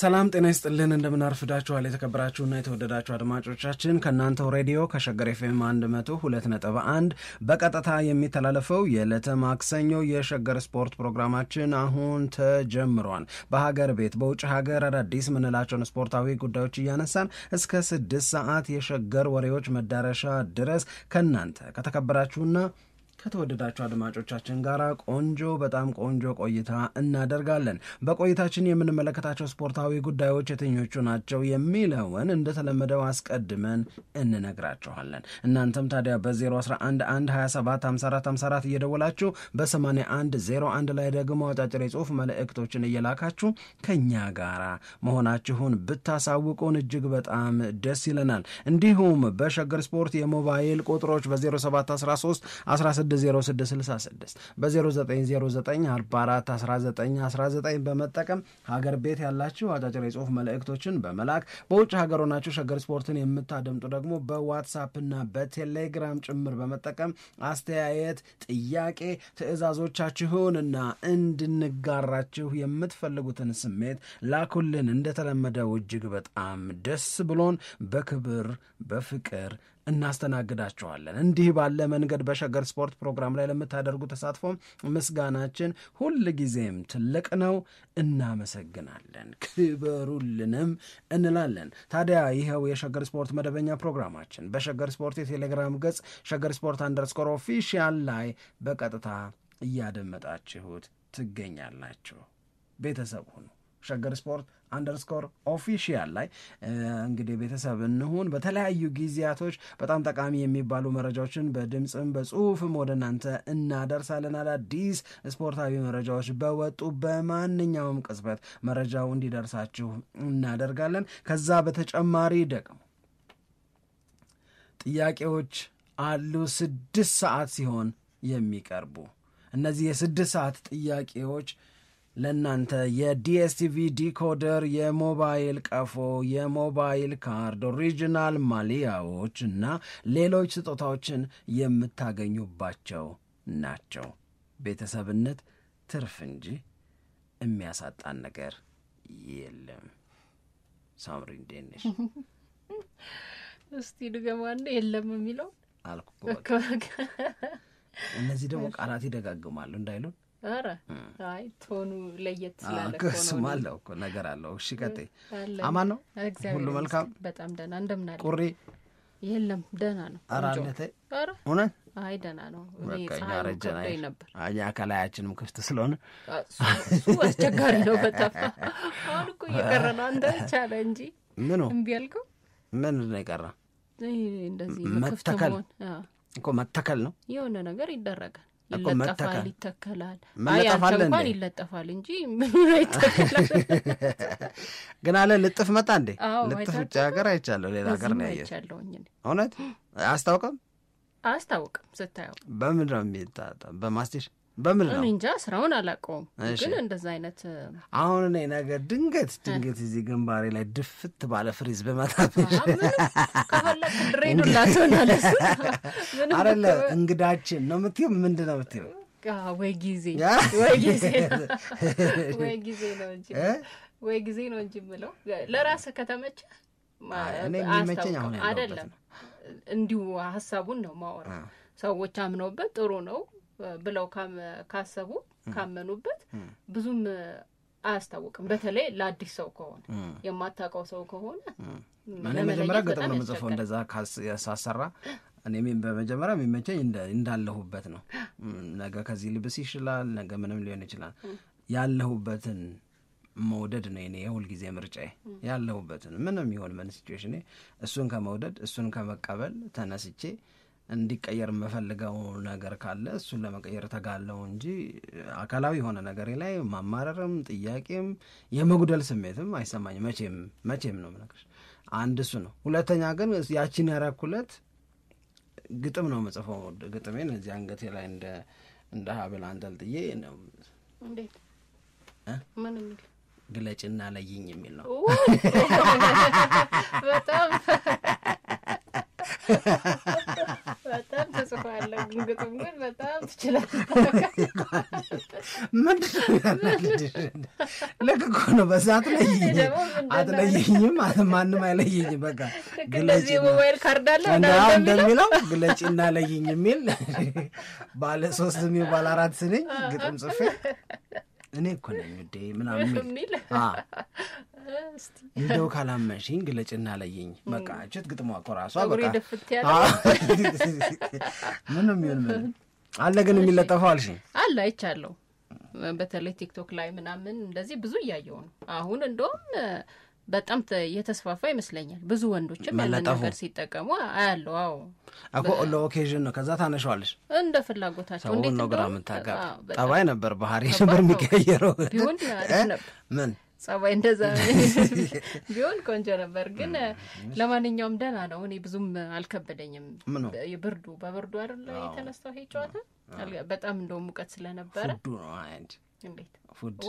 ሰላም ጤና ይስጥልን እንደምናርፍዳችኋል የተከበራችሁና የተወደዳችሁ አድማጮቻችን ከእናንተው ሬዲዮ ከሸገር ኤፍኤም 102.1 በቀጥታ የሚተላለፈው የዕለተ ማክሰኞ የሸገር ስፖርት ፕሮግራማችን አሁን ተጀምሯል። በሀገር ቤት በውጭ ሀገር አዳዲስ የምንላቸውን ስፖርታዊ ጉዳዮች እያነሳን እስከ ስድስት ሰዓት የሸገር ወሬዎች መዳረሻ ድረስ ከእናንተ ከተከበራችሁና ከተወደዳቸው አድማጮቻችን ጋር ቆንጆ በጣም ቆንጆ ቆይታ እናደርጋለን። በቆይታችን የምንመለከታቸው ስፖርታዊ ጉዳዮች የትኞቹ ናቸው የሚለውን እንደተለመደው አስቀድመን እንነግራችኋለን። እናንተም ታዲያ በ01112754554 እየደወላችሁ በ8101 ላይ ደግሞ አጫጭር የጽሁፍ መልእክቶችን እየላካችሁ ከእኛ ጋር መሆናችሁን ብታሳውቁን እጅግ በጣም ደስ ይለናል። እንዲሁም በሸገር ስፖርት የሞባይል ቁጥሮች በ0713 በ0906 በ በመጠቀም ሀገር ቤት ያላችሁ አጫጭር የጽሁፍ መልእክቶችን በመላክ በውጭ ሀገር ሆናችሁ ሸገር ስፖርትን የምታደምጡ ደግሞ በዋትሳፕና በቴሌግራም ጭምር በመጠቀም አስተያየት፣ ጥያቄ፣ ትዕዛዞቻችሁንና እንድንጋራችሁ የምትፈልጉትን ስሜት ላኩልን። እንደተለመደው እጅግ በጣም ደስ ብሎን በክብር በፍቅር እናስተናግዳቸዋለን። እንዲህ ባለ መንገድ በሸገር ስፖርት ፕሮግራም ላይ ለምታደርጉ ተሳትፎ ምስጋናችን ሁል ጊዜም ትልቅ ነው። እናመሰግናለን፣ ክበሩልንም እንላለን። ታዲያ ይኸው የሸገር ስፖርት መደበኛ ፕሮግራማችን በሸገር ስፖርት የቴሌግራም ገጽ ሸገር ስፖርት አንደርስኮር ኦፊሻል ላይ በቀጥታ እያደመጣችሁት ትገኛላችሁ። ቤተሰብ ሁኑ። ሸገር ስፖርት አንደርስኮር ኦፊሽያል ላይ እንግዲህ ቤተሰብ እንሁን። በተለያዩ ጊዜያቶች በጣም ጠቃሚ የሚባሉ መረጃዎችን በድምፅም በጽሁፍም ወደ እናንተ እናደርሳለን። አዳዲስ ስፖርታዊ መረጃዎች በወጡ በማንኛውም ቅጽበት መረጃው እንዲደርሳችሁ እናደርጋለን። ከዛ በተጨማሪ ደግሞ ጥያቄዎች አሉ። ስድስት ሰዓት ሲሆን የሚቀርቡ እነዚህ የስድስት ሰዓት ጥያቄዎች ለእናንተ የዲኤስቲቪ ዲኮደር የሞባይል ቀፎ፣ የሞባይል ካርድ፣ ኦሪጂናል ማሊያዎች እና ሌሎች ስጦታዎችን የምታገኙባቸው ናቸው። ቤተሰብነት ትርፍ እንጂ የሚያሳጣን ነገር የለም። ሳምሪ እንዴት ነሽ? እስቲ ድገማ። የለም የሚለው አልኩ። እነዚህ ደግሞ ቃላት ይደጋግማሉ እንዳይሉን አረ አይ ቶኑ ለየት ስላለ ስም አለው እኮ ነገር አለው። እሺ ቀጤ አማን ነው ሁሉ መልካም በጣም ደህና እንደምናለ ቁሪ የለም ደህና ነው። አራነተ ሆነ አይ ደህና ነው። ፀሐይ ነበር እኛ ከላያችንም ክፍት ስለሆነ እሱ አስቸጋሪ ነው በጣም አሁን እኮ እየቀረ ነው። አንተ ቻለ እንጂ ምኑ እምቢ ያልከው ምን ነው የቀረ? እንደዚህ መተከል እኮ መተከል ነው የሆነ ነገር ይደረጋል ይለጠፋል፣ ይተከላል። መለጠፋል እንኳን ይለጠፋል እንጂ ምኑ ይተከላል። ግን አለ ልጥፍ መጣ እንዴ? ልጥፍ ውጭ ሀገር አይቻለሁ፣ ሌላ ሀገር ነው ያየ። እውነት አያስታውቅም፣ አያስታውቅም። ስታየው በምንድን ነው የሚጣጣም? በማስቲሽ በምን ነው እንጃ ስራውን አላውቀውም፣ ግን እንደዛ አይነት አሁን እኔ ነገር ድንገት ድንገት እዚህ ግንባሬ ላይ ድፍት ባለ ፍሪዝ በመታት እንግዳችን ነው የምትይው ምንድን ነው የምትይው? ወይ ጊዜ ወይ ጊዜ ወይ ጊዜ ነው እንጂ ወይ ጊዜ ነው እንጂ የምለው ለራስህ ከተመቸ እኔ የሚመቸኝ አሁን አይደለም፣ እንዲሁ ሀሳቡን ነው ማወራ ሰዎች አምነውበት ጥሩ ነው ብለው ካሰቡ ካመኑበት ብዙም አያስታውቅም። በተለይ ለአዲስ ሰው ከሆነ የማታውቀው ሰው ከሆነ እኔ መጀመሪያ ገጠም ነው የምጽፈው እንደዛ ሳሰራ እኔ በመጀመሪያ የሚመቸኝ እንዳለሁበት ነው። ነገ ከዚህ ልብስ ይችላል፣ ነገ ምንም ሊሆን ይችላል። ያለሁበትን መውደድ ነው የኔ የሁልጊዜ ምርጫዬ። ያለሁበትን ምንም ይሆን ምን ሲቹዌሽን፣ እሱን ከመውደድ እሱን ከመቀበል ተነስቼ እንዲቀየር የምፈልገው ነገር ካለ እሱን ለመቀየር ተጋለው እንጂ አካላዊ የሆነ ነገሬ ላይ ማማረርም ጥያቄም የመጉደል ስሜትም አይሰማኝ መቼም መቼም ነው የምነግርሽ። አንድ እሱ ነው። ሁለተኛ ግን ያቺን ያረኩለት ግጥም ነው መጽፈው ግጥሜን እዚህ አንገቴ ላይ እንደ እንደ ሀብል አንጠልጥዬ ነው። ግለጭና ለይኝ የሚል ነው። በጣም በጣም ተጽፏለሁ። ግጥም ግን በጣም ትችላለህ። ምንድን ያናድድሽ? ልክ እኮ ነው። በዛ አትለይኝ፣ አትለይኝም፣ ማንም አይለይኝም። በቃ ግለዚህ ሞባይል ካርድ አለ እንደሚለው ለይኝ የሚል ባለ ሶስት የሚባል አራት ስንኝ ግጥም ጽፌ እኔ እኮ ነኝ ውዴ ምናምን የሚል እንደው ካላመንሽኝ ግለጭና ለይኝ መቃችት ግጥሟ እኮ ራሷ ምንም ይሁን ምን አለ ግን የሚለጠፈው አልሽኝ አለ አይቻለሁ። በተለይ ቲክቶክ ላይ ምናምን እንደዚህ ብዙ እያየው ነው አሁን እንደውም በጣም የተስፋፋ ይመስለኛል። ብዙ ወንዶችም ያለ ነገር ሲጠቀሙ አያለው። አዎ እኮ ለኦኬዥን ነው። ከዛ ታነሸዋለች እንደ ፍላጎታቸው እንዴት ነው ግራ ምታጋ ጠባይ ነበር ባህሪ ነበር የሚቀየረው ቢሆን ምን ጸባይ እንደዛ ቢሆን ቆንጆ ነበር። ግን ለማንኛውም ደህና ነው። እኔ ብዙም አልከበደኝም። ብርዱ በብርዱ አይደለ የተነሳው ይሄ ጨዋታ በጣም እንደው ሙቀት ስለነበረ ፉድ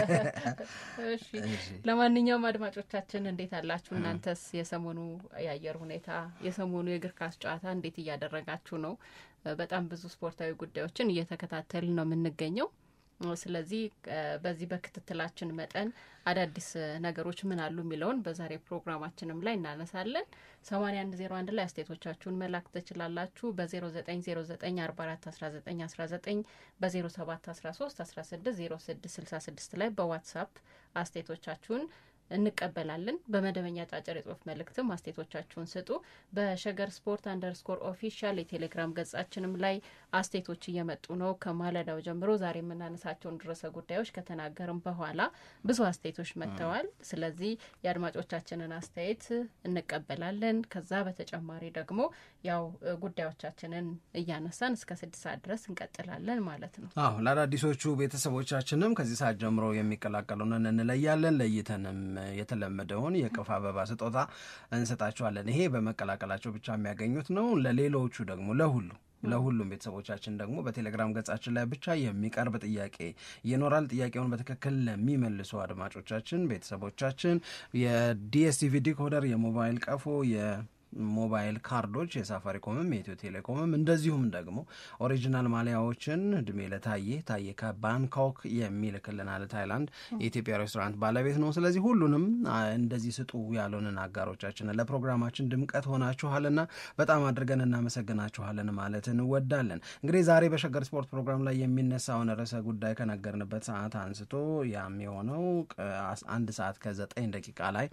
ለማንኛውም አድማጮቻችን እንዴት አላችሁ? እናንተስ የሰሞኑ የአየር ሁኔታ፣ የሰሞኑ የእግር ኳስ ጨዋታ እንዴት እያደረጋችሁ ነው? በጣም ብዙ ስፖርታዊ ጉዳዮችን እየተከታተል ነው የምንገኘው። ስለዚህ በዚህ በክትትላችን መጠን አዳዲስ ነገሮች ምን አሉ የሚለውን በዛሬ ፕሮግራማችንም ላይ እናነሳለን። ሰማኒያ አንድ ዜሮ አንድ ላይ አስተያየቶቻችሁን መላክ ትችላላችሁ። በዜሮ ዘጠኝ ዜሮ ዘጠኝ አርባ አራት አስራ ዘጠኝ አስራ ዘጠኝ በዜሮ ሰባት አስራ ሶስት አስራ ስድስት ዜሮ ስድስት ስልሳ ስድስት ላይ በዋትሳፕ አስተያየቶቻችሁን እንቀበላለን። በመደበኛ አጫጭር የጽሁፍ መልእክትም አስቴቶቻችሁን ስጡ። በሸገር ስፖርት አንደርስኮር ኦፊሻል የቴሌግራም ገጻችንም ላይ አስቴቶች እየመጡ ነው። ከማለዳው ጀምሮ ዛሬ የምናነሳቸውን ድረሰ ጉዳዮች ከተናገርም በኋላ ብዙ አስቴቶች መጥተዋል። ስለዚህ የአድማጮቻችንን አስተያየት እንቀበላለን። ከዛ በተጨማሪ ደግሞ ያው ጉዳዮቻችንን እያነሳን እስከ ስድስት ሰዓት ድረስ እንቀጥላለን ማለት ነው። አዎ ለአዳዲሶቹ ቤተሰቦቻችንም ከዚህ ሰዓት ጀምሮ የሚቀላቀሉንን እንለያለን። ለይተንም የተለመደውን የቅፍ አበባ ስጦታ እንሰጣችኋለን። ይሄ በመቀላቀላቸው ብቻ የሚያገኙት ነው። ለሌሎቹ ደግሞ ለሁሉ ለሁሉም ቤተሰቦቻችን ደግሞ በቴሌግራም ገጻችን ላይ ብቻ የሚቀርብ ጥያቄ ይኖራል። ጥያቄውን በትክክል ለሚመልሱ አድማጮቻችን ቤተሰቦቻችን የዲኤስቲቪ ዲኮደር፣ የሞባይል ቀፎ ሞባይል ካርዶች የሳፋሪኮምም የኢትዮ ቴሌኮምም እንደዚሁም ደግሞ ኦሪጂናል ማሊያዎችን እድሜ ለታዬ ታየ ከባንኮክ የሚልክልናል ታይላንድ የኢትዮጵያ ሬስቶራንት ባለቤት ነው። ስለዚህ ሁሉንም እንደዚህ ስጡ ያሉንን አጋሮቻችንን ለፕሮግራማችን ድምቀት ሆናችኋልና በጣም አድርገን እናመሰግናችኋለን ማለት እንወዳለን። እንግዲህ ዛሬ በሸገር ስፖርት ፕሮግራም ላይ የሚነሳውን ርዕሰ ጉዳይ ከነገርንበት ሰዓት አንስቶ ያም የሆነው አንድ ሰዓት ከዘጠኝ ደቂቃ ላይ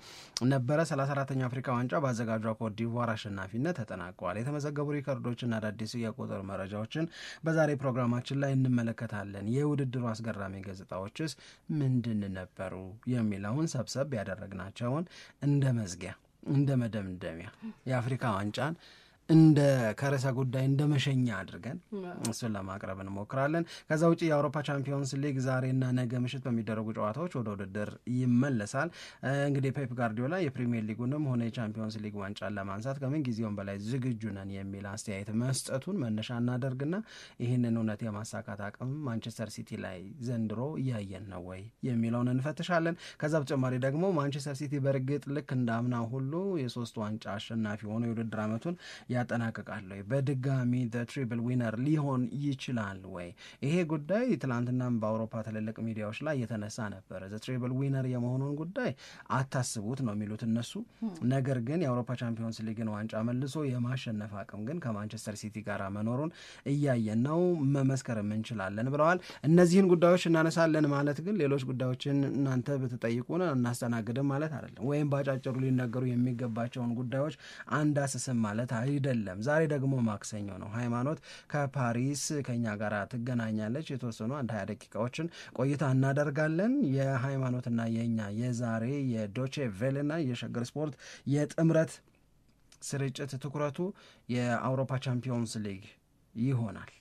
ነበረ። ሰላሳ አራተኛ አፍሪካ ዋንጫ በአዘጋጇ ኮዲ በኢቮር አሸናፊነት ተጠናቀዋል። የተመዘገቡ ሪከርዶችና አዳዲስ የቁጥር መረጃዎችን በዛሬ ፕሮግራማችን ላይ እንመለከታለን። የውድድሩ አስገራሚ ገጽታዎችስ ምንድን ነበሩ የሚለውን ሰብሰብ ያደረግናቸውን እንደ መዝጊያ እንደ መደምደሚያ የአፍሪካ ዋንጫን እንደ ከረሳ ጉዳይ እንደ መሸኛ አድርገን እሱን ለማቅረብ እንሞክራለን። ከዛ ውጭ የአውሮፓ ቻምፒዮንስ ሊግ ዛሬና ነገ ምሽት በሚደረጉ ጨዋታዎች ወደ ውድድር ይመለሳል። እንግዲህ ፔፕ ጋርዲዮላ የፕሪሚየር ሊጉንም ሆነ የቻምፒዮንስ ሊግ ዋንጫን ለማንሳት ከምን ጊዜውም በላይ ዝግጁ ነን የሚል አስተያየት መስጠቱን መነሻ እናደርግና ይህንን እውነት የማሳካት አቅም ማንቸስተር ሲቲ ላይ ዘንድሮ እያየን ነው ወይ የሚለውን እንፈትሻለን። ከዛ በተጨማሪ ደግሞ ማንቸስተር ሲቲ በእርግጥ ልክ እንዳምና ሁሉ የሶስት ዋንጫ አሸናፊ ሆኖ የውድድር ዓመቱን ያጠናቅቃል ወይ? በድጋሚ ትሪብል ዊነር ሊሆን ይችላል ወይ? ይሄ ጉዳይ ትላንትናም በአውሮፓ ትልልቅ ሚዲያዎች ላይ የተነሳ ነበረ። ትሪፕል ዊነር የመሆኑን ጉዳይ አታስቡት ነው የሚሉት እነሱ። ነገር ግን የአውሮፓ ቻምፒዮንስ ሊግን ዋንጫ መልሶ የማሸነፍ አቅም ግን ከማንቸስተር ሲቲ ጋር መኖሩን እያየን ነው፣ መመስከር እንችላለን ብለዋል። እነዚህን ጉዳዮች እናነሳለን ማለት ግን ሌሎች ጉዳዮችን እናንተ ብትጠይቁን እናስተናግድም ማለት አይደለም፣ ወይም በአጫጭሩ ሊነገሩ የሚገባቸውን ጉዳዮች አንዳስስም ማለት አይደለም። አይደለም። ዛሬ ደግሞ ማክሰኞ ነው። ሃይማኖት ከፓሪስ ከኛ ጋር ትገናኛለች። የተወሰኑ አንድ ሀያ ደቂቃዎችን ቆይታ እናደርጋለን። የሃይማኖትና የእኛ የዛሬ የዶቼ ቬለና የሸገር ስፖርት የጥምረት ስርጭት ትኩረቱ የአውሮፓ ቻምፒዮንስ ሊግ ይሆናል።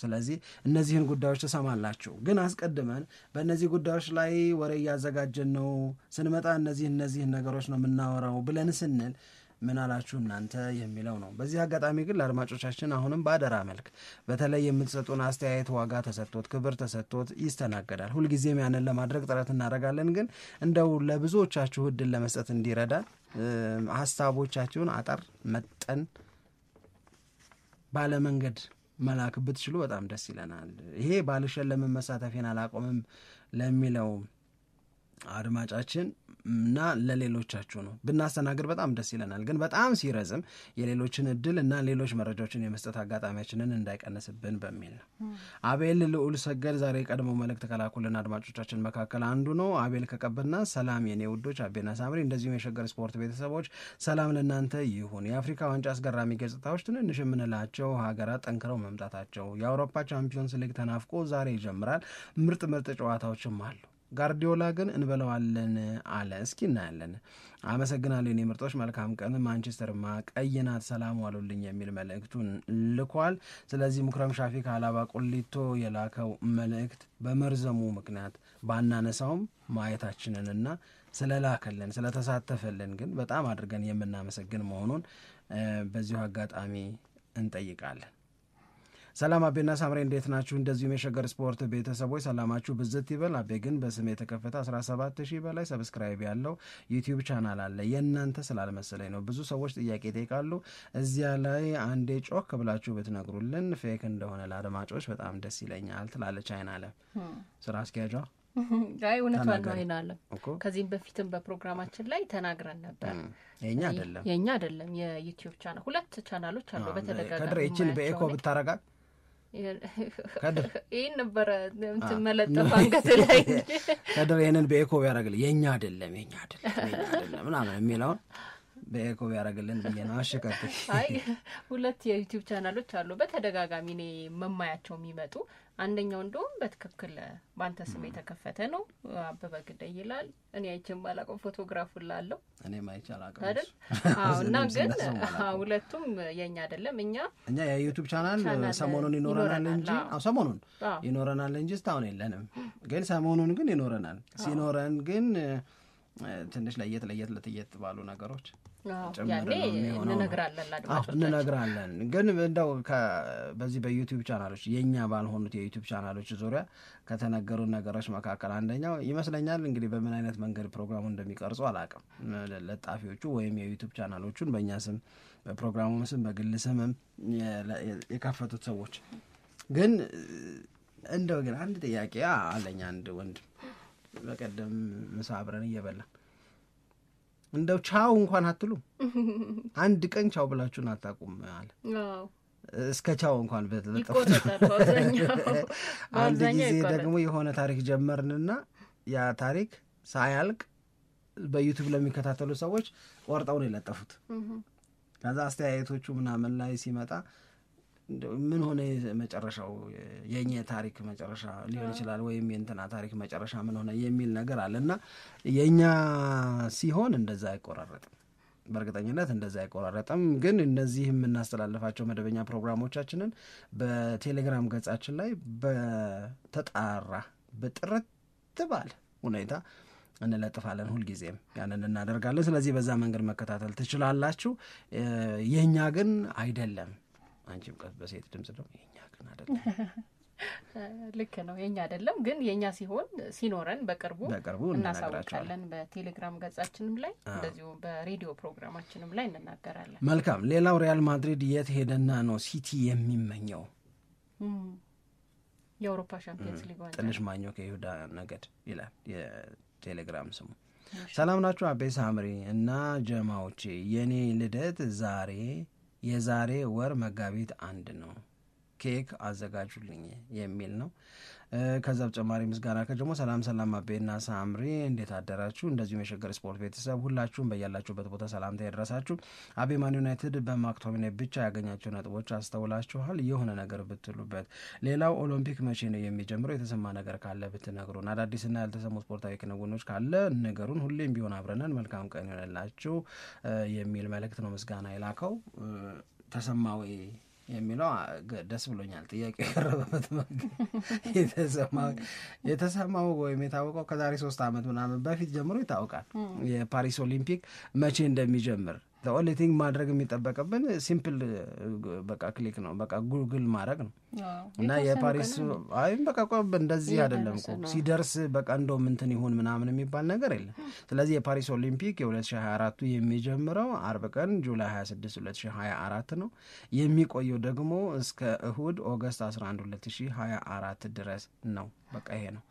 ስለዚህ እነዚህን ጉዳዮች ትሰማላችሁ። ግን አስቀድመን በእነዚህ ጉዳዮች ላይ ወሬ እያዘጋጀን ነው፣ ስንመጣ እነዚህ እነዚህን ነገሮች ነው የምናወራው ብለን ስንል ምን አላችሁ እናንተ የሚለው ነው። በዚህ አጋጣሚ ግን ለአድማጮቻችን አሁንም በአደራ መልክ በተለይ የምትሰጡን አስተያየት ዋጋ ተሰጥቶት ክብር ተሰጥቶት ይስተናገዳል። ሁልጊዜም ያንን ለማድረግ ጥረት እናደርጋለን። ግን እንደው ለብዙዎቻችሁ እድል ለመስጠት እንዲረዳ ሀሳቦቻችሁን አጠር መጠን ባለመንገድ መላክ ብትችሉ በጣም ደስ ይለናል። ይሄ ባልሸለምን መሳተፌን አላቆምም ለሚለው አድማጫችን እና ለሌሎቻችሁ ነው ብናስተናግድ በጣም ደስ ይለናል። ግን በጣም ሲረዝም የሌሎችን እድል እና ሌሎች መረጃዎችን የመስጠት አጋጣሚያችንን እንዳይቀንስብን በሚል ነው። አቤል ልዑል ሰገድ ዛሬ ቀድሞ መልእክት ከላኩልን አድማጮቻችን መካከል አንዱ ነው። አቤል ከቀበና ሰላም የኔ ውዶች አቤና ሳምሪ፣ እንደዚሁም የሸገር ስፖርት ቤተሰቦች ሰላም ለእናንተ ይሁን። የአፍሪካ ዋንጫ አስገራሚ ገጽታዎች ትንንሽ የምንላቸው ሀገራት ጠንክረው መምጣታቸው፣ የአውሮፓ ቻምፒዮንስ ሊግ ተናፍቆ ዛሬ ይጀምራል። ምርጥ ምርጥ ጨዋታዎችም አሉ። ጋርዲዮላ ግን እንበለዋለን አለ። እስኪ እናያለን። አመሰግናለሁ የኔ ምርጦች፣ መልካም ቀን። ማንቸስተርማ ቀይ ናት፣ ሰላም ዋሉልኝ የሚል መልእክቱን ልኳል። ስለዚህ ሙክረም ሻፊ ከአላባ ቁሊቶ የላከው መልእክት በመርዘሙ ምክንያት ባናነሳውም ማየታችንንና ስለላከልን ስለተሳተፈልን ግን በጣም አድርገን የምናመሰግን መሆኑን በዚሁ አጋጣሚ እንጠይቃለን። ሰላም አቤና ሳምሬ እንዴት ናችሁ? እንደዚሁም የሸገር ስፖርት ቤተሰቦች ሰላማችሁ ብዝት ይበል። አቤ ግን በስም የተከፈተ 17 በላይ ሰብስክራይብ ያለው ዩቲዩብ ቻናል አለ። የእናንተ ስላልመሰለኝ ነው። ብዙ ሰዎች ጥያቄ ይጠይቃሉ። እዚያ ላይ አንዴ ጮክ ብላችሁ ብትነግሩልን ፌክ እንደሆነ ለአድማጮች በጣም ደስ ይለኛል ትላለች አይን አለም ስራ አስኪያጇ። አይ እውነቷን ነው ይናለም። ከዚህም በፊትም በፕሮግራማችን ላይ ተናግረን ነበር። የእኛ አይደለም የኛ አይደለም የዩቲዩብ ቻናል ሁለት ቻናሎች አሉ። በተደጋጋሚ ይችን በኤኮ ብታረጋት ይህን ነበረ መለጠፍ አንገት ላይ ከድር ይህንን በኤኮ ቢያደርግልን የእኛ አይደለም የእኛ አይደለም ምናምን የሚለውን በኤኮ ቢያደርግልን ብዬ ነው። አሽቀር ሁለት የዩቲዩብ ቻናሎች አሉ በተደጋጋሚ እኔ መማያቸው የሚመጡ አንደኛው እንደውም በትክክል ባንተ ስም የተከፈተ ነው። አበበ ግደይ ይላል። እኔ አይቼ አላውቀው ፎቶግራፉን ላለው እኔም አይቼ አላውቀው አይደል? አዎ። እና ግን ሁለቱም የእኛ አይደለም። እኛ እኛ የዩቱብ ቻናል ሰሞኑን ይኖረናል እንጂ ሰሞኑን ይኖረናል እንጂ እስካሁን የለንም። ግን ሰሞኑን ግን ይኖረናል። ሲኖረን ግን ትንሽ ለየት ለየት ለትየት ባሉ ነገሮች እንነግራለን ግን እንደው በዚህ በዩቲዩብ ቻናሎች የእኛ ባልሆኑት የዩቲዩብ ቻናሎች ዙሪያ ከተነገሩ ነገሮች መካከል አንደኛው ይመስለኛል እንግዲህ በምን አይነት መንገድ ፕሮግራሙ እንደሚቀርጹ አላውቅም። ለጣፊዎቹ ወይም የዩቲዩብ ቻናሎቹን በእኛ ስም በፕሮግራሙ ስም በግል ስምም የከፈቱት ሰዎች ግን እንደው ግን አንድ ጥያቄ አለኝ። አንድ ወንድ በቀደም ምሳ አብረን እየበላ እንደው ቻው እንኳን አትሉ አንድ ቀን ቻው ብላችሁን አታውቁም አለ። እስከ ቻው እንኳን አንድ ጊዜ ደግሞ የሆነ ታሪክ ጀመርንና ያ ታሪክ ሳያልቅ በዩቱብ ለሚከታተሉ ሰዎች ቆርጠው ነው የለጠፉት። ከዛ አስተያየቶቹ ምናምን ላይ ሲመጣ ምን ሆነ መጨረሻው የኛ ታሪክ መጨረሻ ሊሆን ይችላል ወይም የእንትና ታሪክ መጨረሻ ምን ሆነ የሚል ነገር አለ እና የእኛ ሲሆን እንደዛ አይቆራረጥም። በእርግጠኝነት እንደዛ አይቆራረጥም። ግን እነዚህ የምናስተላልፋቸው መደበኛ ፕሮግራሞቻችንን በቴሌግራም ገጻችን ላይ በተጣራ በጥርት ባለ ሁኔታ እንለጥፋለን። ሁልጊዜም ያንን እናደርጋለን። ስለዚህ በዛ መንገድ መከታተል ትችላላችሁ። የእኛ ግን አይደለም አንቺም ቀስ በሴት ድምጽ ነው የኛ ግን አደለም ልክ ነው የኛ አይደለም ግን የኛ ሲሆን ሲኖረን በቅርቡ በቅርቡ እናሳውቃለን። በቴሌግራም ገጻችንም ላይ እንደዚሁ በሬዲዮ ፕሮግራማችንም ላይ እንናገራለን። መልካም። ሌላው ሪያል ማድሪድ የት ሄደና ነው ሲቲ የሚመኘው? የአውሮፓ ሻምፒየንስ ሊግ ጥንሽ ማኞ ከይሁዳ ነገድ ይላል የቴሌግራም ስሙ። ሰላም ናችሁ አቤ ሳምሪ እና ጀማዎቼ፣ የእኔ ልደት ዛሬ የዛሬ ወር መጋቢት አንድ ነው ኬክ አዘጋጁልኝ የሚል ነው። ከዛ በተጨማሪ ምስጋና ከደግሞ ሰላም ሰላም አቤና ሳምሪ እንዴት አደራችሁ? እንደዚሁም የሸገር ስፖርት ቤተሰብ ሁላችሁም በያላችሁበት ቦታ ሰላምታ የደረሳችሁ። አቤ ማን ዩናይትድ በማክቶሚኔ ብቻ ያገኛቸው ነጥቦች አስተውላችኋል? የሆነ ነገር ብትሉበት። ሌላው ኦሎምፒክ መቼ ነው የሚጀምረው? የተሰማ ነገር ካለ ብትነግሩን። አዳዲስና ያልተሰሙ ስፖርታዊ ክንውኖች ካለ ነገሩን። ሁሌም ቢሆን አብረነን። መልካም ቀን ይሆንላችሁ የሚል መልእክት ነው ምስጋና የላከው ተሰማዊ የሚለው ደስ ብሎኛል። ጥያቄ የቀረበበት የተሰማው ወይም የታወቀው ከዛሬ ሶስት ዓመት ምናምን በፊት ጀምሮ ይታወቃል። የፓሪስ ኦሊምፒክ መቼ እንደሚጀምር ኦንሊ ቲንግ ማድረግ የሚጠበቅብን ሲምፕል በቃ ክሊክ ነው፣ በቃ ጉግል ማድረግ ነው እና የፓሪስ አይ በቃ እንደዚህ አይደለም እኮ ሲደርስ በቃ እንደውም ምንትን ይሁን ምናምን የሚባል ነገር የለም። ስለዚህ የፓሪስ ኦሊምፒክ የ2024ቱ የሚጀምረው አርብ ቀን ጁላይ 26 2024 ነው የሚቆየው ደግሞ እስከ እሁድ ኦገስት 11 2024 ድረስ ነው። በቃ ይሄ ነው።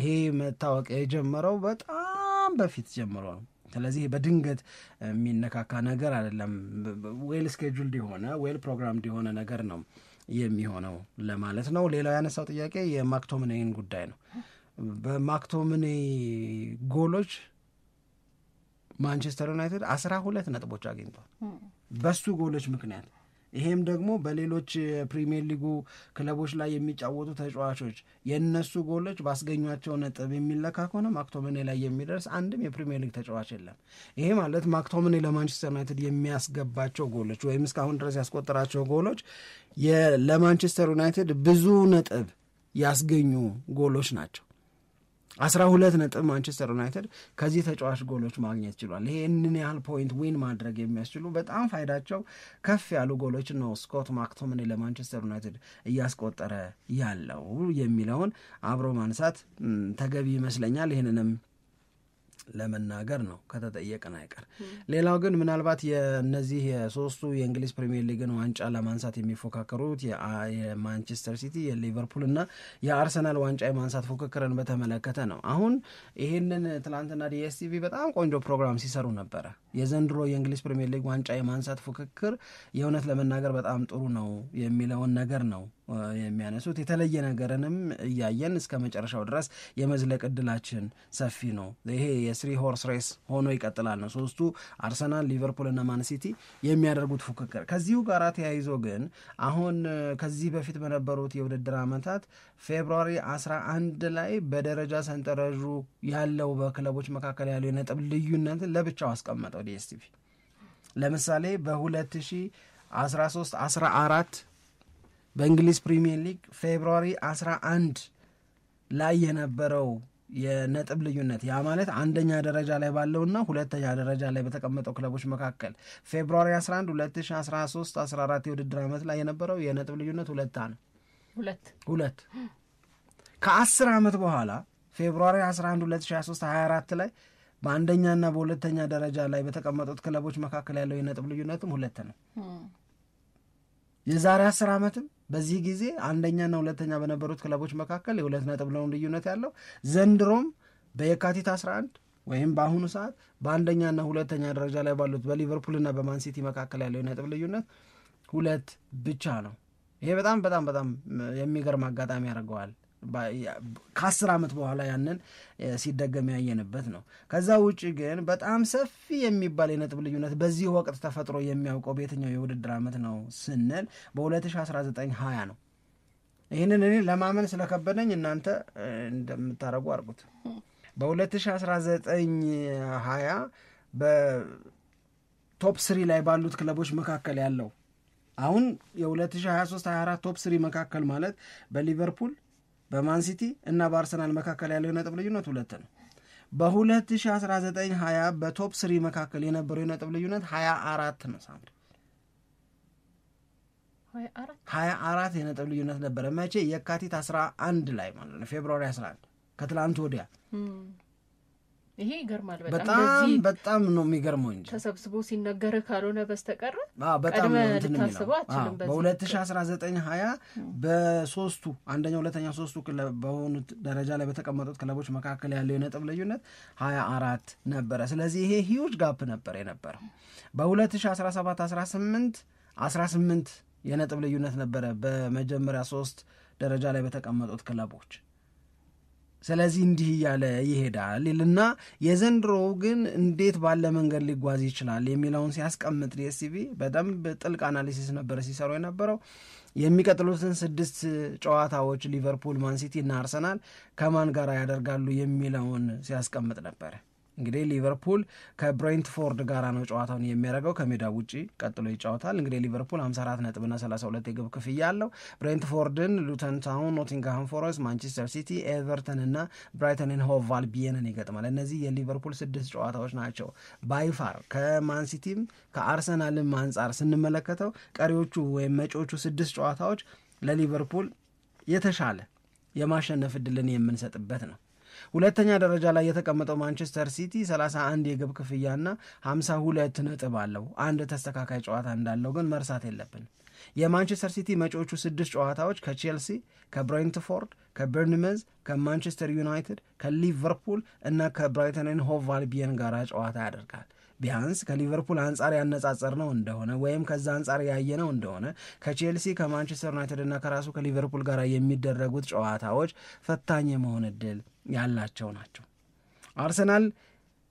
ይሄ መታወቂያ የጀመረው በጣም በፊት ጀምሮ ነው። ስለዚህ በድንገት የሚነካካ ነገር አይደለም። ዌል ስኬጁልድ የሆነ ዌል ፕሮግራም የሆነ ነገር ነው የሚሆነው ለማለት ነው። ሌላው ያነሳው ጥያቄ የማክቶምኔን ጉዳይ ነው። በማክቶምኔ ጎሎች ማንቸስተር ዩናይትድ አስራ ሁለት ነጥቦች አግኝቷል በሱ ጎሎች ምክንያት ይሄም ደግሞ በሌሎች ፕሪሚየር ሊጉ ክለቦች ላይ የሚጫወቱ ተጫዋቾች የእነሱ ጎሎች ባስገኟቸው ነጥብ የሚለካ ከሆነ ማክቶምኔ ላይ የሚደርስ አንድም የፕሪሚየር ሊግ ተጫዋች የለም። ይሄ ማለት ማክቶምኔ ለማንቸስተር ዩናይትድ የሚያስገባቸው ጎሎች ወይም እስካሁን ድረስ ያስቆጠራቸው ጎሎች ለማንቸስተር ዩናይትድ ብዙ ነጥብ ያስገኙ ጎሎች ናቸው። አስራ ሁለት ነጥብ ማንቸስተር ዩናይትድ ከዚህ ተጫዋች ጎሎች ማግኘት ችሏል። ይህንን ያህል ፖይንት ዊን ማድረግ የሚያስችሉ በጣም ፋይዳቸው ከፍ ያሉ ጎሎች ነው ስኮት ማክቶምን ለማንቸስተር ዩናይትድ እያስቆጠረ ያለው የሚለውን አብሮ ማንሳት ተገቢ ይመስለኛል። ይህንንም ለመናገር ነው ከተጠየቅን አይቀር። ሌላው ግን ምናልባት የእነዚህ የሶስቱ የእንግሊዝ ፕሪምየር ሊግን ዋንጫ ለማንሳት የሚፎካከሩት የማንቸስተር ሲቲ፣ የሊቨርፑል እና የአርሰናል ዋንጫ የማንሳት ፉክክርን በተመለከተ ነው። አሁን ይህንን ትናንትና ዲኤስቲቪ በጣም ቆንጆ ፕሮግራም ሲሰሩ ነበረ የዘንድሮ የእንግሊዝ ፕሪምየር ሊግ ዋንጫ የማንሳት ፉክክር የእውነት ለመናገር በጣም ጥሩ ነው የሚለውን ነገር ነው የሚያነሱት። የተለየ ነገርንም እያየን እስከ መጨረሻው ድረስ የመዝለቅ እድላችን ሰፊ ነው። ይሄ የስሪ ሆርስ ሬስ ሆኖ ይቀጥላል ነው ሶስቱ አርሰናል፣ ሊቨርፑል እና ማንሲቲ የሚያደርጉት ፉክክር። ከዚሁ ጋር ተያይዞ ግን አሁን ከዚህ በፊት በነበሩት የውድድር ዓመታት ፌብርዋሪ 11 ላይ በደረጃ ሰንጠረዡ ያለው በክለቦች መካከል ያለው የነጥብ ልዩነትን ለብቻው አስቀመጠው ዲኤስቲቪ ለምሳሌ በ2013 14 በእንግሊዝ ፕሪሚየር ሊግ ፌብርዋሪ 11 ላይ የነበረው የነጥብ ልዩነት ያ ማለት አንደኛ ደረጃ ላይ ባለውና ሁለተኛ ደረጃ ላይ በተቀመጠው ክለቦች መካከል ፌብርዋሪ 11 2013 14 የውድድር ዓመት ላይ የነበረው የነጥብ ልዩነት ሁለት ነው። ሁለት ሁለት ከአስር ዓመት በኋላ ፌብርዋሪ 11 2023 24 ላይ በአንደኛና በሁለተኛ ደረጃ ላይ በተቀመጡት ክለቦች መካከል ያለው የነጥብ ልዩነትም ሁለት ነው። የዛሬ አስር ዓመትም በዚህ ጊዜ አንደኛና ሁለተኛ በነበሩት ክለቦች መካከል የሁለት ነጥብ ነው ልዩነት ያለው። ዘንድሮም በየካቲት 11 ወይም በአሁኑ ሰዓት በአንደኛና ሁለተኛ ደረጃ ላይ ባሉት በሊቨርፑልና በማንሲቲ መካከል ያለው የነጥብ ልዩነት ሁለት ብቻ ነው። ይሄ በጣም በጣም በጣም የሚገርም አጋጣሚ ያደርገዋል ከአስር ዓመት በኋላ ያንን ሲደገም ያየንበት ነው። ከዛ ውጭ ግን በጣም ሰፊ የሚባል የነጥብ ልዩነት በዚህ ወቅት ተፈጥሮ የሚያውቀው በየትኛው የውድድር ዓመት ነው ስንል በ2019 20 ነው። ይህንን እኔ ለማመን ስለከበደኝ እናንተ እንደምታደርጉ አድርጉት። በ2019 20 በቶፕ ስሪ ላይ ባሉት ክለቦች መካከል ያለው አሁን የ2023 24 ቶፕ ስሪ መካከል ማለት በሊቨርፑል በማንሲቲ እና በአርሰናል መካከል ያለው የነጥብ ልዩነት ሁለት ነው። በ2019 20 በቶፕ ስሪ መካከል የነበረው የነጥብ ልዩነት 24 ነው። ሳምሪ 24 የነጥብ ልዩነት ነበረ። መቼ? የካቲት 11 ላይ ማለት ነው። ፌብሩዋሪ 11 ከትላንት ወዲያ ይሄ ይገርማል። በጣም በጣም ነው የሚገርመው እንጂ ተሰብስቦ ሲነገርህ ካልሆነ በስተቀር በጣም በሁለት ሺ አስራ ዘጠኝ ሀያ በሶስቱ አንደኛ ሁለተኛ ሶስቱ በሆኑት ደረጃ ላይ በተቀመጡት ክለቦች መካከል ያለው የነጥብ ልዩነት ሀያ አራት ነበረ። ስለዚህ ይሄ ሂዩጅ ጋፕ ነበር የነበረው በሁለት ሺ አስራ ሰባት አስራ ስምንት አስራ ስምንት የነጥብ ልዩነት ነበረ በመጀመሪያ ሶስት ደረጃ ላይ በተቀመጡት ክለቦች ስለዚህ እንዲህ እያለ ይሄዳል ይልና የዘንድሮው ግን እንዴት ባለ መንገድ ሊጓዝ ይችላል የሚለውን ሲያስቀምጥ ዲኤስቲቪ በደንብ ጥልቅ አናሊሲስ ነበር ሲሰሩ የነበረው። የሚቀጥሉትን ስድስት ጨዋታዎች ሊቨርፑል፣ ማንሲቲ እና አርሰናል ከማን ጋር ያደርጋሉ የሚለውን ሲያስቀምጥ ነበር? እንግዲህ ሊቨርፑል ከብሬንትፎርድ ጋራ ነው ጨዋታውን የሚያደርገው ከሜዳ ውጭ ቀጥሎ ይጫወታል። እንግዲህ ሊቨርፑል 54 ነጥብና 32 የግብ ክፍያ አለው። ብሬንትፎርድን፣ ሉተን ታውን፣ ኖቲንግሃም ፎረስት፣ ማንቸስተር ሲቲ፣ ኤቨርተን እና ብራይተንን ሆቫል ቢየንን ይገጥማል። እነዚህ የሊቨርፑል ስድስት ጨዋታዎች ናቸው። ባይፋር ከማንሲቲም ከአርሰናልም አንጻር ስንመለከተው ቀሪዎቹ ወይም መጪዎቹ ስድስት ጨዋታዎች ለሊቨርፑል የተሻለ የማሸነፍ እድልን የምንሰጥበት ነው። ሁለተኛ ደረጃ ላይ የተቀመጠው ማንቸስተር ሲቲ 31 የግብ ክፍያና 52 ነጥብ አለው። አንድ ተስተካካይ ጨዋታ እንዳለው ግን መርሳት የለብን። የማንቸስተር ሲቲ መጪዎቹ ስድስት ጨዋታዎች ከቼልሲ፣ ከብሬንትፎርድ፣ ከበርንመዝ፣ ከማንቸስተር ዩናይትድ፣ ከሊቨርፑል እና ከብራይተንን ሆቭ አልቢየን ጋር ጨዋታ ያደርጋል። ቢያንስ ከሊቨርፑል አንጻር ያነጻጸር ነው እንደሆነ ወይም ከዛ አንጻር ያየ ነው እንደሆነ ከቼልሲ ከማንቸስተር ዩናይትድ እና ከራሱ ከሊቨርፑል ጋር የሚደረጉት ጨዋታዎች ፈታኝ የመሆን እድል ያላቸው ናቸው። አርሰናል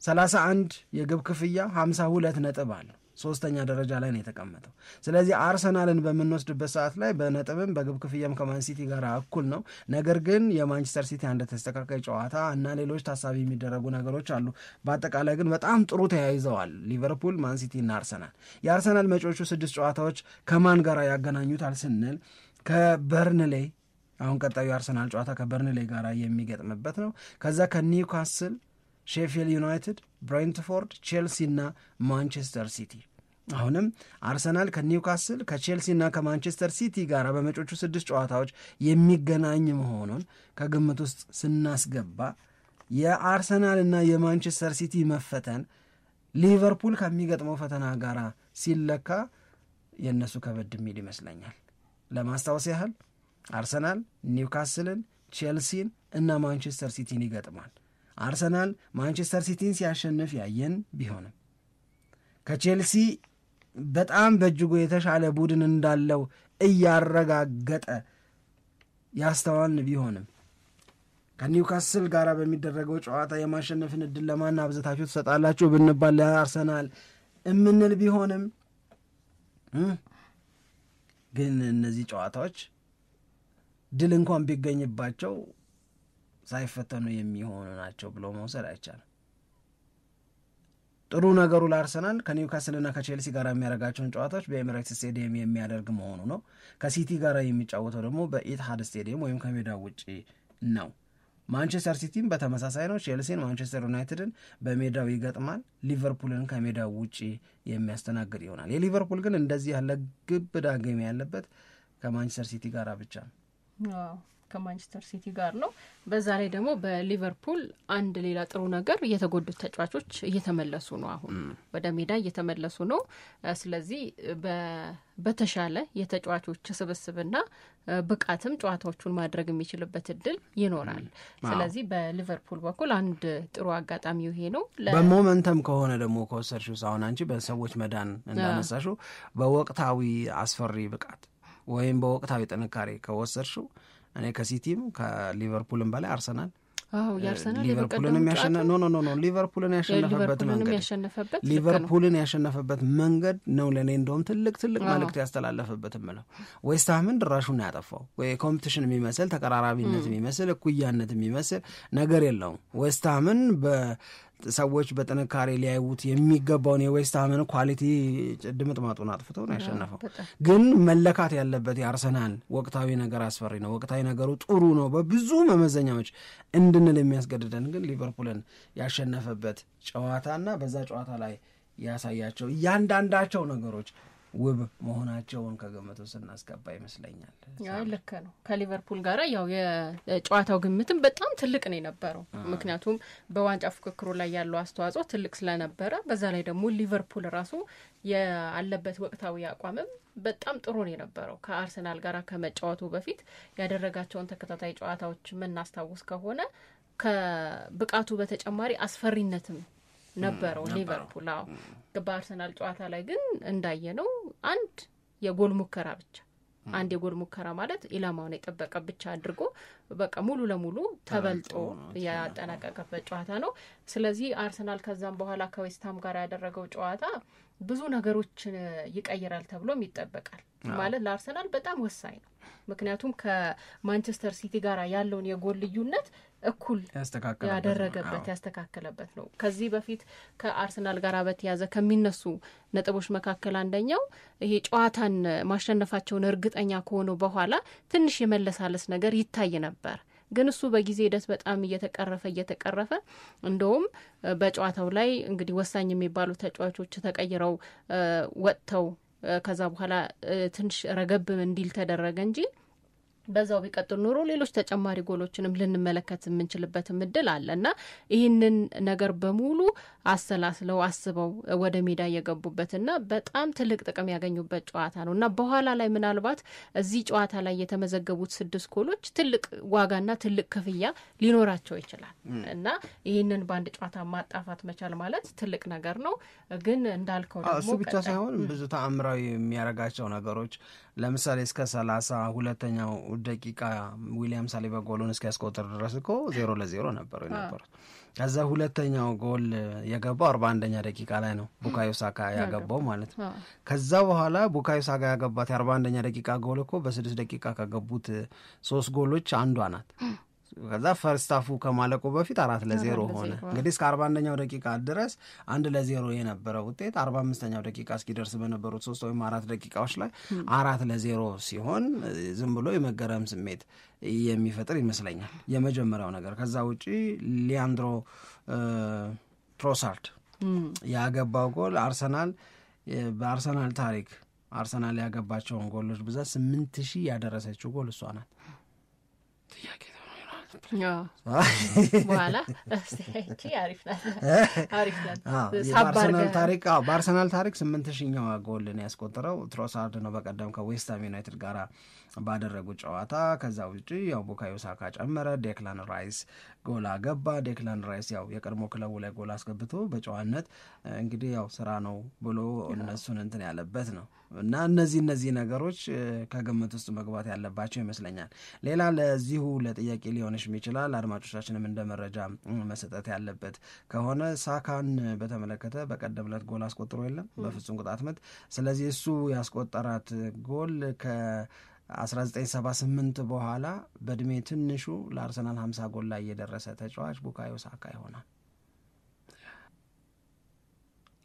31 የግብ ክፍያ 52 ነጥብ አለው። ሶስተኛ ደረጃ ላይ ነው የተቀመጠው። ስለዚህ አርሰናልን በምንወስድበት ሰዓት ላይ በነጥብም በግብ ክፍያም ሲቲ ጋር እኩል ነው። ነገር ግን የማንቸስተር ሲቲ አንድ ተስተካካይ ጨዋታ እና ሌሎች ታሳቢ የሚደረጉ ነገሮች አሉ። በአጠቃላይ ግን በጣም ጥሩ ተያይዘዋል ሊቨርፑል፣ ሲቲ እና አርሰናል። የአርሰናል መጪዎቹ ስድስት ጨዋታዎች ከማን ጋር ያገናኙታል ስንል ከበርንሌይ አሁን ቀጣዩ የአርሰናል ጨዋታ ከበርንሌ ጋር የሚገጥምበት ነው። ከዛ ከኒውካስል ሼፊልድ ዩናይትድ፣ ብሬንትፎርድ፣ እና ማንቸስተር ሲቲ አሁንም አርሰናል ከኒውካስል ከቼልሲና ከማንቸስተር ሲቲ ጋር በመጮቹ ስድስት ጨዋታዎች የሚገናኝ መሆኑን ከግምት ውስጥ ስናስገባ የአርሰናል እና የማንቸስተር ሲቲ መፈተን ሊቨርፑል ከሚገጥመው ፈተና ጋር ሲለካ የእነሱ ከበድ የሚል ይመስለኛል። ለማስታወስ ያህል አርሰናል ኒውካስልን፣ ቼልሲን እና ማንቸስተር ሲቲን ይገጥማል። አርሰናል ማንቸስተር ሲቲን ሲያሸንፍ ያየን ቢሆንም ከቼልሲ በጣም በእጅጉ የተሻለ ቡድን እንዳለው እያረጋገጠ ያስተዋልን ቢሆንም ከኒውካስል ጋር በሚደረገው ጨዋታ የማሸነፍን እድል ለማን አብዝታችሁ ትሰጣላችሁ ብንባል ለአርሰናል እምንል ቢሆንም ግን እነዚህ ጨዋታዎች ድል እንኳን ቢገኝባቸው ሳይፈተኑ የሚሆኑ ናቸው ብሎ መውሰድ አይቻልም። ጥሩ ነገሩ ለአርሰናል ከኒውካስልና ከቼልሲ ጋር የሚያደርጋቸውን ጨዋታዎች በኤሚሬትስ ስቴዲየም የሚያደርግ መሆኑ ነው። ከሲቲ ጋር የሚጫወተው ደግሞ በኢትሃድ ስቴዲየም ወይም ከሜዳ ውጭ ነው። ማንቸስተር ሲቲም በተመሳሳይ ነው። ቼልሲን፣ ማንቸስተር ዩናይትድን በሜዳው ይገጥማል። ሊቨርፑልን ከሜዳው ውጭ የሚያስተናግድ ይሆናል። የሊቨርፑል ግን እንደዚህ ያለ ግብ ጌም ያለበት ከማንቸስተር ሲቲ ጋር ብቻ ነው። ከማንቸስተር ሲቲ ጋር ነው። በዛ ላይ ደግሞ በሊቨርፑል አንድ ሌላ ጥሩ ነገር የተጎዱት ተጫዋቾች እየተመለሱ ነው፣ አሁን ወደ ሜዳ እየተመለሱ ነው። ስለዚህ በተሻለ የተጫዋቾች ስብስብና ብቃትም ጨዋታዎቹን ማድረግ የሚችልበት እድል ይኖራል። ስለዚህ በሊቨርፑል በኩል አንድ ጥሩ አጋጣሚ ይሄ ነው። በሞመንተም ከሆነ ደግሞ ከወሰድሽው አሁን አንቺ በሰዎች መዳን እንዳነሳሽው በወቅታዊ አስፈሪ ብቃት ወይም በወቅታዊ ጥንካሬ ከወሰድሽው እኔ ከሲቲም ከሊቨርፑልም በላይ አርሰናል ሊቨርፑልንም ያሸነ ኖ ኖ ሊቨርፑልን ያሸነፈበት መንገድ ሊቨርፑልን ያሸነፈበት መንገድ ነው ለእኔ እንደውም ትልቅ ትልቅ መልእክት ያስተላለፈበት ምለው ዌስትሃምን ድራሹን ያጠፋው ኮምፒቲሽን የሚመስል ተቀራራቢነት የሚመስል እኩያነት የሚመስል ነገር የለውም ዌስትሃምን ሰዎች በጥንካሬ ሊያዩት የሚገባውን የዌስትሃምን ኳሊቲ ድምጥማጡን አጥፍቶ ነው ያሸነፈው። ግን መለካት ያለበት የአርሰናል ወቅታዊ ነገር አስፈሪ ነው፣ ወቅታዊ ነገሩ ጥሩ ነው በብዙ መመዘኛዎች እንድንል የሚያስገድደን ግን ሊቨርፑልን ያሸነፈበት ጨዋታና በዛ ጨዋታ ላይ ያሳያቸው እያንዳንዳቸው ነገሮች ውብ መሆናቸውን ከግምቱ ስናስገባ ይመስለኛል። ልክ ነው። ከሊቨርፑል ጋር ያው የጨዋታው ግምትም በጣም ትልቅ ነው የነበረው። ምክንያቱም በዋንጫ ፉክክሩ ላይ ያለው አስተዋጽኦ ትልቅ ስለነበረ፣ በዛ ላይ ደግሞ ሊቨርፑል ራሱ ያለበት ወቅታዊ አቋምም በጣም ጥሩ ነው የነበረው። ከአርሰናል ጋር ከመጫወቱ በፊት ያደረጋቸውን ተከታታይ ጨዋታዎች የምናስታውስ ከሆነ ከብቃቱ በተጨማሪ አስፈሪነትም ነበረው ሊቨርፑል። አዎ በአርሰናል ጨዋታ ላይ ግን እንዳየ ነው አንድ የጎል ሙከራ ብቻ አንድ የጎል ሙከራ ማለት ኢላማውን የጠበቀ ብቻ አድርጎ በቃ ሙሉ ለሙሉ ተበልጦ ያጠናቀቀበት ጨዋታ ነው። ስለዚህ አርሰናል ከዛም በኋላ ከዌስትሃም ጋር ያደረገው ጨዋታ ብዙ ነገሮችን ይቀይራል ተብሎም ይጠበቃል። ማለት ለአርሰናል በጣም ወሳኝ ነው። ምክንያቱም ከማንቸስተር ሲቲ ጋር ያለውን የጎል ልዩነት እኩል ያደረገበት ያስተካከለበት ነው። ከዚህ በፊት ከአርሰናል ጋር በተያዘ ከሚነሱ ነጥቦች መካከል አንደኛው ይሄ ጨዋታን ማሸነፋቸውን እርግጠኛ ከሆኑ በኋላ ትንሽ የመለሳለስ ነገር ይታይ ነበር። ግን እሱ በጊዜ ሂደት በጣም እየተቀረፈ እየተቀረፈ እንደውም በጨዋታው ላይ እንግዲህ ወሳኝ የሚባሉ ተጫዋቾች ተቀይረው ወጥተው ከዛ በኋላ ትንሽ ረገብ እንዲል ተደረገ እንጂ በዛው ቢቀጥል ኑሮ ሌሎች ተጨማሪ ጎሎችንም ልንመለከት የምንችልበትም እድል አለ እና ይህንን ነገር በሙሉ አሰላስለው አስበው ወደ ሜዳ የገቡበትና በጣም ትልቅ ጥቅም ያገኙበት ጨዋታ ነው እና በኋላ ላይ ምናልባት እዚህ ጨዋታ ላይ የተመዘገቡት ስድስት ጎሎች ትልቅ ዋጋና ትልቅ ክፍያ ሊኖራቸው ይችላል እና ይህንን በአንድ ጨዋታ ማጣፋት መቻል ማለት ትልቅ ነገር ነው። ግን እንዳልከው ደግሞ እሱ ብቻ ሳይሆን ብዙ ተአምራዊ የሚያደርጋቸው ነገሮች ለምሳሌ እስከ ሰላሳ ሁለተኛው ደቂቃ ዊሊያም ሳሊባ ጎሉን እስኪያስቆጥር ድረስ እኮ ዜሮ ለዜሮ ነበሩ የነበሩት። ከዛ ሁለተኛው ጎል የገባው አርባ አንደኛ ደቂቃ ላይ ነው ቡካዮ ሳካ ያገባው ማለት ነው። ከዛ በኋላ ቡካዮ ሳካ ያገባት የአርባ አንደኛ ደቂቃ ጎል እኮ በስድስት ደቂቃ ከገቡት ሶስት ጎሎች አንዷ ናት። ከዛ ፈርስታፉ ከማለቁ በፊት አራት ለዜሮ ሆነ። እንግዲህ እስከ አርባ አንደኛው ደቂቃ ድረስ አንድ ለዜሮ የነበረ ውጤት አርባ አምስተኛው ደቂቃ እስኪደርስ በነበሩት ሶስት ወይም አራት ደቂቃዎች ላይ አራት ለዜሮ ሲሆን ዝም ብሎ የመገረም ስሜት የሚፈጥር ይመስለኛል የመጀመሪያው ነገር። ከዛ ውጪ ሊያንድሮ ትሮሳርድ ያገባው ጎል አርሰናል በአርሰናል ታሪክ አርሰናል ያገባቸውን ጎሎች ብዛት ስምንት ሺህ ያደረሰችው ጎል እሷ ናት። ጥያቄ በኋላ አሪፍ በአርሰናል ታሪክ በአርሰናል ታሪክ ስምንት ሺኛዋ ጎልን ያስቆጠረው ትሮሳርድ ነው። በቀደም ከዌስትሃም ዩናይትድ ጋር ባደረጉት ጨዋታ። ከዛ ውጭ ያው ቡካዮ ሳካ ጨመረ፣ ዴክላን ራይስ ጎል አገባ። ዴክላን ራይስ ያው የቀድሞ ክለቡ ላይ ጎል አስገብቶ በጨዋነት እንግዲህ ያው ስራ ነው ብሎ እነሱን እንትን ያለበት ነው እና እነዚህ እነዚህ ነገሮች ከግምት ውስጥ መግባት ያለባቸው ይመስለኛል። ሌላ ለዚሁ ለጥያቄ ሊሆንሽ ይችላል አድማጮቻችንም እንደ መረጃ መሰጠት ያለበት ከሆነ ሳካን በተመለከተ በቀደም ዕለት ጎል አስቆጥሮ የለም በፍጹም ቅጣት ምት። ስለዚህ እሱ ያስቆጠራት ጎል ከ 1978 በኋላ በእድሜ ትንሹ ለአርሰናል 50 ጎል ላይ የደረሰ ተጫዋች ቡካዮ ሳካ ይሆናል።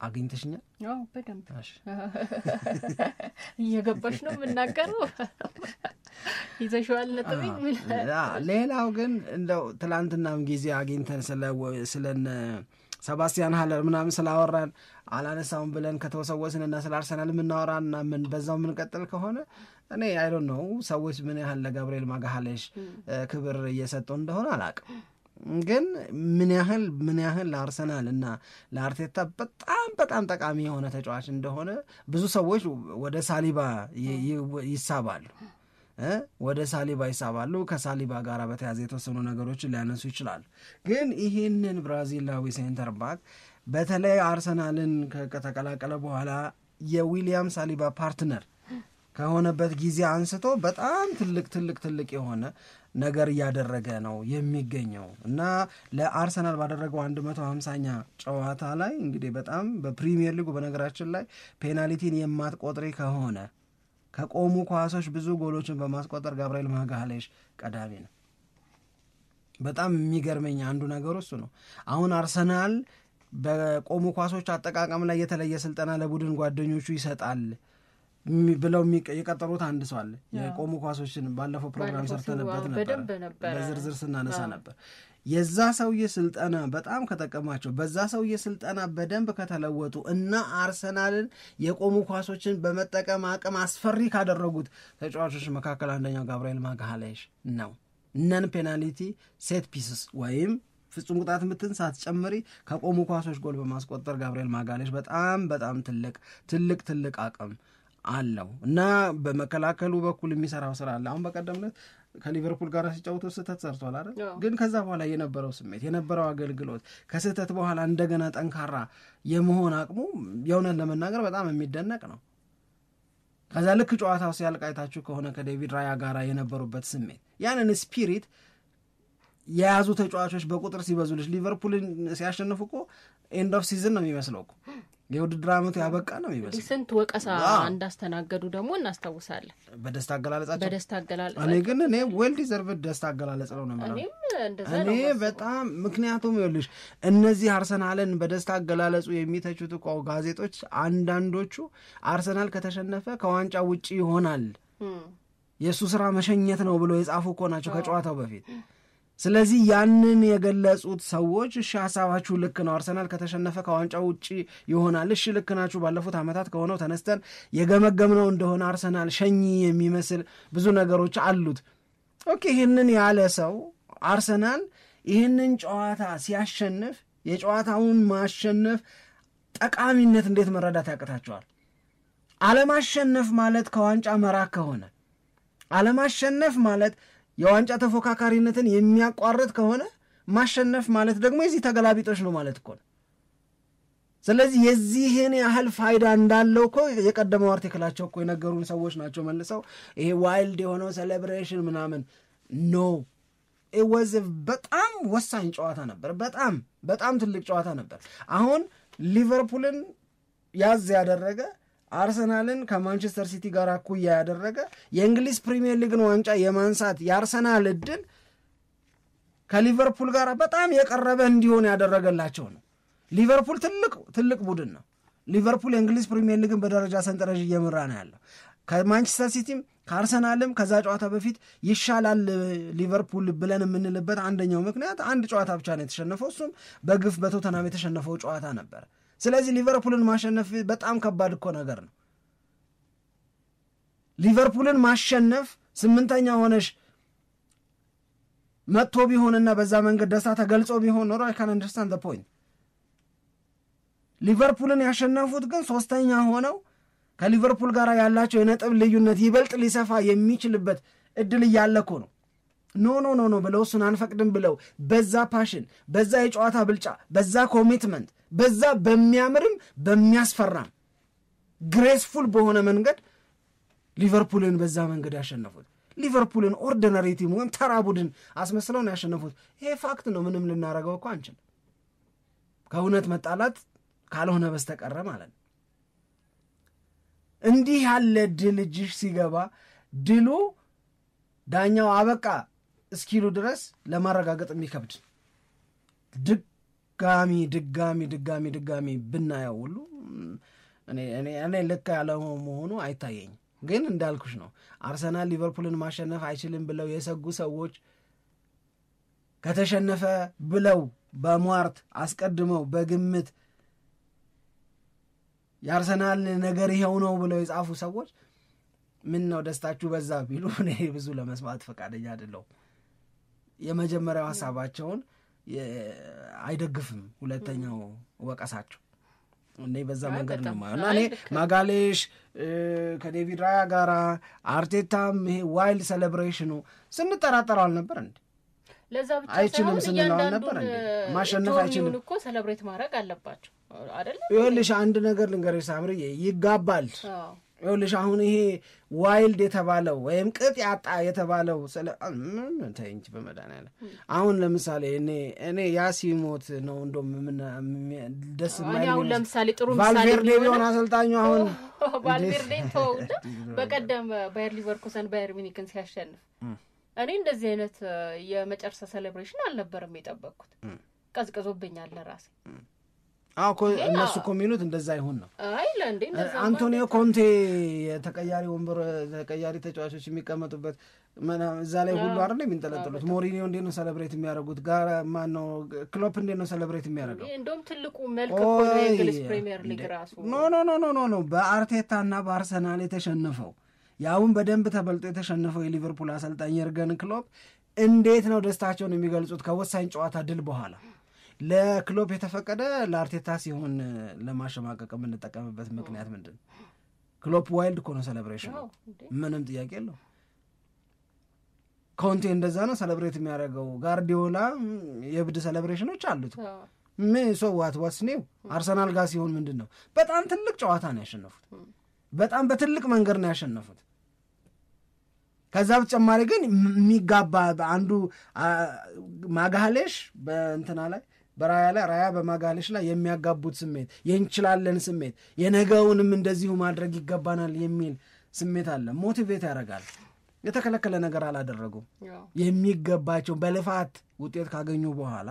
አግኝተሽኛል? በደንብ እየገባሽ ነው የምናገረው። ይዘሽዋል ነጥብ። ሌላው ግን እንደው ትላንትናም ጊዜ አግኝተን ስለነ ሰባስቲያን ሀለር ምናምን ስላወራን አላነሳውን ብለን ከተወሰወስንና ስለ አርሰናል የምናወራና ምን በዛው የምንቀጥል ከሆነ እኔ አይዶን ነው ሰዎች ምን ያህል ለገብርኤል ማጋሃሌሽ ክብር እየሰጡ እንደሆነ አላውቅም ግን ምን ያህል ምን ያህል ለአርሰናል እና ለአርቴታ በጣም በጣም ጠቃሚ የሆነ ተጫዋች እንደሆነ ብዙ ሰዎች ወደ ሳሊባ ይሳባሉ ወደ ሳሊባ ይሳባሉ። ከሳሊባ ጋር በተያዘ የተወሰኑ ነገሮችን ሊያነሱ ይችላሉ። ግን ይህንን ብራዚላዊ ሴንተር ባክ በተለይ አርሰናልን ከተቀላቀለ በኋላ የዊሊያም ሳሊባ ፓርትነር ከሆነበት ጊዜ አንስቶ በጣም ትልቅ ትልቅ ትልቅ የሆነ ነገር እያደረገ ነው የሚገኘው እና ለአርሰናል ባደረገው 150ኛ ጨዋታ ላይ እንግዲህ በጣም በፕሪሚየር ሊጉ በነገራችን ላይ ፔናልቲን የማትቆጥሪ ከሆነ ከቆሙ ኳሶች ብዙ ጎሎችን በማስቆጠር ጋብርኤል ማጋሌሽ ቀዳሚ ነው። በጣም የሚገርመኝ አንዱ ነገር እሱ ነው። አሁን አርሰናል በቆሙ ኳሶች አጠቃቀም ላይ የተለየ ስልጠና ለቡድን ጓደኞቹ ይሰጣል ብለው የቀጠሩት አንድ ሰው አለ። የቆሙ ኳሶችን ባለፈው ፕሮግራም ሰርተንበት ነበር፣ በዝርዝር ስናነሳ ነበር። የዛ ሰውዬ ስልጠና በጣም ከጠቀማቸው፣ በዛ ሰውዬ ስልጠና በደንብ ከተለወጡ እና አርሰናልን የቆሙ ኳሶችን በመጠቀም አቅም አስፈሪ ካደረጉት ተጫዋቾች መካከል አንደኛው ጋብርኤል ማግሃላይሽ ነው። ነን ፔናልቲ ሴት ፒስስ ወይም ፍጹም ቅጣት ምትን ሳትጨምሪ ከቆሙ ኳሶች ጎል በማስቆጠር ጋብርኤል ማጋሌሽ በጣም በጣም ትልቅ ትልቅ ትልቅ አቅም አለው እና በመከላከሉ በኩል የሚሰራው ስራ አለ። አሁን በቀደም ዕለት ከሊቨርፑል ጋር ሲጫወቱ ስህተት ሰርቷል አይደል? ግን ከዛ በኋላ የነበረው ስሜት የነበረው አገልግሎት ከስህተት በኋላ እንደገና ጠንካራ የመሆን አቅሙ የእውነት ለመናገር በጣም የሚደነቅ ነው። ከዛ ልክ ጨዋታው ሲያልቅ አይታችሁ ከሆነ ከዴቪድ ራያ ጋር የነበሩበት ስሜት ያንን ስፒሪት የያዙ ተጫዋቾች በቁጥር ሲበዙልሽ ሊቨርፑልን ሲያሸንፉ እኮ ኤንድ ኦፍ ሲዝን ነው የሚመስለው እኮ የውድድር ዓመቱ ያበቃ ነው ይመስል ስንት ወቀሳ እንዳስተናገዱ ደግሞ እናስታውሳለን። በደስታ አገላለጻቸው በደስታ አገላለጻ እኔ ግን እኔ ዌል ዲዘርቭድ ደስታ አገላለጽ ነው ነው እኔ በጣም ምክንያቱም ይኸውልሽ እነዚህ አርሰናልን በደስታ አገላለጹ የሚተቹት እኮ ጋዜጦች አንዳንዶቹ አርሰናል ከተሸነፈ ከዋንጫ ውጭ ይሆናል የእሱ ስራ መሸኘት ነው ብሎ የጻፉ እኮ ናቸው ከጨዋታው በፊት ስለዚህ ያንን የገለጹት ሰዎች እሺ ሀሳባችሁ ልክ ነው፣ አርሰናል ከተሸነፈ ከዋንጫው ውጭ ይሆናል። እሺ ልክ ናችሁ። ባለፉት ዓመታት ከሆነው ተነስተን የገመገምነው እንደሆነ አርሰናል ሸኝ የሚመስል ብዙ ነገሮች አሉት። ኦኬ፣ ይህንን ያለ ሰው አርሰናል ይህንን ጨዋታ ሲያሸንፍ የጨዋታውን ማሸነፍ ጠቃሚነት እንዴት መረዳት ያቅታቸዋል? አለማሸነፍ ማለት ከዋንጫ መራቅ ከሆነ አለማሸነፍ ማለት የዋንጫ ተፎካካሪነትን የሚያቋርጥ ከሆነ ማሸነፍ ማለት ደግሞ የዚህ ተገላቢጦች ነው ማለት እኮ ነው። ስለዚህ የዚህን ያህል ፋይዳ እንዳለው እኮ የቀደመው አርቲክላቸው እኮ የነገሩን ሰዎች ናቸው። መልሰው ይሄ ዋይልድ የሆነው ሴሌብሬሽን ምናምን ኖ ወዝ በጣም ወሳኝ ጨዋታ ነበር። በጣም በጣም ትልቅ ጨዋታ ነበር። አሁን ሊቨርፑልን ያዝ ያደረገ አርሰናልን ከማንቸስተር ሲቲ ጋር አኩያ ያደረገ የእንግሊዝ ፕሪምየር ሊግን ዋንጫ የማንሳት የአርሰናል እድል ከሊቨርፑል ጋር በጣም የቀረበ እንዲሆን ያደረገላቸው ነው። ሊቨርፑል ትልቅ ትልቅ ቡድን ነው። ሊቨርፑል የእንግሊዝ ፕሪምየር ሊግን በደረጃ ሰንጠረዥ እየመራ ነው ያለው። ከማንቸስተር ሲቲም ከአርሰናልም ከዛ ጨዋታ በፊት ይሻላል ሊቨርፑል ብለን የምንልበት አንደኛው ምክንያት አንድ ጨዋታ ብቻ ነው የተሸነፈው፣ እሱም በግፍ በቶተናም የተሸነፈው ጨዋታ ነበር። ስለዚህ ሊቨርፑልን ማሸነፍ በጣም ከባድ እኮ ነገር ነው። ሊቨርፑልን ማሸነፍ ስምንተኛ ሆነሽ መጥቶ ቢሆንና በዛ መንገድ ደስታ ተገልጾ ቢሆን ኖሮ አይ ካን አንደርስታንድ ፖይንት። ሊቨርፑልን ያሸነፉት ግን ሶስተኛ ሆነው ከሊቨርፑል ጋር ያላቸው የነጥብ ልዩነት ይበልጥ ሊሰፋ የሚችልበት እድል እያለ እኮ ነው። ኖ ኖ ኖ ኖ ብለው እሱን አንፈቅድም ብለው በዛ ፓሽን፣ በዛ የጨዋታ ብልጫ፣ በዛ ኮሚትመንት፣ በዛ በሚያምርም በሚያስፈራም ግሬስፉል በሆነ መንገድ ሊቨርፑልን በዛ መንገድ ያሸነፉት ሊቨርፑልን ኦርዲነሪ ቲም ወይም ተራ ቡድን አስመስለው ያሸነፉት። ይሄ ፋክት ነው። ምንም ልናረገው እኮ አንችል ከእውነት መጣላት ካልሆነ በስተቀረ ማለት ነው። እንዲህ ያለ ድል እጅሽ ሲገባ ድሉ ዳኛው አበቃ እስኪሉ ድረስ ለማረጋገጥ የሚከብድ ድጋሚ ድጋሚ ድጋሚ ድጋሚ ብናየው ሁሉ እኔ ልክ ያለ መሆኑ አይታየኝም። ግን እንዳልኩሽ ነው አርሰናል ሊቨርፑልን ማሸነፍ አይችልም ብለው የሰጉ ሰዎች ከተሸነፈ ብለው በሟርት አስቀድመው በግምት የአርሰናል ነገር ይኸው ነው ብለው የጻፉ ሰዎች ምን ነው ደስታችሁ በዛ ቢሉ እኔ ብዙ ለመስማት ፈቃደኛ አይደለሁም። የመጀመሪያው ሀሳባቸውን አይደግፍም ሁለተኛው ወቀሳቸው። እኔ በዛ መንገድ ነው እና እኔ ማጋሌሽ ከዴቪድ ራያ ጋር አርቴታም ይሄ ዋይልድ ሴሌብሬሽኑ ስንጠራጠረው አልነበር እንዴ? አይችልም ስንለው አልነበር እንዴ? ማሸነፍ አይችልም እኮ ሴሌብሬት ማድረግ አለባቸው አይደለም። ይኸውልሽ አንድ ነገር ልንገርሽ ሳምሪ፣ ይጋባል ይኸውልሽ አሁን ይሄ ዋይልድ የተባለው ወይም ቅጥ ያጣ የተባለው ስለ ተይንች በመድኃኒዓለም አሁን ለምሳሌ እኔ እኔ ያ ሲሞት ነው እንደውም ደስ አሁን ለምሳሌ ጥሩ ቫልቬርዴ ቢሆን አሰልጣኙ አሁን ቫልቬርዴን ተወውና በቀደም ባየር ሊቨርኩሰን ባየር ሚኒክን ሲያሸንፍ እኔ እንደዚህ አይነት የመጨረሻ ሴሌብሬሽን አልነበርም የጠበቅኩት ቀዝቅዞብኛል ለራሴ አዎ እነሱ እኮ የሚሉት እንደዛ አይሆን ነው። አንቶኒዮ ኮንቴ የተቀያሪ ወንበር ተቀያሪ ተጫዋቾች የሚቀመጡበት እዛ ላይ ሁሉ አይደለ የሚንጠለጥሉት። ሞሪኒዮ እንዴት ነው ሰለብሬት የሚያደርጉት? ጋር ነው ክሎፕ እንዴት ነው ሰለብሬት የሚያደርገው? እንደውም ትልቁ መልክ የእንግሊዝ ፕሪሚየር ሊግ ራሱ ኖ ኖ ኖ ኖ ኖ በአርቴታና በአርሰናል የተሸነፈው ያውን በደንብ ተበልጦ የተሸነፈው የሊቨርፑል አሰልጣኝ የርገን ክሎፕ እንዴት ነው ደስታቸውን የሚገልጹት ከወሳኝ ጨዋታ ድል በኋላ ለክሎፕ የተፈቀደ ለአርቴታ ሲሆን ለማሸማቀቅ የምንጠቀምበት ምክንያት ምንድን ነው? ክሎፕ ዋይልድ እኮ ነው። ሴሌብሬሽን ምንም ጥያቄ የለው። ኮንቴ እንደዛ ነው ሴሌብሬት የሚያደርገው። ጋርዲዮላ የብድ ሴሌብሬሽኖች አሉት። ምን ሶ ዋት ዋትስ ኒው አርሰናል ጋር ሲሆን ምንድን ነው? በጣም ትልቅ ጨዋታ ነው ያሸነፉት። በጣም በትልቅ መንገድ ነው ያሸነፉት። ከዛ በተጨማሪ ግን የሚጋባ አንዱ ማጋሌሽ በእንትና ላይ በራያ ላይ ራያ በማጋለሽ ላይ የሚያጋቡት ስሜት የእንችላለን ስሜት የነገውንም እንደዚሁ ማድረግ ይገባናል የሚል ስሜት አለ። ሞቲቬት ያደርጋል። የተከለከለ ነገር አላደረጉም። የሚገባቸው በልፋት ውጤት ካገኙ በኋላ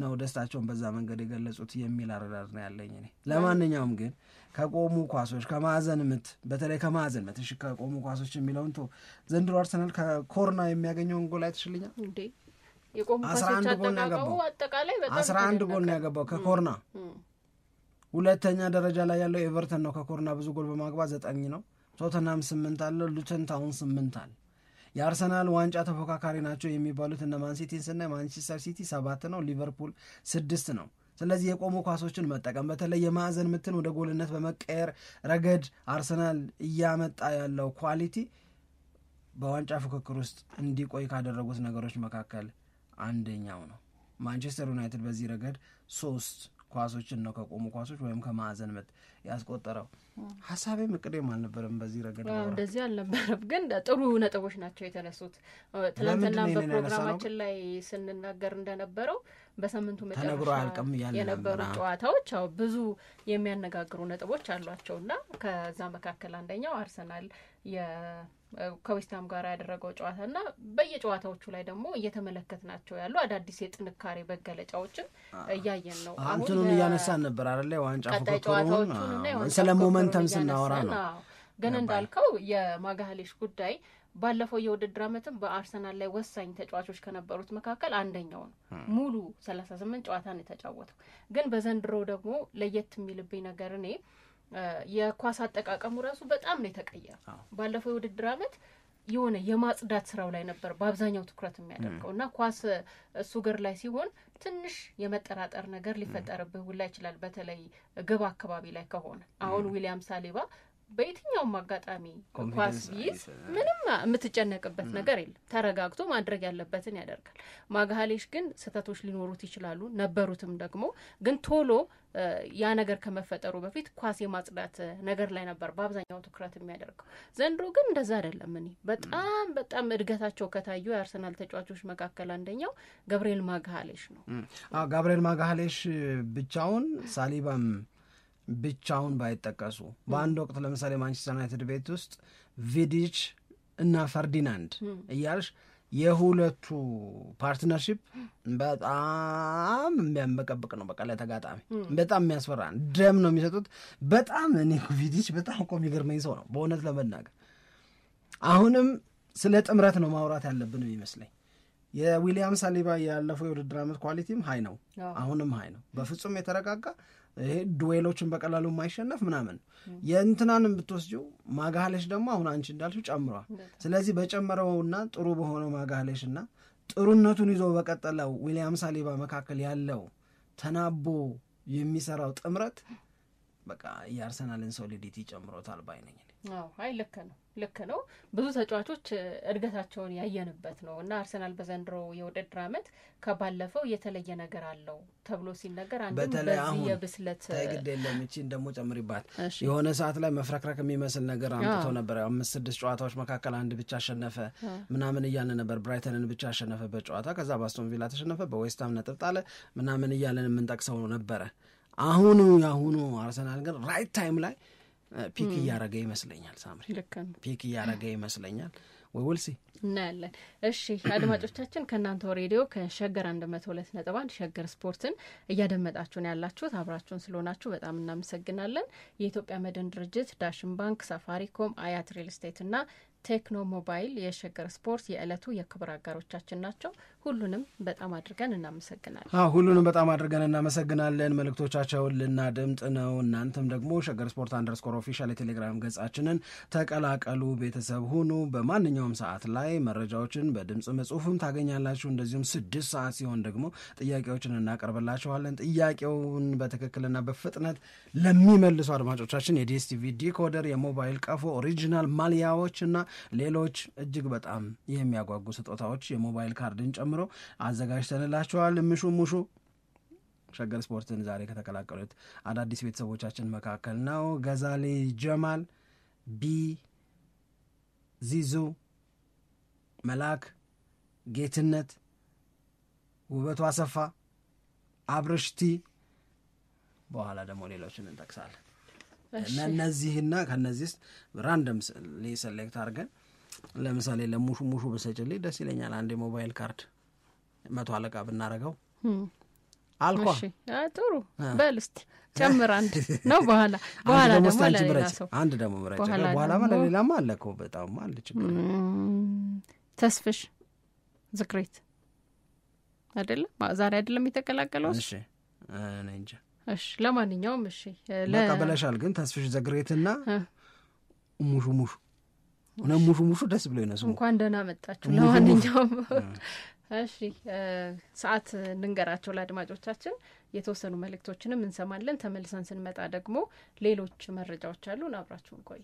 ነው ደስታቸውን በዛ መንገድ የገለጹት የሚል አረዳድ ነው ያለኝ እኔ። ለማንኛውም ግን ከቆሙ ኳሶች ከማዕዘን ምት በተለይ ከማዕዘን ምት እሺ፣ ከቆሙ ኳሶች የሚለውን ዘንድሮ አርሰናል ከኮርና የሚያገኘውን ጎል አይተሽልኛል እንዴ? የቆሙ ኳሶች አጠቃቀሙ አስራ አንድ ጎል ነው ያገባው ከኮርና። ሁለተኛ ደረጃ ላይ ያለው ኤቨርተን ነው ከኮርና ብዙ ጎል በማግባት ዘጠኝ ነው። ቶተናም ስምንት አለ፣ ሉተን ታውን ስምንት አለ። የአርሰናል ዋንጫ ተፎካካሪ ናቸው የሚባሉት እነ ማንሲቲን ስና ማንቸስተር ሲቲ ሰባት ነው፣ ሊቨርፑል ስድስት ነው። ስለዚህ የቆሙ ኳሶችን መጠቀም በተለይ የማዕዘን ምትን ወደ ጎልነት በመቀየር ረገድ አርሰናል እያመጣ ያለው ኳሊቲ በዋንጫ ፉክክር ውስጥ እንዲቆይ ካደረጉት ነገሮች መካከል አንደኛው ነው። ማንቸስተር ዩናይትድ በዚህ ረገድ ሶስት ኳሶችን ነው ከቆሙ ኳሶች ወይም ከማዕዘን ምት ያስቆጠረው። ሀሳቤም እቅዴም አልነበረም በዚህ ረገድ እንደዚህ አልነበረም፣ ግን ጥሩ ነጥቦች ናቸው የተነሱት። ትናንትና በፕሮግራማችን ላይ ስንናገር እንደነበረው በሳምንቱ መጨረሻ የነበሩ ጨዋታዎች ያው ብዙ የሚያነጋግሩ ነጥቦች አሏቸው እና ከዛ መካከል አንደኛው አርሰናል ከዌስትሃም ጋር ያደረገው ጨዋታ እና በየጨዋታዎቹ ላይ ደግሞ እየተመለከት ናቸው ያሉ አዳዲስ የጥንካሬ መገለጫዎችን እያየን ነው። እንትኑን እያነሳን ነበር አለ ዋንጫ ፉክክሩን ስለ ሞመንተም ስናወራ ነው። ግን እንዳልከው የማጋሌሽ ጉዳይ ባለፈው የውድድር ዓመትም በአርሰናል ላይ ወሳኝ ተጫዋቾች ከነበሩት መካከል አንደኛው ነው። ሙሉ ሰላሳ ስምንት ጨዋታ ነው የተጫወተው። ግን በዘንድሮ ደግሞ ለየት የሚልብኝ ነገር እኔ የኳስ አጠቃቀሙ ራሱ በጣም ነው የተቀየረ። ባለፈው የውድድር አመት የሆነ የማጽዳት ስራው ላይ ነበር በአብዛኛው ትኩረት የሚያደርገው እና ኳስ እሱ እግር ላይ ሲሆን ትንሽ የመጠራጠር ነገር ሊፈጠርብህ ውላ ይችላል። በተለይ ግብ አካባቢ ላይ ከሆነ አሁን ዊሊያም ሳሊባ በየትኛውም አጋጣሚ ኳስ ቢይዝ ምንም የምትጨነቅበት ነገር የለም። ተረጋግቶ ማድረግ ያለበትን ያደርጋል። ማግሃሌሽ ግን ስህተቶች ሊኖሩት ይችላሉ፣ ነበሩትም ደግሞ ግን ቶሎ ያ ነገር ከመፈጠሩ በፊት ኳስ የማጽዳት ነገር ላይ ነበር በአብዛኛው ትኩረት የሚያደርገው። ዘንድሮ ግን እንደዛ አይደለም። እኔ በጣም በጣም እድገታቸው ከታዩ የአርሰናል ተጫዋቾች መካከል አንደኛው ገብርኤል ማግሃሌሽ ነው። ገብርኤል ማግሃሌሽ ብቻውን ሳሊባም ብቻውን ባይጠቀሱ በአንድ ወቅት ለምሳሌ ማንቸስተር ዩናይትድ ቤት ውስጥ ቪዲች እና ፈርዲናንድ እያልሽ የሁለቱ ፓርትነርሺፕ በጣም የሚያንበቀብቅ ነው። በቃ ለተጋጣሚ በጣም የሚያስፈራ ደም ነው የሚሰጡት። በጣም እኔ ቪዲች በጣም እኮ የሚገርመኝ ሰው ነው በእውነት ለመናገር። አሁንም ስለ ጥምረት ነው ማውራት ያለብን ይመስለኝ። የዊሊያም ሳሊባ ያለፈው የውድድር ዓመት ኳሊቲም ሀይ ነው፣ አሁንም ሀይ ነው። በፍጹም የተረጋጋ ይሄ ዱዌሎችን በቀላሉ የማይሸነፍ ምናምን የእንትናንም ብትወስጂው ማጋሌሽ ደግሞ አሁን አንቺ እንዳልሽው ጨምሯል። ስለዚህ በጨመረውና ጥሩ በሆነው ማጋሌሽ እና ጥሩነቱን ይዞ በቀጠለው ዊሊያም ሳሊባ መካከል ያለው ተናቦ የሚሰራው ጥምረት በቃ የአርሰናልን ሶሊዲቲ ጨምሮታል ባይነኝ። አይ ልክ ነው። ልክ ነው። ብዙ ተጫዋቾች እድገታቸውን ያየንበት ነው እና አርሰናል በዘንድሮ የውድድር አመት ከባለፈው የተለየ ነገር አለው ተብሎ ሲነገር አንድ በተለይ አሁን የብስለት ግድ የለም እቺን ደግሞ ጨምሪባት የሆነ ሰዓት ላይ መፍረክረክ የሚመስል ነገር አምጥቶ ነበር። አምስት ስድስት ጨዋታዎች መካከል አንድ ብቻ አሸነፈ ምናምን እያለ ነበር። ብራይተንን ብቻ አሸነፈበት ጨዋታ፣ ከዛ በአስቶን ቪላ ተሸነፈ፣ በዌስትሃም ነጥብ ጣለ ምናምን እያለን የምንጠቅሰው ነበረ። አሁኑ የአሁኑ አርሰናል ግን ራይት ታይም ላይ ፒክ እያረገ ይመስለኛል። ሳምሪ ፒክ እያረገ ይመስለኛል። ወልሲ እናያለን። እሺ አድማጮቻችን፣ ከእናንተው ሬዲዮ ከሸገር አንድ መቶ ሁለት ነጥብ አንድ ሸገር ስፖርትን እያደመጣችሁን ያላችሁት አብራችሁን ስለሆናችሁ በጣም እናመሰግናለን። የኢትዮጵያ መድን ድርጅት፣ ዳሽን ባንክ፣ ሳፋሪኮም፣ አያት ሪል ስቴትና ቴክኖ ሞባይል የሸገር ስፖርት የዕለቱ የክብር አጋሮቻችን ናቸው። ሁሉንም በጣም አድርገን እናመሰግናለን። ሁሉንም በጣም አድርገን እናመሰግናለን። መልእክቶቻቸውን ልናደምጥ ነው። እናንተም ደግሞ ሸገር ስፖርት አንደርስኮር ኦፊሻል የቴሌግራም ገጻችንን ተቀላቀሉ፣ ቤተሰብ ሁኑ። በማንኛውም ሰዓት ላይ መረጃዎችን በድምፅም መጽሁፍም ታገኛላችሁ። እንደዚሁም ስድስት ሰዓት ሲሆን ደግሞ ጥያቄዎችን እናቀርብላችኋለን። ጥያቄውን በትክክልና በፍጥነት ለሚመልሱ አድማጮቻችን የዲስቲቪ ዲኮደር፣ የሞባይል ቀፎ፣ ኦሪጂናል ማሊያዎች እና ሌሎች እጅግ በጣም የሚያጓጉ ስጦታዎች የሞባይል ካርድን ጨምሮ ጨምሮ አዘጋጅተንላችኋል። ምሹ ሙሹ ሸገር ስፖርትን ዛሬ ከተቀላቀሉት አዳዲስ ቤተሰቦቻችን መካከል ነው። ገዛሌ ጀማል፣ ቢ ዚዙ፣ መልአክ ጌትነት፣ ውበቱ አሰፋ፣ አብረሽቲ በኋላ ደግሞ ሌሎችን እንጠቅሳለን። እነዚህና ከነዚህ ውስጥ ራንደም ሴሌክት አድርገን ለምሳሌ ለሙሹ ሙሹ ብሰጭልኝ ደስ ይለኛል አንድ የሞባይል ካርድ መቶ አለቃ ብናረገው አልኳ። ጥሩ በል ጨምር አንድ ነው። በኋላ በኋላ ደግሞ ለሌላ ሰው አንድ ደግሞ ምረጭ። በኋላማ ለሌላማ አለ እኮ በጣም አለ ችግር። ተስፍሽ ዝክሬት አይደለም ዛሬ አይደለም የተቀላቀለው። እሺ እኔ እንጃ። እሺ ለማንኛውም እሺ በቃ ብለሻል። ግን ተስፍሽ ዘግሬትና ሙሹ ሙሹ ሙሹ ሙሹ ደስ ብሎ ይነሱ። እንኳን ደህና መጣችሁ። ለማንኛውም እሺ ሰዓት እንንገራቸው ለአድማጮቻችን። የተወሰኑ መልእክቶችንም እንሰማለን። ተመልሰን ስንመጣ ደግሞ ሌሎች መረጃዎች አሉን። አብራችሁን ቆዩ።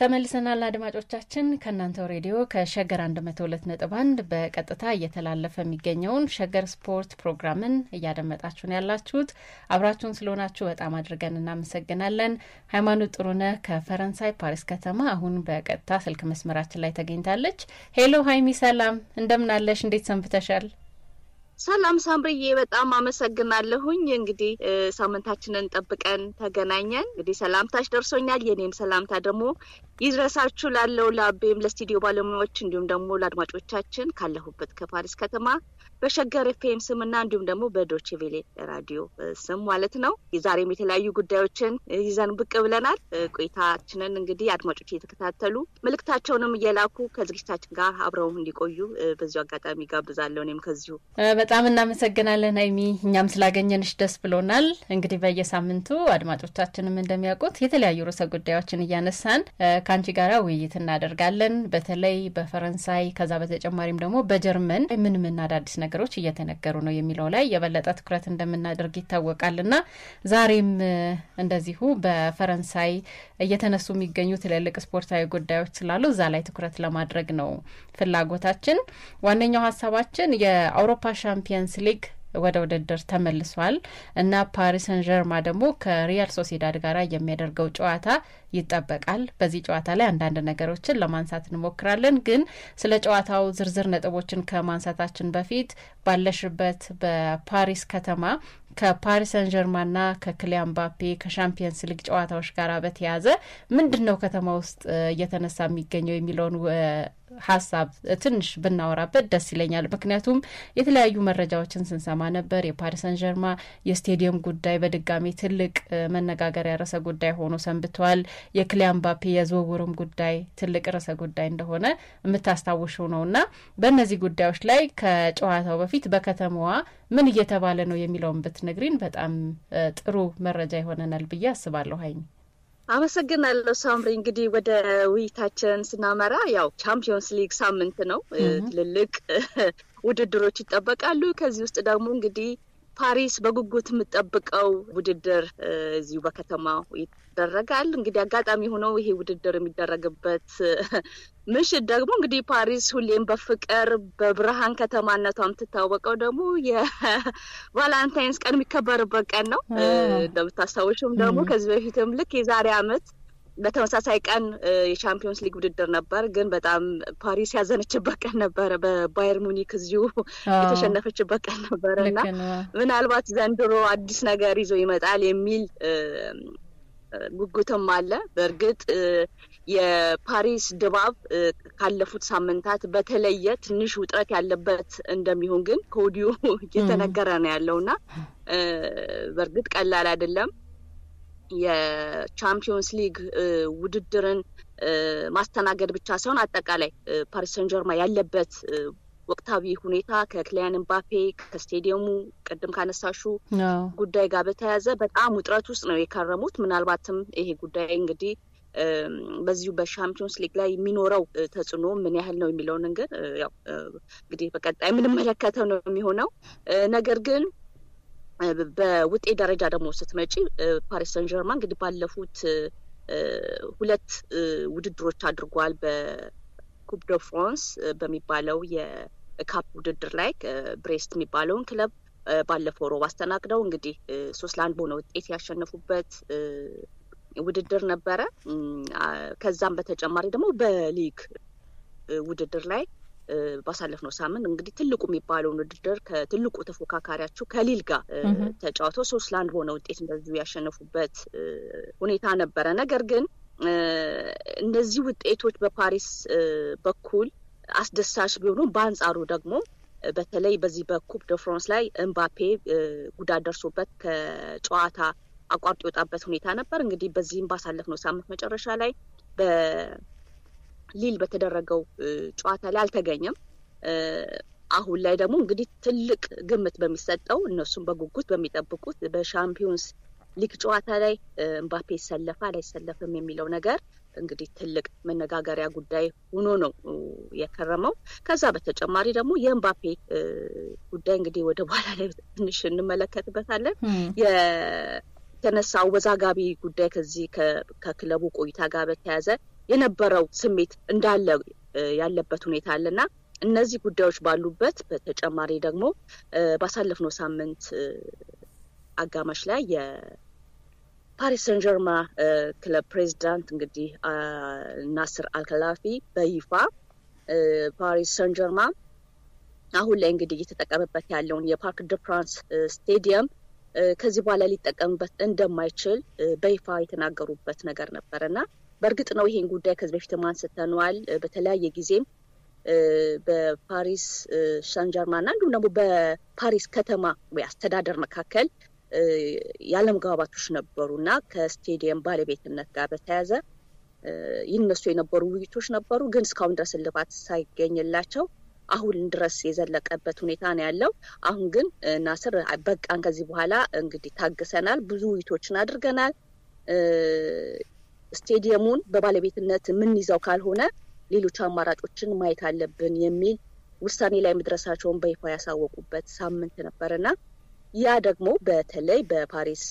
ተመልሰናል አድማጮቻችን፣ ከእናንተው ሬዲዮ ከሸገር 102.1 በቀጥታ እየተላለፈ የሚገኘውን ሸገር ስፖርት ፕሮግራምን እያደመጣችሁ ያላችሁት። አብራችሁን ስለሆናችሁ በጣም አድርገን እናመሰግናለን። ሃይማኖት ጥሩነህ ከፈረንሳይ ፓሪስ ከተማ አሁን በቀጥታ ስልክ መስመራችን ላይ ተገኝታለች። ሄሎ ሃይሚ፣ ሰላም እንደምናለሽ? እንዴት ሰንብተሻል? ሰላም ሳምርዬ በጣም አመሰግናለሁኝ። እንግዲህ ሳምንታችንን ጠብቀን ተገናኘን። እንግዲህ ሰላምታች ደርሶኛል። የኔም ሰላምታ ደግሞ ይድረሳችሁ ላለው ለአቤም፣ ለስቱዲዮ ባለሙያዎች እንዲሁም ደግሞ ለአድማጮቻችን ካለሁበት ከፓሪስ ከተማ በሸገር ኤፍኤም ስምና እንዲሁም ደግሞ በዶችቬሌ ራዲዮ ስም ማለት ነው። የዛሬም የተለያዩ ጉዳዮችን ይዘን ብቅ ብለናል። ቆይታችንን እንግዲህ አድማጮች እየተከታተሉ መልእክታቸውንም እየላኩ ከዝግጅታችን ጋር አብረው እንዲቆዩ በዚሁ አጋጣሚ ጋብዛለሁ። እኔም ከዚሁ በጣም እናመሰግናለን ሀይሚ፣ እኛም ስላገኘንሽ ደስ ብሎናል። እንግዲህ በየሳምንቱ አድማጮቻችንም እንደሚያውቁት የተለያዩ ርዕሰ ጉዳዮችን እያነሳን ከአንቺ ጋራ ውይይት እናደርጋለን። በተለይ በፈረንሳይ ከዛ በተጨማሪም ደግሞ በጀርመን ምን ምን አዳዲስ ነገሮች እየተነገሩ ነው የሚለው ላይ የበለጠ ትኩረት እንደምናደርግ ይታወቃል እና ዛሬም እንደዚሁ በፈረንሳይ እየተነሱ የሚገኙ ትልልቅ ስፖርታዊ ጉዳዮች ስላሉ እዛ ላይ ትኩረት ለማድረግ ነው ፍላጎታችን። ዋነኛው ሀሳባችን የአውሮፓ ቻምፒየንስ ሊግ ወደ ውድድር ተመልሷል እና ፓሪስ ሰን ዠርማ ደግሞ ከሪያል ሶሲዳድ ጋር የሚያደርገው ጨዋታ ይጠበቃል። በዚህ ጨዋታ ላይ አንዳንድ ነገሮችን ለማንሳት እንሞክራለን። ግን ስለ ጨዋታው ዝርዝር ነጥቦችን ከማንሳታችን በፊት ባለሽበት በፓሪስ ከተማ ከፓሪስ ሰን ዠርማና ከክሊያን ባፔ ከሻምፒየንስ ሊግ ጨዋታዎች ጋር በተያያዘ ምንድን ነው ከተማ ውስጥ እየተነሳ የሚገኘው የሚለውን ሀሳብ ትንሽ ብናወራበት ደስ ይለኛል። ምክንያቱም የተለያዩ መረጃዎችን ስንሰማ ነበር። የፓሪሰን ጀርማ የስቴዲየም ጉዳይ በድጋሚ ትልቅ መነጋገሪያ ርዕሰ ጉዳይ ሆኖ ሰንብተዋል። የክሊያን ምባፔ የዝውውርም ጉዳይ ትልቅ ርዕሰ ጉዳይ እንደሆነ የምታስታውሹ ነው እና በእነዚህ ጉዳዮች ላይ ከጨዋታው በፊት በከተማዋ ምን እየተባለ ነው የሚለውን ብትነግሪን በጣም ጥሩ መረጃ ይሆነናል ብዬ አስባለሁ ሀይሚ። አመሰግናለሁ ሳምሪ። እንግዲህ ወደ ውይይታችን ስናመራ ያው ቻምፒዮንስ ሊግ ሳምንት ነው። ትልልቅ ውድድሮች ይጠበቃሉ። ከዚህ ውስጥ ደግሞ እንግዲህ ፓሪስ በጉጉት የምጠብቀው ውድድር እዚሁ በከተማው ይደረጋል። እንግዲህ አጋጣሚ ሆነው ይሄ ውድድር የሚደረግበት ምሽት ደግሞ እንግዲህ ፓሪስ ሁሌም በፍቅር በብርሃን ከተማነቷ የምትታወቀው ደግሞ የቫላንታይንስ ቀን የሚከበርበት ቀን ነው። እንደምታስታውሽም ደግሞ ከዚህ በፊትም ልክ የዛሬ አመት። በተመሳሳይ ቀን የቻምፒዮንስ ሊግ ውድድር ነበር፣ ግን በጣም ፓሪስ ያዘነችበት ቀን ነበረ። በባየር ሙኒክ እዚሁ የተሸነፈችበት ቀን ነበረ እና ምናልባት ዘንድሮ አዲስ ነገር ይዞ ይመጣል የሚል ጉጉትም አለ። በእርግጥ የፓሪስ ድባብ ካለፉት ሳምንታት በተለየ ትንሽ ውጥረት ያለበት እንደሚሆን ግን ከወዲሁ እየተነገረ ነው ያለው እና በእርግጥ ቀላል አይደለም። የቻምፒዮንስ ሊግ ውድድርን ማስተናገድ ብቻ ሳይሆን አጠቃላይ ፓሪስ ጀርማ ያለበት ወቅታዊ ሁኔታ ከክሊያን ምባፔ ከስቴዲየሙ ቅድም ካነሳሹ ጉዳይ ጋር በተያያዘ በጣም ውጥረት ውስጥ ነው የከረሙት። ምናልባትም ይሄ ጉዳይ እንግዲህ በዚሁ በሻምፒዮንስ ሊግ ላይ የሚኖረው ተጽዕኖ ምን ያህል ነው የሚለውን ግን ያው እንግዲህ በቀጣይ የምንመለከተው ነው የሚሆነው ነገር ግን በውጤት ደረጃ ደግሞ ስትመጪ ፓሪስ ሰን ጀርማን እንግዲህ ባለፉት ሁለት ውድድሮች አድርጓል። በኩፕ ደ ፍራንስ በሚባለው የካፕ ውድድር ላይ ብሬስት የሚባለውን ክለብ ባለፈው ሮብ አስተናግደው እንግዲህ ሶስት ለአንድ በሆነ ውጤት ያሸነፉበት ውድድር ነበረ። ከዛም በተጨማሪ ደግሞ በሊግ ውድድር ላይ ባሳለፍነው ሳምንት እንግዲህ ትልቁ የሚባለውን ውድድር ከትልቁ ተፎካካሪያቸው ከሊል ጋር ተጫውቶ ሶስት ለአንድ በሆነ ውጤት እንደዚሁ ያሸነፉበት ሁኔታ ነበረ። ነገር ግን እነዚህ ውጤቶች በፓሪስ በኩል አስደሳች ቢሆኑም በአንጻሩ ደግሞ በተለይ በዚህ በኩፕ ደ ፍራንስ ላይ እምባፔ ጉዳት ደርሶበት ከጨዋታ አቋርጦ የወጣበት ሁኔታ ነበር። እንግዲህ በዚህም ባሳለፍነው ሳምንት መጨረሻ ላይ ሊል በተደረገው ጨዋታ ላይ አልተገኘም። አሁን ላይ ደግሞ እንግዲህ ትልቅ ግምት በሚሰጠው እነሱም በጉጉት በሚጠብቁት በሻምፒዮንስ ሊግ ጨዋታ ላይ እምባፔ ይሰለፋ ላይሰለፍም የሚለው ነገር እንግዲህ ትልቅ መነጋገሪያ ጉዳይ ሆኖ ነው የከረመው። ከዛ በተጨማሪ ደግሞ የእምባፔ ጉዳይ እንግዲህ ወደ በኋላ ላይ ትንሽ እንመለከትበታለን። የተነሳው አወዛጋቢ ጉዳይ ከዚህ ከክለቡ ቆይታ ጋር በተያያዘ የነበረው ስሜት እንዳለ ያለበት ሁኔታ አለና እነዚህ ጉዳዮች ባሉበት በተጨማሪ ደግሞ ባሳለፍነው ሳምንት አጋማሽ ላይ የፓሪስ ሰንጀርማ ክለብ ፕሬዚዳንት እንግዲህ ናስር አልከላፊ በይፋ ፓሪስ ሰንጀርማ አሁን ላይ እንግዲህ እየተጠቀመበት ያለውን የፓርክ ደ ፍራንስ ስቴዲየም ከዚህ በኋላ ሊጠቀምበት እንደማይችል በይፋ የተናገሩበት ነገር ነበረና በእርግጥ ነው ይሄን ጉዳይ ከዚህ በፊትም አንስተነዋል። በተለያየ ጊዜም በፓሪስ ሳንጀርማንና እንዲሁም ደግሞ በፓሪስ ከተማ ወይ አስተዳደር መካከል ያለመግባባቶች ነበሩ እና ከስቴዲየም ባለቤትነት ጋር በተያያዘ ይነሱ የነበሩ ውይይቶች ነበሩ። ግን እስካሁን ድረስ ልባት ሳይገኝላቸው አሁን ድረስ የዘለቀበት ሁኔታ ነው ያለው። አሁን ግን ናስር በቃን፣ ከዚህ በኋላ እንግዲህ ታግሰናል፣ ብዙ ውይይቶችን አድርገናል፣ ስቴዲየሙን በባለቤትነት የምንይዘው ካልሆነ ሌሎች አማራጮችን ማየት አለብን የሚል ውሳኔ ላይ መድረሳቸውን በይፋ ያሳወቁበት ሳምንት ነበርና ያ ደግሞ በተለይ በፓሪስ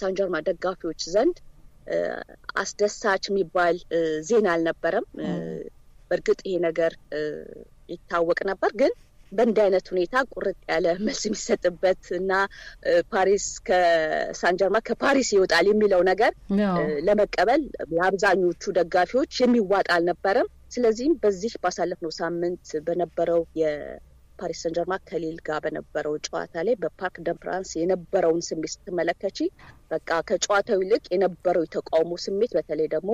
ሳንጀርማ ደጋፊዎች ዘንድ አስደሳች የሚባል ዜና አልነበረም። በእርግጥ ይሄ ነገር ይታወቅ ነበር፣ ግን በእንዲህ አይነት ሁኔታ ቁርጥ ያለ መልስ የሚሰጥበት እና ፓሪስ ከሳንጀርማ ከፓሪስ ይወጣል የሚለው ነገር ለመቀበል የአብዛኞቹ ደጋፊዎች የሚዋጥ አልነበረም። ስለዚህም በዚህ ባሳለፍነው ሳምንት በነበረው የፓሪስ ሰንጀርማ ከሊል ጋር በነበረው ጨዋታ ላይ በፓርክ ደ ፕራንስ የነበረውን ስሜት ስትመለከች በቃ ከጨዋታው ይልቅ የነበረው የተቃውሞ ስሜት በተለይ ደግሞ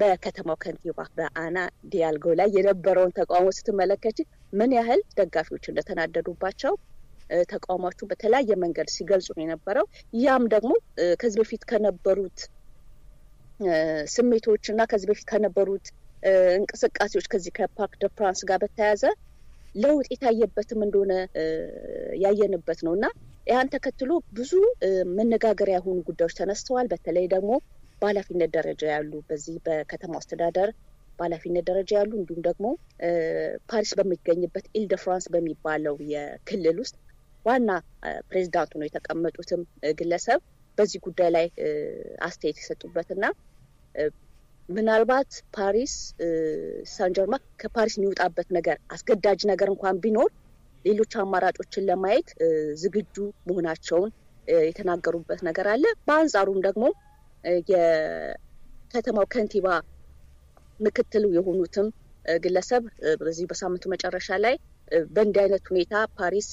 በከተማው ከንቲባ በአና ዲያልጎ ላይ የነበረውን ተቃውሞ ስትመለከች ምን ያህል ደጋፊዎች እንደተናደዱባቸው ተቃውሟቸውን በተለያየ መንገድ ሲገልጹ ነው የነበረው። ያም ደግሞ ከዚህ በፊት ከነበሩት ስሜቶች እና ከዚህ በፊት ከነበሩት እንቅስቃሴዎች ከዚህ ከፓርክ ደ ፍራንስ ጋር በተያያዘ ለውጥ የታየበትም እንደሆነ ያየንበት ነው እና ያን ተከትሎ ብዙ መነጋገሪያ የሆኑ ጉዳዮች ተነስተዋል። በተለይ ደግሞ በኃላፊነት ደረጃ ያሉ በዚህ በከተማ አስተዳደር በኃላፊነት ደረጃ ያሉ እንዲሁም ደግሞ ፓሪስ በሚገኝበት ኢል ደ ፍራንስ በሚባለው የክልል ውስጥ ዋና ፕሬዚዳንቱ ነው የተቀመጡትም ግለሰብ በዚህ ጉዳይ ላይ አስተያየት የሰጡበትና ምናልባት ፓሪስ ሳንጀርማ ከፓሪስ የሚወጣበት ነገር አስገዳጅ ነገር እንኳን ቢኖር ሌሎች አማራጮችን ለማየት ዝግጁ መሆናቸውን የተናገሩበት ነገር አለ። በአንጻሩም ደግሞ የከተማው ከንቲባ ምክትል የሆኑትም ግለሰብ በዚህ በሳምንቱ መጨረሻ ላይ በእንዲህ አይነት ሁኔታ ፓሪስ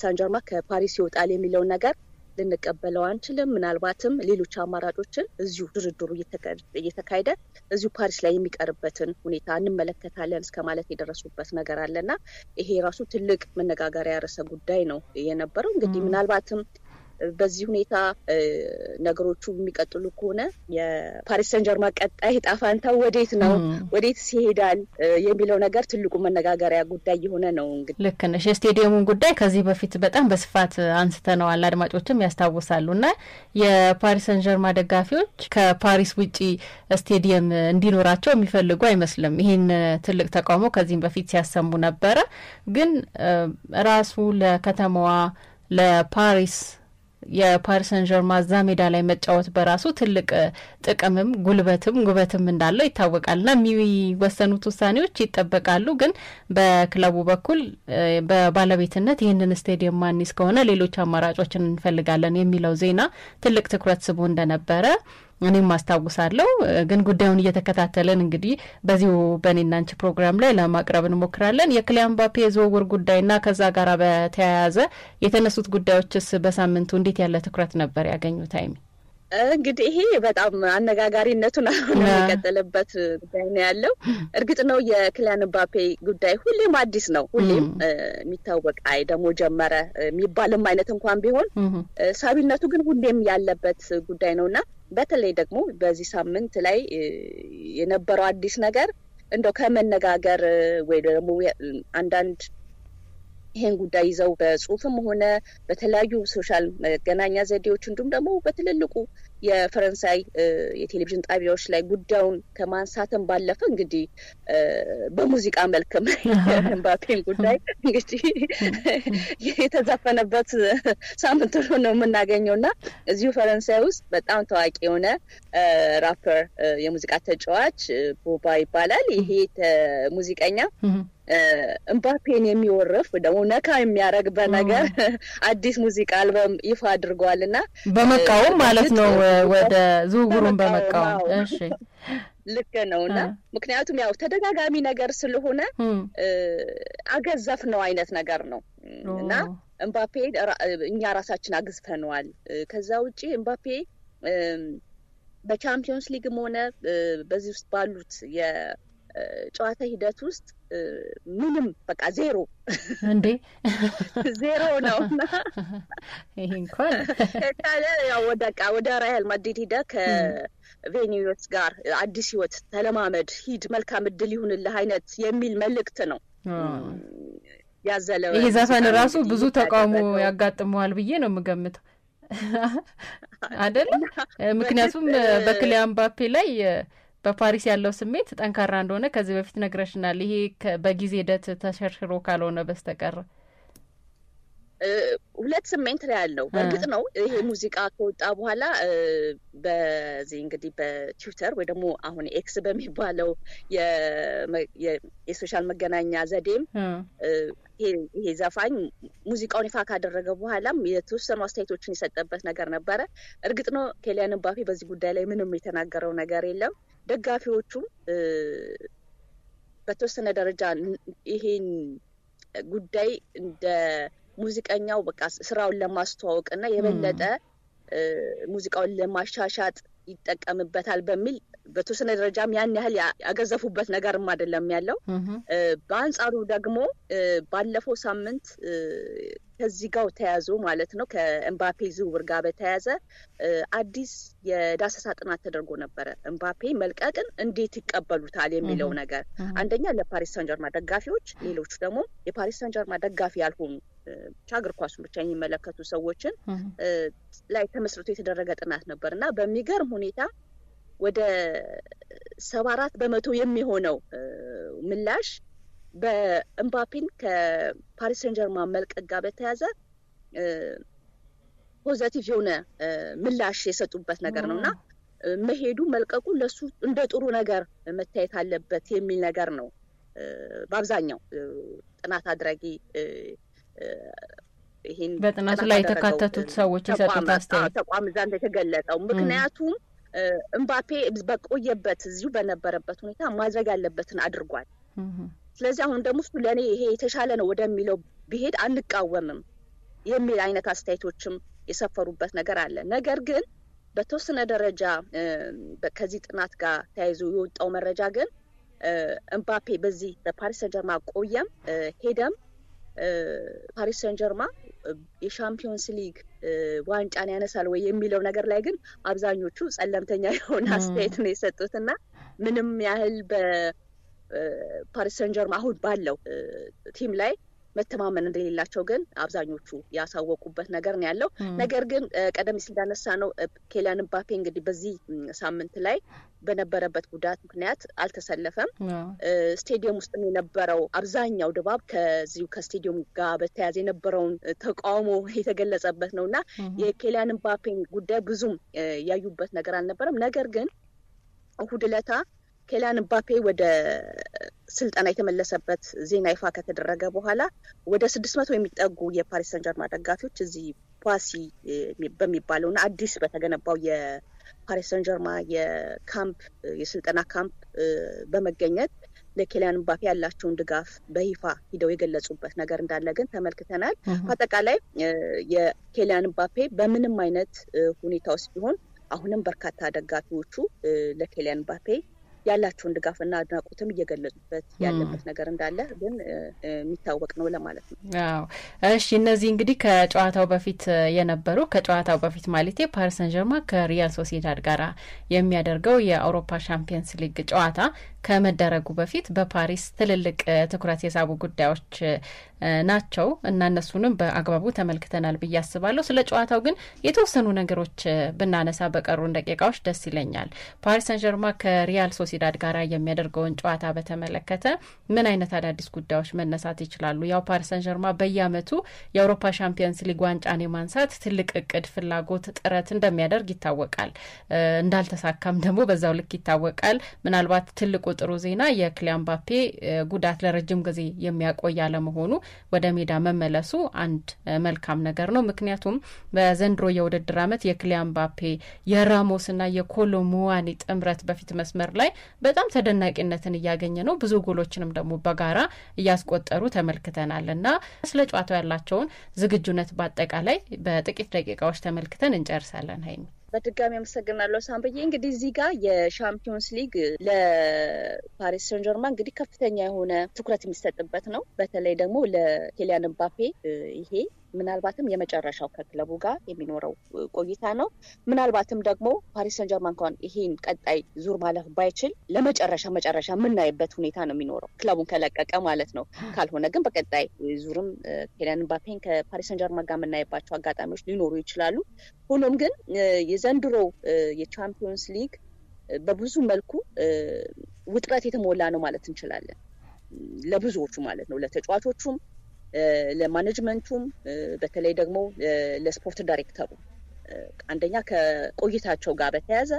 ሳንጀርማ ከፓሪስ ይወጣል የሚለውን ነገር ልንቀበለው አንችልም። ምናልባትም ሌሎች አማራጮችን እዚሁ ድርድሩ እየተካሄደ እዚሁ ፓሪስ ላይ የሚቀርበትን ሁኔታ እንመለከታለን እስከ ማለት የደረሱበት ነገር አለና ይሄ ራሱ ትልቅ መነጋገሪያ ርዕሰ ጉዳይ ነው የነበረው። እንግዲህ ምናልባትም በዚህ ሁኔታ ነገሮቹ የሚቀጥሉ ከሆነ የፓሪስ ሰንጀርማ ቀጣይ ዕጣ ፈንታው ወዴት ነው ወዴት ሲሄዳል የሚለው ነገር ትልቁ መነጋገሪያ ጉዳይ የሆነ ነው። እንግዲህ ልክ ነሽ። የስቴዲየሙን ጉዳይ ከዚህ በፊት በጣም በስፋት አንስተነዋል፣ አድማጮችም ያስታውሳሉ። እና የፓሪስ ሰንጀርማ ደጋፊዎች ከፓሪስ ውጪ ስቴዲየም እንዲኖራቸው የሚፈልጉ አይመስልም። ይህን ትልቅ ተቃውሞ ከዚህም በፊት ሲያሰሙ ነበረ። ግን ራሱ ለከተማዋ ለፓሪስ የፓሪሰን ጀርማ እዛ ሜዳ ላይ መጫወት በራሱ ትልቅ ጥቅምም ጉልበትም ጉበትም እንዳለው ይታወቃል ና የሚወሰኑት ውሳኔዎች ይጠበቃሉ። ግን በክለቡ በኩል በባለቤትነት ይህንን ስቴዲየም ማኒስ ከሆነ ሌሎች አማራጮችን እንፈልጋለን የሚለው ዜና ትልቅ ትኩረት ስቦ እንደነበረ እኔም ማስታውሳለሁ። ግን ጉዳዩን እየተከታተለን እንግዲህ በዚሁ በእኔና አንቺ ፕሮግራም ላይ ለማቅረብ እንሞክራለን። የክሊያን ምባፔ የዝውውር ጉዳይና ከዛ ጋር በተያያዘ የተነሱት ጉዳዮችስ በሳምንቱ እንዴት ያለ ትኩረት ነበር ያገኙት? አይሚ እንግዲህ ይሄ በጣም አነጋጋሪነቱን አሁን የሚቀጥልበት ጉዳይ ነው ያለው። እርግጥ ነው የክሊያን ባፔ ጉዳይ ሁሌም አዲስ ነው። ሁሌም የሚታወቅ አይ ደግሞ ጀመረ የሚባልም አይነት እንኳን ቢሆን ሳቢነቱ ግን ሁሌም ያለበት ጉዳይ ነው እና በተለይ ደግሞ በዚህ ሳምንት ላይ የነበረው አዲስ ነገር እንደው ከመነጋገር ወይ ደግሞ አንዳንድ ይህን ጉዳይ ይዘው በጽሁፍም ሆነ በተለያዩ ሶሻል መገናኛ ዘዴዎች እንዲሁም ደግሞ በትልልቁ የፈረንሳይ የቴሌቪዥን ጣቢያዎች ላይ ጉዳዩን ከማንሳትም ባለፈ እንግዲህ በሙዚቃ መልክም ኤምባፔን ጉዳይ እንግዲህ የተዘፈነበት ሳምንት ነው የምናገኘው እና እዚሁ ፈረንሳይ ውስጥ በጣም ታዋቂ የሆነ ራፐር የሙዚቃ ተጫዋች ቦባ ይባላል። ይሄ ሙዚቀኛ እምባፔን የሚወርፍ ደግሞ ነካ የሚያደረግ በነገር አዲስ ሙዚቃ አልበም ይፋ አድርጓል እና በመቃወም ማለት ነው ወደ ዝውውሩን በመቃወም እሺ ልክ ነው እና ምክንያቱም ያው ተደጋጋሚ ነገር ስለሆነ አገዘፍ ነው አይነት ነገር ነው እና እምባፔ እኛ ራሳችን አግዝፈነዋል። ከዛ ውጪ እምባፔ በቻምፒዮንስ ሊግም ሆነ በዚህ ውስጥ ባሉት የጨዋታ ሂደት ውስጥ ምንም በቃ ዜሮ እንዴ ዜሮ ነው። ይህ እንኳን ወደቃ ወደ ራያል ማድሪድ ሂደ ከቬኒዮስ ጋር አዲስ ህይወት ተለማመድ፣ ሂድ፣ መልካም እድል ይሁንልህ አይነት የሚል መልእክት ነው ያዘለው። ይሄ ዘፈን ራሱ ብዙ ተቃውሞ ያጋጥመዋል ብዬ ነው የምገምተው አደለ? ምክንያቱም በክሊያን ምባፔ ላይ በፓሪስ ያለው ስሜት ጠንካራ እንደሆነ ከዚህ በፊት ነግረሽናል። ይሄ በጊዜ ሂደት ተሸርሽሮ ካልሆነ በስተቀር ሁለት ስሜት ላይ ያለው። በእርግጥ ነው ይሄ ሙዚቃ ከወጣ በኋላ በዚህ እንግዲህ በትዊተር ወይ ደግሞ አሁን ኤክስ በሚባለው የሶሻል መገናኛ ዘዴም ይሄ ዘፋኝ ሙዚቃውን ይፋ ካደረገ በኋላም የተወሰኑ አስተያየቶችን የሰጠበት ነገር ነበረ። እርግጥ ነው ኬሊያን ምባፔ በዚህ ጉዳይ ላይ ምንም የተናገረው ነገር የለም። ደጋፊዎቹም በተወሰነ ደረጃ ይሄን ጉዳይ እንደ ሙዚቀኛው በቃ ስራውን ለማስተዋወቅ እና የበለጠ ሙዚቃውን ለማሻሻጥ ይጠቀምበታል በሚል በተወሰነ ደረጃም ያን ያህል ያገዘፉበት ነገርም አይደለም ያለው። በአንጻሩ ደግሞ ባለፈው ሳምንት ከዚህ ጋው ተያይዞ ማለት ነው ከኤምባፔ ዝውውር ጋር በተያያዘ አዲስ የዳሰሳ ጥናት ተደርጎ ነበረ። ኤምባፔ መልቀቅን እንዴት ይቀበሉታል የሚለው ነገር አንደኛ ለፓሪስ ሳንጀርማ ደጋፊዎች፣ ሌሎቹ ደግሞ የፓሪስ ሳንጀርማ ደጋፊ ያልሆኑ ብቻ እግር ኳሱን ብቻ የሚመለከቱ ሰዎችን ላይ ተመስርቶ የተደረገ ጥናት ነበር እና በሚገርም ሁኔታ ወደ ሰባ አራት በመቶ የሚሆነው ምላሽ በእምባፔን ከፓሪስ ሴንጀርማ መልቀቅ ጋር በተያዘ ፖዘቲቭ የሆነ ምላሽ የሰጡበት ነገር ነው እና መሄዱ መልቀቁ ለሱ እንደ ጥሩ ነገር መታየት አለበት የሚል ነገር ነው በአብዛኛው ጥናት አድራጊ ይህን በጥናቱ ላይ የተካተቱት ሰዎች የሰጡት አስተያየት ተቋም እዛ የተገለጠው ምክንያቱም እምባፔ በቆየበት እዚሁ በነበረበት ሁኔታ ማድረግ ያለበትን አድርጓል ስለዚህ አሁን ደግሞ እሱ ለእኔ ይሄ የተሻለ ነው ወደሚለው ብሄድ አንቃወምም የሚል አይነት አስተያየቶችም የሰፈሩበት ነገር አለ። ነገር ግን በተወሰነ ደረጃ ከዚህ ጥናት ጋር ተያይዞ የወጣው መረጃ ግን እምባፔ በዚህ በፓሪስ ሰንጀርማ ቆየም ሄደም ፓሪስ ሰንጀርማ የሻምፒዮንስ ሊግ ዋንጫን ያነሳል ወይ የሚለው ነገር ላይ ግን አብዛኞቹ ጸለምተኛ የሆነ አስተያየት ነው የሰጡት እና ምንም ያህል ፓሪስ ሰንጀርማ አሁን ባለው ቲም ላይ መተማመን እንደሌላቸው ግን አብዛኞቹ ያሳወቁበት ነገር ነው ያለው። ነገር ግን ቀደም ሲል እንዳነሳ ነው ኬሊያን ምባፔ እንግዲህ በዚህ ሳምንት ላይ በነበረበት ጉዳት ምክንያት አልተሰለፈም። ስቴዲየም ውስጥም የነበረው አብዛኛው ድባብ ከዚሁ ከስቴዲየም ጋር በተያያዘ የነበረውን ተቃውሞ የተገለጸበት ነው እና የኬሊያን ምባፔን ጉዳይ ብዙም ያዩበት ነገር አልነበረም። ነገር ግን እሁድ ዕለት ኬሊያን ምባፔ ወደ ስልጠና የተመለሰበት ዜና ይፋ ከተደረገ በኋላ ወደ ስድስት መቶ የሚጠጉ የፓሪስ ሰንጀርማ ደጋፊዎች እዚህ ፓሲ በሚባለውና አዲስ በተገነባው የፓሪስ ሰንጀርማ የካምፕ የስልጠና ካምፕ በመገኘት ለኬሊያን ምባፔ ያላቸውን ድጋፍ በይፋ ሂደው የገለጹበት ነገር እንዳለ ግን ተመልክተናል። በአጠቃላይ የኬሊያን ምባፔ በምንም አይነት ሁኔታ ውስጥ ቢሆን አሁንም በርካታ ደጋፊዎቹ ለኬሊያን ምባፔ ያላቸውን ድጋፍና አድናቆትም እየገለጹበት ያለበት ነገር እንዳለ ግን የሚታወቅ ነው ለማለት ነው። አዎ እሺ። እነዚህ እንግዲህ ከጨዋታው በፊት የነበሩ ከጨዋታው በፊት ማለቴ ፓሪስ ጀርማ ከሪያል ሶሲዳድ ጋር የሚያደርገው የአውሮፓ ሻምፒየንስ ሊግ ጨዋታ ከመደረጉ በፊት በፓሪስ ትልልቅ ትኩረት የሳቡ ጉዳዮች ናቸው እና እነሱንም በአግባቡ ተመልክተናል ብዬ አስባለሁ። ስለ ጨዋታው ግን የተወሰኑ ነገሮች ብናነሳ በቀሩን ደቂቃዎች ደስ ይለኛል። ፓሪስ ጀርማ ከሪያል ሶሲዳድ ጋር የሚያደርገውን ጨዋታ በተመለከተ ምን አይነት አዳዲስ ጉዳዮች መነሳት ይችላሉ? ያው ፓሪስ ጀርማ በየአመቱ የአውሮፓ ሻምፒየንስ ሊግ ዋንጫን የማንሳት ትልቅ እቅድ፣ ፍላጎት፣ ጥረት እንደሚያደርግ ይታወቃል። እንዳልተሳካም ደግሞ በዛው ልክ ይታወቃል። ምናልባት ትልቁ ትልቁ ጥሩ ዜና የክሊያን ባፔ ጉዳት ለረጅም ጊዜ የሚያቆይ አለመሆኑ ወደ ሜዳ መመለሱ አንድ መልካም ነገር ነው። ምክንያቱም በዘንድሮ የውድድር ዓመት የክሊያን ምባፔ የራሞስና የኮሎሙዋኒ ጥምረት በፊት መስመር ላይ በጣም ተደናቂነትን እያገኘ ነው። ብዙ ጎሎችንም ደግሞ በጋራ እያስቆጠሩ ተመልክተናል እና ስለ ጨዋታው ያላቸውን ዝግጁነት በአጠቃላይ በጥቂት ደቂቃዎች ተመልክተን እንጨርሳለን ሀይሚ በድጋሚ አመሰግናለሁ ሳምብዬ። እንግዲህ እዚህ ጋር የሻምፒዮንስ ሊግ ለፓሪስ ሰንጀርማ እንግዲህ ከፍተኛ የሆነ ትኩረት የሚሰጥበት ነው። በተለይ ደግሞ ለኬሊያን ምባፔ ይሄ ምናልባትም የመጨረሻው ከክለቡ ጋር የሚኖረው ቆይታ ነው። ምናልባትም ደግሞ ፓሪስ ሰንጀርማን እንኳን ይሄን ቀጣይ ዙር ማለፍ ባይችል ለመጨረሻ መጨረሻ የምናይበት ሁኔታ ነው የሚኖረው ክለቡን ከለቀቀ ማለት ነው። ካልሆነ ግን በቀጣይ ዙርም ኬሊያን ምባፔን ከፓሪስ ሰንጀርማን ጋር የምናይባቸው አጋጣሚዎች ሊኖሩ ይችላሉ። ሆኖም ግን የዘንድሮ የቻምፒዮንስ ሊግ በብዙ መልኩ ውጥረት የተሞላ ነው ማለት እንችላለን። ለብዙዎቹ ማለት ነው ለተጫዋቾቹም ለማኔጅመንቱም በተለይ ደግሞ ለስፖርት ዳይሬክተሩ አንደኛ ከቆይታቸው ጋር በተያያዘ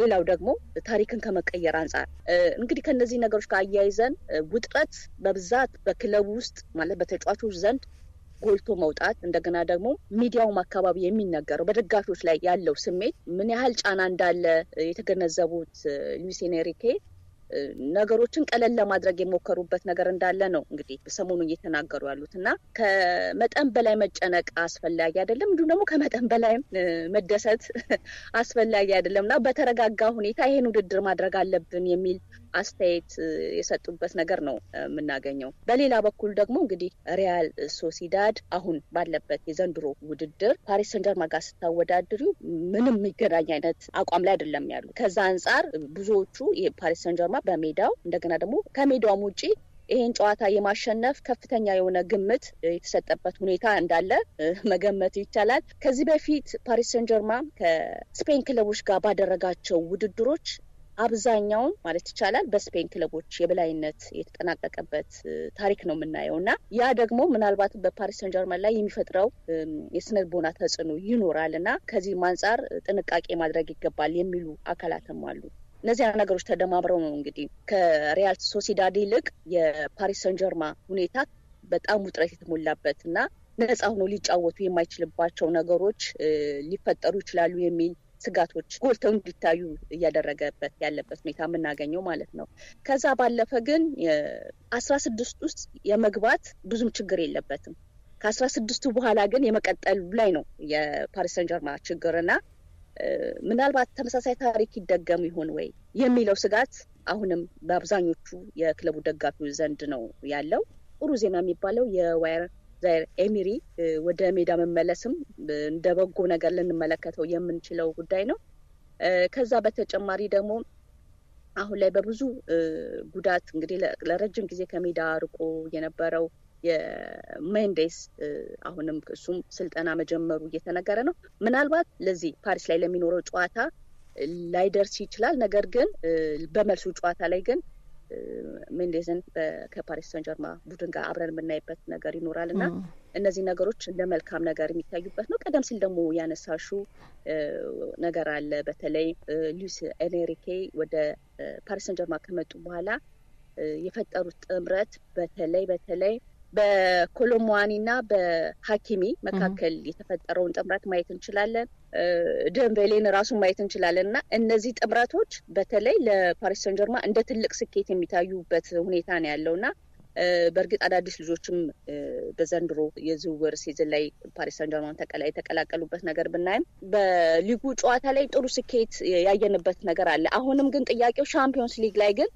ሌላው ደግሞ ታሪክን ከመቀየር አንጻር እንግዲህ ከነዚህ ነገሮች ጋር አያይዘን ውጥረት በብዛት በክለቡ ውስጥ ማለት በተጫዋቾች ዘንድ ጎልቶ መውጣት እንደገና ደግሞ ሚዲያውም አካባቢ የሚነገረው በደጋፊዎች ላይ ያለው ስሜት ምን ያህል ጫና እንዳለ የተገነዘቡት ሉዊስ ኤንሪኬ ነገሮችን ቀለል ለማድረግ የሞከሩበት ነገር እንዳለ ነው እንግዲህ ሰሞኑን እየተናገሩ ያሉት እና ከመጠን በላይ መጨነቅ አስፈላጊ አይደለም፣ እንዲሁም ደግሞ ከመጠን በላይ መደሰት አስፈላጊ አይደለም እና በተረጋጋ ሁኔታ ይሄን ውድድር ማድረግ አለብን የሚል አስተያየት የሰጡበት ነገር ነው የምናገኘው። በሌላ በኩል ደግሞ እንግዲህ ሪያል ሶሲዳድ አሁን ባለበት የዘንድሮ ውድድር ፓሪስ ሰንጀርማ ጋር ስታወዳድሪው ምንም የሚገናኝ አይነት አቋም ላይ አይደለም ያሉ። ከዛ አንጻር ብዙዎቹ የፓሪስ ሰንጀርማ በሜዳው እንደገና ደግሞ ከሜዳውም ውጪ ይህን ጨዋታ የማሸነፍ ከፍተኛ የሆነ ግምት የተሰጠበት ሁኔታ እንዳለ መገመት ይቻላል። ከዚህ በፊት ፓሪስ ሰንጀርማ ከስፔን ክለቦች ጋር ባደረጋቸው ውድድሮች አብዛኛውን ማለት ይቻላል በስፔን ክለቦች የበላይነት የተጠናቀቀበት ታሪክ ነው የምናየው እና ያ ደግሞ ምናልባት በፓሪስ ሰን ላይ የሚፈጥረው የስነ ልቦና ተጽዕኖ ይኖራል እና ከዚህም አንጻር ጥንቃቄ ማድረግ ይገባል የሚሉ አካላትም አሉ። እነዚያ ነገሮች ተደማምረው ነው እንግዲህ ከሪያል ሶሲዳድ ይልቅ የፓሪስ ሰንጀርማ ሁኔታ በጣም ውጥረት የተሞላበት እና ነጻ ሆኖ ሊጫወቱ የማይችልባቸው ነገሮች ሊፈጠሩ ይችላሉ የሚል ስጋቶች ጎልተው እንዲታዩ እያደረገበት ያለበት ሁኔታ የምናገኘው ማለት ነው። ከዛ ባለፈ ግን አስራ ስድስት ውስጥ የመግባት ብዙም ችግር የለበትም። ከአስራ ስድስቱ በኋላ ግን የመቀጠሉ ላይ ነው የፓሪስ ሰንጀርማ ችግርና ምናልባት ተመሳሳይ ታሪክ ይደገም ይሆን ወይ የሚለው ስጋት አሁንም በአብዛኞቹ የክለቡ ደጋፊዎች ዘንድ ነው ያለው። ጥሩ ዜና የሚባለው የዋየር ኤሚሪ ወደ ሜዳ መመለስም እንደ በጎ ነገር ልንመለከተው የምንችለው ጉዳይ ነው። ከዛ በተጨማሪ ደግሞ አሁን ላይ በብዙ ጉዳት እንግዲህ ለረጅም ጊዜ ከሜዳ ርቆ የነበረው የሜንዴስ አሁንም እሱም ስልጠና መጀመሩ እየተነገረ ነው። ምናልባት ለዚህ ፓሪስ ላይ ለሚኖረው ጨዋታ ላይደርስ ይችላል። ነገር ግን በመልሱ ጨዋታ ላይ ግን ሜንዴዝን ከፓሪስ ሰንጀርማ ቡድን ጋር አብረን የምናይበት ነገር ይኖራል እና እነዚህ ነገሮች እንደ መልካም ነገር የሚታዩበት ነው። ቀደም ሲል ደግሞ ያነሳሹ ነገር አለ። በተለይ ሉዊስ ኤንሪኬ ወደ ፓሪስ ሰንጀርማ ከመጡ በኋላ የፈጠሩት ጥምረት በተለይ በተለይ በኮሎሞዋኒ እና በሀኪሚ መካከል የተፈጠረውን ጥምረት ማየት እንችላለን። ደንቬሌን ራሱ ማየት እንችላለን እና እነዚህ ጥምረቶች በተለይ ለፓሪስ ሰንጀርማ እንደ ትልቅ ስኬት የሚታዩበት ሁኔታ ነው ያለው እና በእርግጥ አዳዲስ ልጆችም በዘንድሮ የዝውውር ሲዝን ላይ ፓሪስ ሰንጀርማን የተቀላቀሉበት ነገር ብናይም በሊጉ ጨዋታ ላይ ጥሩ ስኬት ያየንበት ነገር አለ። አሁንም ግን ጥያቄው ሻምፒዮንስ ሊግ ላይ ግን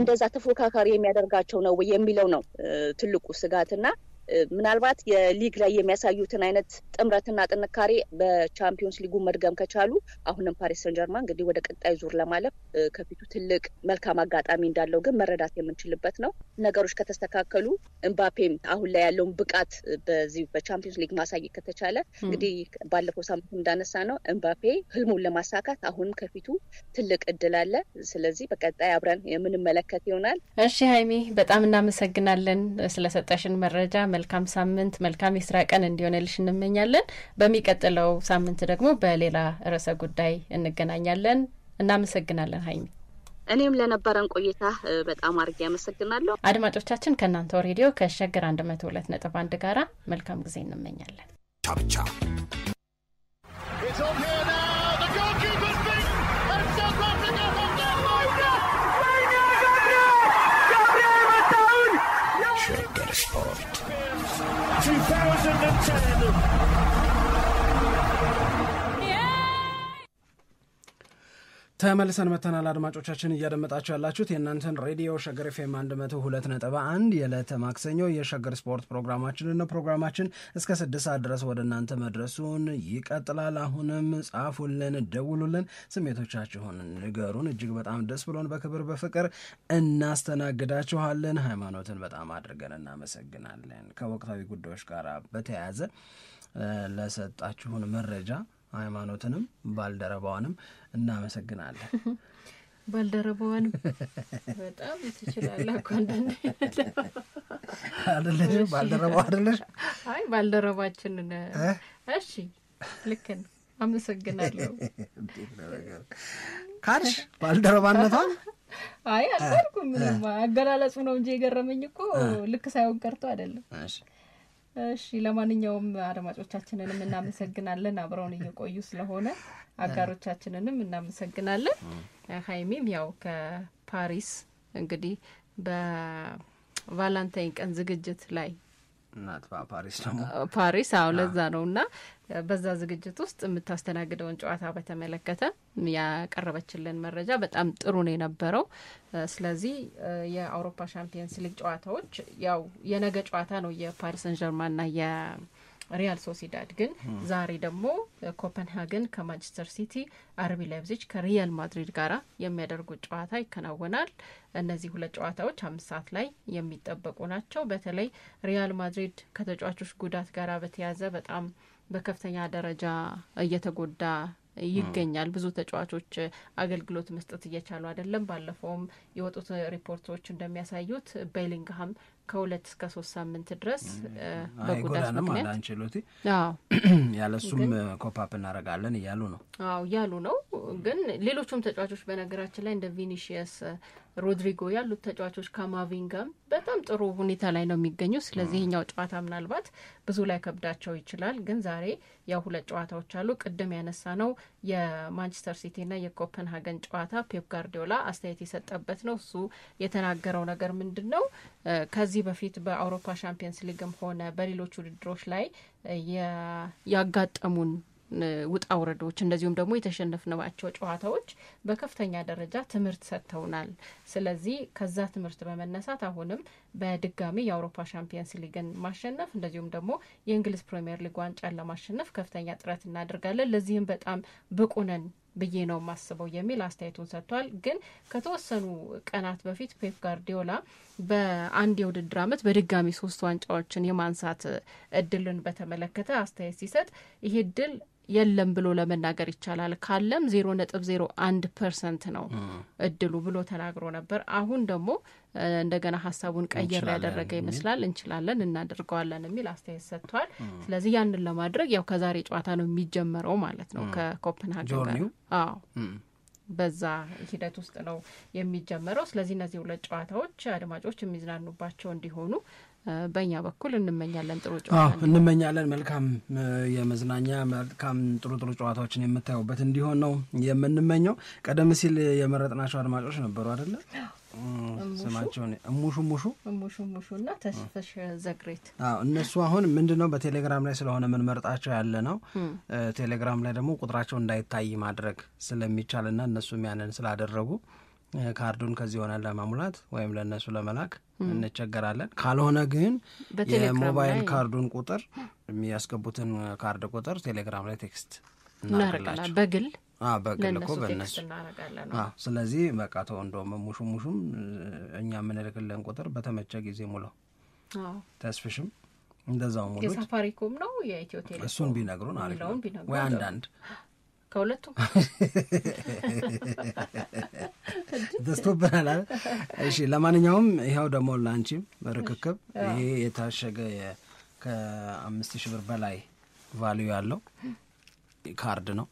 እንደዛ ተፎካካሪ የሚያደርጋቸው ነው የሚለው ነው ትልቁ ስጋትና ምናልባት የሊግ ላይ የሚያሳዩትን አይነት ጥምረትና ጥንካሬ በቻምፒዮንስ ሊጉ መድገም ከቻሉ አሁንም ፓሪስ ጀርማን እንግዲህ ወደ ቀጣይ ዙር ለማለፍ ከፊቱ ትልቅ መልካም አጋጣሚ እንዳለው ግን መረዳት የምንችልበት ነው። ነገሮች ከተስተካከሉ እምባፔም አሁን ላይ ያለውን ብቃት በዚህ በቻምፒዮንስ ሊግ ማሳየት ከተቻለ እንግዲህ ባለፈው ሳምንት እንዳነሳ ነው እምባፔ ህልሙን ለማሳካት አሁንም ከፊቱ ትልቅ እድል አለ። ስለዚህ በቀጣይ አብረን የምንመለከት ይሆናል። እሺ ሀይሚ በጣም እናመሰግናለን ስለሰጠሽን መረጃ። መልካም ሳምንት፣ መልካም የስራ ቀን እንዲሆንልሽ እንመኛለን። በሚቀጥለው ሳምንት ደግሞ በሌላ ርዕሰ ጉዳይ እንገናኛለን። እናመሰግናለን ሀይሚ። እኔም ለነበረን ቆይታ በጣም አድርጌ ያመሰግናለሁ። አድማጮቻችን ከእናንተው ሬዲዮ ከሸገር 102 ነጥብ አንድ ጋራ መልካም ጊዜ እንመኛለን። ቻብቻ ተመልሰን መተናል። አድማጮቻችን እያደመጣችሁ ያላችሁት የእናንተን ሬዲዮ ሸገር ኤፍ ኤም 102.1 የዕለተ ማክሰኞ የሸገር ስፖርት ፕሮግራማችን ነው። ፕሮግራማችን እስከ ስድስት ሰዓት ድረስ ወደ እናንተ መድረሱን ይቀጥላል። አሁንም ጻፉልን፣ ደውሉልን፣ ስሜቶቻችሁን ንገሩን። እጅግ በጣም ደስ ብሎን በክብር በፍቅር እናስተናግዳችኋለን። ሃይማኖትን በጣም አድርገን እናመሰግናለን። ከወቅታዊ ጉዳዮች ጋር በተያያዘ ለሰጣችሁን መረጃ ሃይማኖትንም ባልደረባዋንም እናመሰግናለን። ባልደረባዋን በጣም ትችላለህ እኮ አንዳንዴ ባልደረባ ባልደረባዋ አይ ባልደረባችንን። እሺ ልክ ነው። አመሰግናለሁ ካልሽ ባልደረባነቷን አይ አልኩም። ምንም አገላለጹ ነው እንጂ የገረመኝ እኮ ልክ ሳይሆን ቀርቶ አይደለም። እሺ ለማንኛውም አድማጮቻችንንም እናመሰግናለን አብረውን እየቆዩ ስለሆነ አጋሮቻችንንም እናመሰግናለን። ሀይሚም ያው ከፓሪስ እንግዲህ በቫላንታይን ቀን ዝግጅት ላይ ፓሪስ ደግሞ ፓሪስ አዎ፣ ለዛ ነው እና በዛ ዝግጅት ውስጥ የምታስተናግደውን ጨዋታ በተመለከተ ያቀረበችልን መረጃ በጣም ጥሩ ነው የነበረው። ስለዚህ የአውሮፓ ሻምፒየንስ ሊግ ጨዋታዎች ያው የነገ ጨዋታ ነው የፓሪስ ሰን ጀርማንና ሪያል ሶሲዳድ ግን ዛሬ ደግሞ ኮፐንሃገን ከማንቸስተር ሲቲ አርቢ ላይፕዚግ ከሪያል ማድሪድ ጋራ የሚያደርጉት ጨዋታ ይከናወናል። እነዚህ ሁለት ጨዋታዎች አምስት ሰዓት ላይ የሚጠበቁ ናቸው። በተለይ ሪያል ማድሪድ ከተጫዋቾች ጉዳት ጋር በተያያዘ በጣም በከፍተኛ ደረጃ እየተጎዳ ይገኛል። ብዙ ተጫዋቾች አገልግሎት መስጠት እየቻሉ አይደለም። ባለፈውም የወጡት ሪፖርቶች እንደሚያሳዩት ቤሊንግሃም ከሁለት እስከ ሶስት ሳምንት ድረስ በጉዳት ምክንያት አንችሎቲ ያለሱም ኮፓፕ እናደርጋለን እያሉ ነው። አዎ እያሉ ነው። ግን ሌሎቹም ተጫዋቾች በነገራችን ላይ እንደ ቪኒሽየስ ሮድሪጎ ያሉት ተጫዋቾች ከማቪንጋም በጣም ጥሩ ሁኔታ ላይ ነው የሚገኙ። ስለዚህ ኛው ጨዋታ ምናልባት ብዙ ላይ ከብዳቸው ይችላል። ግን ዛሬ ያው ሁለት ጨዋታዎች አሉ። ቅድም ያነሳ ነው የማንቸስተር ሲቲና የኮፐንሀገን ጨዋታ ፔፕ ጋርዲዮላ አስተያየት የሰጠበት ነው። እሱ የተናገረው ነገር ምንድን ነው? ከዚህ በፊት በአውሮፓ ሻምፒየንስ ሊግም ሆነ በሌሎች ውድድሮች ላይ ያጋጠሙን ውጣ ውረዶች እንደዚሁም ደግሞ የተሸነፍንባቸው ጨዋታዎች በከፍተኛ ደረጃ ትምህርት ሰጥተውናል። ስለዚህ ከዛ ትምህርት በመነሳት አሁንም በድጋሚ የአውሮፓ ሻምፒየንስ ሊግን ማሸነፍ እንደዚሁም ደግሞ የእንግሊዝ ፕሪምየር ሊግ ዋንጫን ለማሸነፍ ከፍተኛ ጥረት እናደርጋለን። ለዚህም በጣም ብቁ ነን ብዬ ነው ማስበው የሚል አስተያየቱን ሰጥቷል። ግን ከተወሰኑ ቀናት በፊት ፔፕ ጋርዲዮላ በአንድ የውድድር አመት በድጋሚ ሶስት ዋንጫዎችን የማንሳት እድልን በተመለከተ አስተያየት ሲሰጥ ይሄ እድል የለም ብሎ ለመናገር ይቻላል። ካለም ዜሮ ነጥብ ዜሮ አንድ ፐርሰንት ነው እድሉ ብሎ ተናግሮ ነበር። አሁን ደግሞ እንደገና ሀሳቡን ቀየር ያደረገ ይመስላል። እንችላለን፣ እናደርገዋለን የሚል አስተያየት ሰጥቷል። ስለዚህ ያንን ለማድረግ ያው ከዛሬ ጨዋታ ነው የሚጀመረው ማለት ነው ከኮፕንሃገን አዎ በዛ ሂደት ውስጥ ነው የሚጀመረው። ስለዚህ እነዚህ ሁለት ጨዋታዎች አድማጮች የሚዝናኑባቸው እንዲሆኑ በእኛ በኩል እንመኛለን። ጥሩ ጨዋታ እንመኛለን። መልካም የመዝናኛ መልካም ጥሩ ጥሩ ጨዋታዎችን የምታዩበት እንዲሆን ነው የምንመኘው። ቀደም ሲል የመረጥናቸው አድማጮች ነበሩ አይደለም? ስማቸውን እሙሹ ሙሹ እሙሹ ሙሹ እና ተስፈሽ ዘግሬት እነሱ አሁን ምንድን ነው በቴሌግራም ላይ ስለሆነ የምንመርጣቸው ያለ ነው። ቴሌግራም ላይ ደግሞ ቁጥራቸው እንዳይታይ ማድረግ ስለሚቻል እና እነሱም ያንን ስላደረጉ ካርዱን ከዚህ ሆነ ለመሙላት ወይም ለእነሱ ለመላክ እንቸገራለን። ካልሆነ ግን የሞባይል ካርዱን ቁጥር የሚያስገቡትን ካርድ ቁጥር ቴሌግራም ላይ ቴክስት እናደርግላቸው በግል በግል እኮ በእነሱ ስለዚህ በቃ ተው እንደውም ሙሹ ሙሹም እኛ የምንልክልን ቁጥር በተመቸ ጊዜ ሙለው ተስፍሽም እንደዛው ሙሉ የሳፋሪኮም ነው የኢትዮ ቴሌ እሱን ቢነግሩን አሪፍ ነው ወይ አንዳንድ ከሁለቱም ደስቶብናል አለ እሺ ለማንኛውም ይኸው ደግሞ ለአንቺም በርክክብ ይሄ የታሸገ ከአምስት ሺህ ብር በላይ ቫልዩ ያለው ካርድ ነው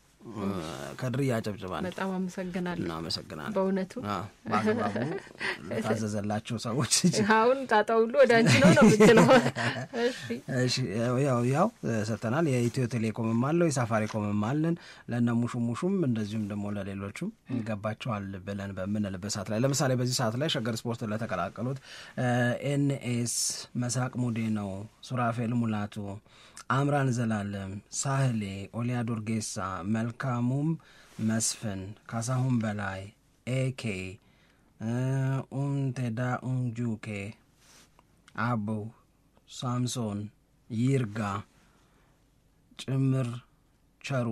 ከድር ጨብጭባል። በጣም አመሰግናለሁ። እናመሰግናለን። በእውነቱ በአግባቡ ታዘዘላችሁ ሰዎች አሁን ጣጣ ሁሉ ወደ አንቺ ነው ነው የምትለው። ያው ያው ሰጥተናል። የኢትዮ ቴሌኮምም አለው የሳፋሪኮምም አለን። ለነ ሙሹ ሙሹም እንደዚሁም ደግሞ ለሌሎቹም ይገባቸዋል ብለን በምንልበት ሰዓት ላይ ለምሳሌ በዚህ ሰዓት ላይ ሸገር ስፖርት ለተቀላቀሉት ኤንኤስ መስራቅ ሙዴ ነው፣ ሱራፌል ሙላቱ፣ አምራን ዘላለም፣ ሳህሌ፣ ኦሊያ ዶርጌሳ መልክ መልካሙም መስፍን፣ ካሳሁን በላይ፣ ኤኬ ኡንቴዳ ኡንጁኬ፣ አቡ ሳምሶን፣ ይርጋ ጭምር ቸሩ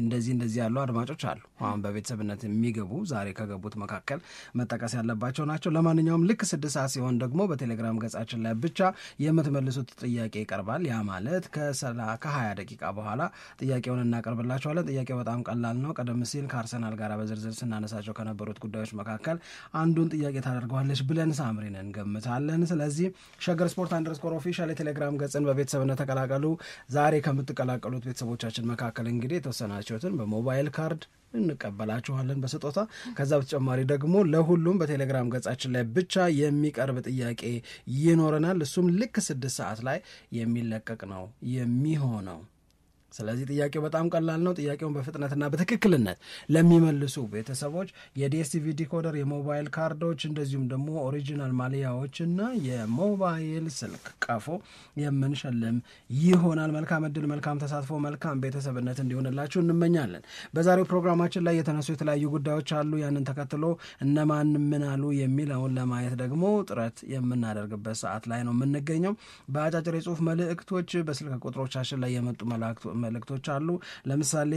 እንደዚህ እንደዚህ ያሉ አድማጮች አሉ። አሁን በቤተሰብነት የሚገቡ ዛሬ ከገቡት መካከል መጠቀስ ያለባቸው ናቸው። ለማንኛውም ልክ ስድስት ሰዓት ሲሆን ደግሞ በቴሌግራም ገጻችን ላይ ብቻ የምትመልሱት ጥያቄ ይቀርባል። ያ ማለት ከሀያ ደቂቃ በኋላ ጥያቄውን እናቀርብላቸዋለን። ጥያቄው በጣም ቀላል ነው። ቀደም ሲል ከአርሰናል ጋር በዝርዝር ስናነሳቸው ከነበሩት ጉዳዮች መካከል አንዱን ጥያቄ ታደርገዋለች ብለን ሳምሪን እንገምታለን። ስለዚህ ሸገር ስፖርት አንደርስኮር ኦፊሻል የቴሌግራም ገጽን በቤተሰብነት ተቀላቀሉ። ዛሬ ከምትቀላቀሉት ቤተሰቦቻችን መካከል እንግዲህ የተወሰናቸውትን በሞባይል ካርድ እንቀበላችኋለን በስጦታ። ከዛ በተጨማሪ ደግሞ ለሁሉም በቴሌግራም ገጻችን ላይ ብቻ የሚቀርብ ጥያቄ ይኖረናል። እሱም ልክ ስድስት ሰዓት ላይ የሚለቀቅ ነው የሚሆነው። ስለዚህ ጥያቄው በጣም ቀላል ነው። ጥያቄውን በፍጥነትና በትክክልነት ለሚመልሱ ቤተሰቦች የዲኤስቲቪ ዲኮደር፣ የሞባይል ካርዶች እንደዚሁም ደግሞ ኦሪጂናል ና የሞባይል ስልክ ቀፎ የምንሸልም ይሆናል። መልካም እድል፣ መልካም ተሳትፎ፣ መልካም ቤተሰብነት እንዲሆንላችሁ እንመኛለን። በዛሬው ፕሮግራማችን ላይ የተነሱ የተለያዩ ጉዳዮች አሉ። ያንን ተከትሎ እነማን ምን አሉ የሚለውን ለማየት ደግሞ ጥረት የምናደርግበት ሰዓት ላይ ነው የምንገኘው። በአጫጭር የጽሁፍ መልእክቶች በስልክ ቁጥሮቻችን ላይ የመጡ መላእክቱ መልእክቶች አሉ። ለምሳሌ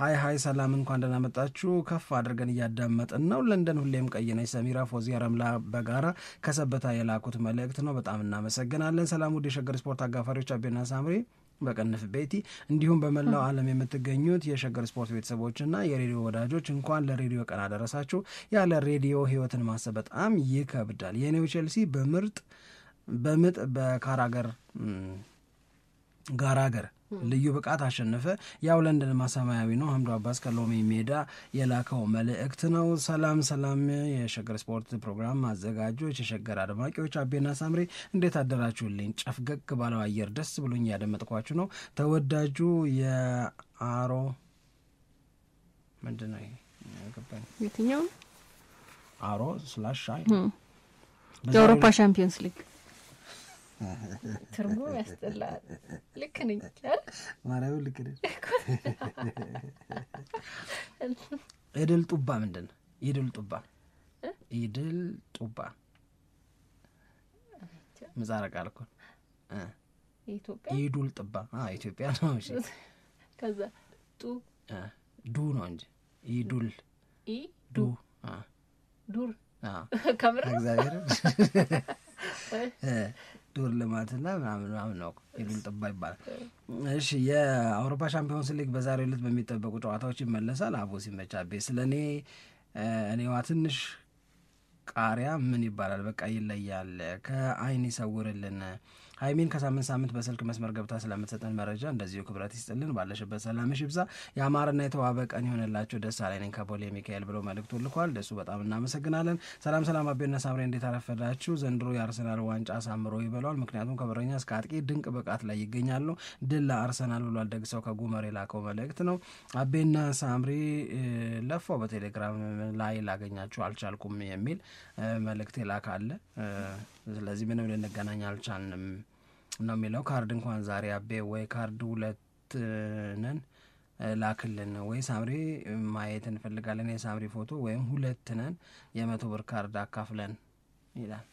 ሀይ ሀይ ሰላም እንኳን ደህና መጣችሁ ከፍ አድርገን እያዳመጥን ነው። ለንደን ሁሌም ቀይነች ሰሚራ ፎዚ ረምላ በጋራ ከሰበታ የላኩት መልእክት ነው። በጣም እናመሰግናለን። ሰላም ውድ የሸገር ስፖርት አጋፋሪዎች አቤና ሳምሬ በቀንፍ ቤቲ እንዲሁም በመላው ዓለም የምትገኙት የሸገር ስፖርት ቤተሰቦችና የሬዲዮ ወዳጆች እንኳን ለሬዲዮ ቀን አደረሳችሁ። ያለ ሬዲዮ ህይወትን ማሰብ በጣም ይከብዳል። የኔው ቼልሲ በምርጥ በምጥ በካራገር ጋራገር ልዩ ብቃት አሸነፈ። ያው ለንደን ማሰማያዊ ነው። ሀምዶ አባስ ከሎሚ ሜዳ የላከው መልእክት ነው። ሰላም ሰላም፣ የሸገር ስፖርት ፕሮግራም አዘጋጆች፣ የሸገር አድማቂዎች አቤና ሳምሪ እንዴት አደራችሁልኝ? ጨፍገግ ባለው አየር ደስ ብሎኝ ያደመጥኳችሁ ነው። ተወዳጁ የአሮ ምንድን ነው የትኛው አሮ ስላሽ የአውሮፓ ሻምፒዮንስ ሊግ ትርጉም ያስጠላል። ልክ ነኝ ማርያምን፣ ልክ ነኝ። እድል ጡባ ምንድን ነው? ኢድል ጡባ ይድል ጡባ ምጻረ ቃል እኮ ኢዱል ጥባ ኢትዮጵያ ነው። እሺ ከዛ ጡ ዱ ነው እንጂ ኢዱል ዱ ዱር ከምር እግዚአብሔር ዶር ልማትና ምናምን ምናምን ነው የዱል ጥባ ይባላል። እሺ የአውሮፓ ሻምፒዮንስ ሊግ በዛሬው ዕለት በሚጠበቁ ጨዋታዎች ይመለሳል። አቦ ሲመቻ ቤ ስለ እኔ እኔዋ ትንሽ ቃሪያ ምን ይባላል በቃ ይለያል ከአይን ይሰውርልን ሀይሚን ከሳምንት ሳምንት በስልክ መስመር ገብታ ስለምትሰጠን መረጃ እንደዚሁ ክብረት ይስጥልን፣ ባለሽበት ሰላምሽ ይብዛ፣ የአማረና የተዋበ ቀን ይሆንላችሁ። ደስ ነኝ ከቦሌ ሚካኤል ብሎ መልእክቱ ልኳል። ደሱ በጣም እናመሰግናለን። ሰላም ሰላም፣ አቤና ሳምሬ እንዴት አረፈዳችሁ? ዘንድሮ የአርሰናል ዋንጫ አሳምሮ ይበሏል። ምክንያቱም ከበረኛ እስከ አጥቂ ድንቅ ብቃት ላይ ይገኛሉ። ድል ለአርሰናል ብሏል። ደግ ሰው ከጉመር የላከው መልእክት ነው። አቤና ሳምሬ ለፎ በቴሌግራም ላይ ላገኛችሁ አልቻልኩም የሚል መልእክት ይላካለ ስለዚህ ምንም ልንገናኝ አልቻልንም ነው የሚለው። ካርድ እንኳን ዛሬ አቤ ወይ ካርድ ሁለትንን ላክልን ወይ ሳምሪ ማየት እንፈልጋለን፣ የሳምሪ ፎቶ ወይም ሁለትንን የመቶ ብር ካርድ አካፍለን ይላል።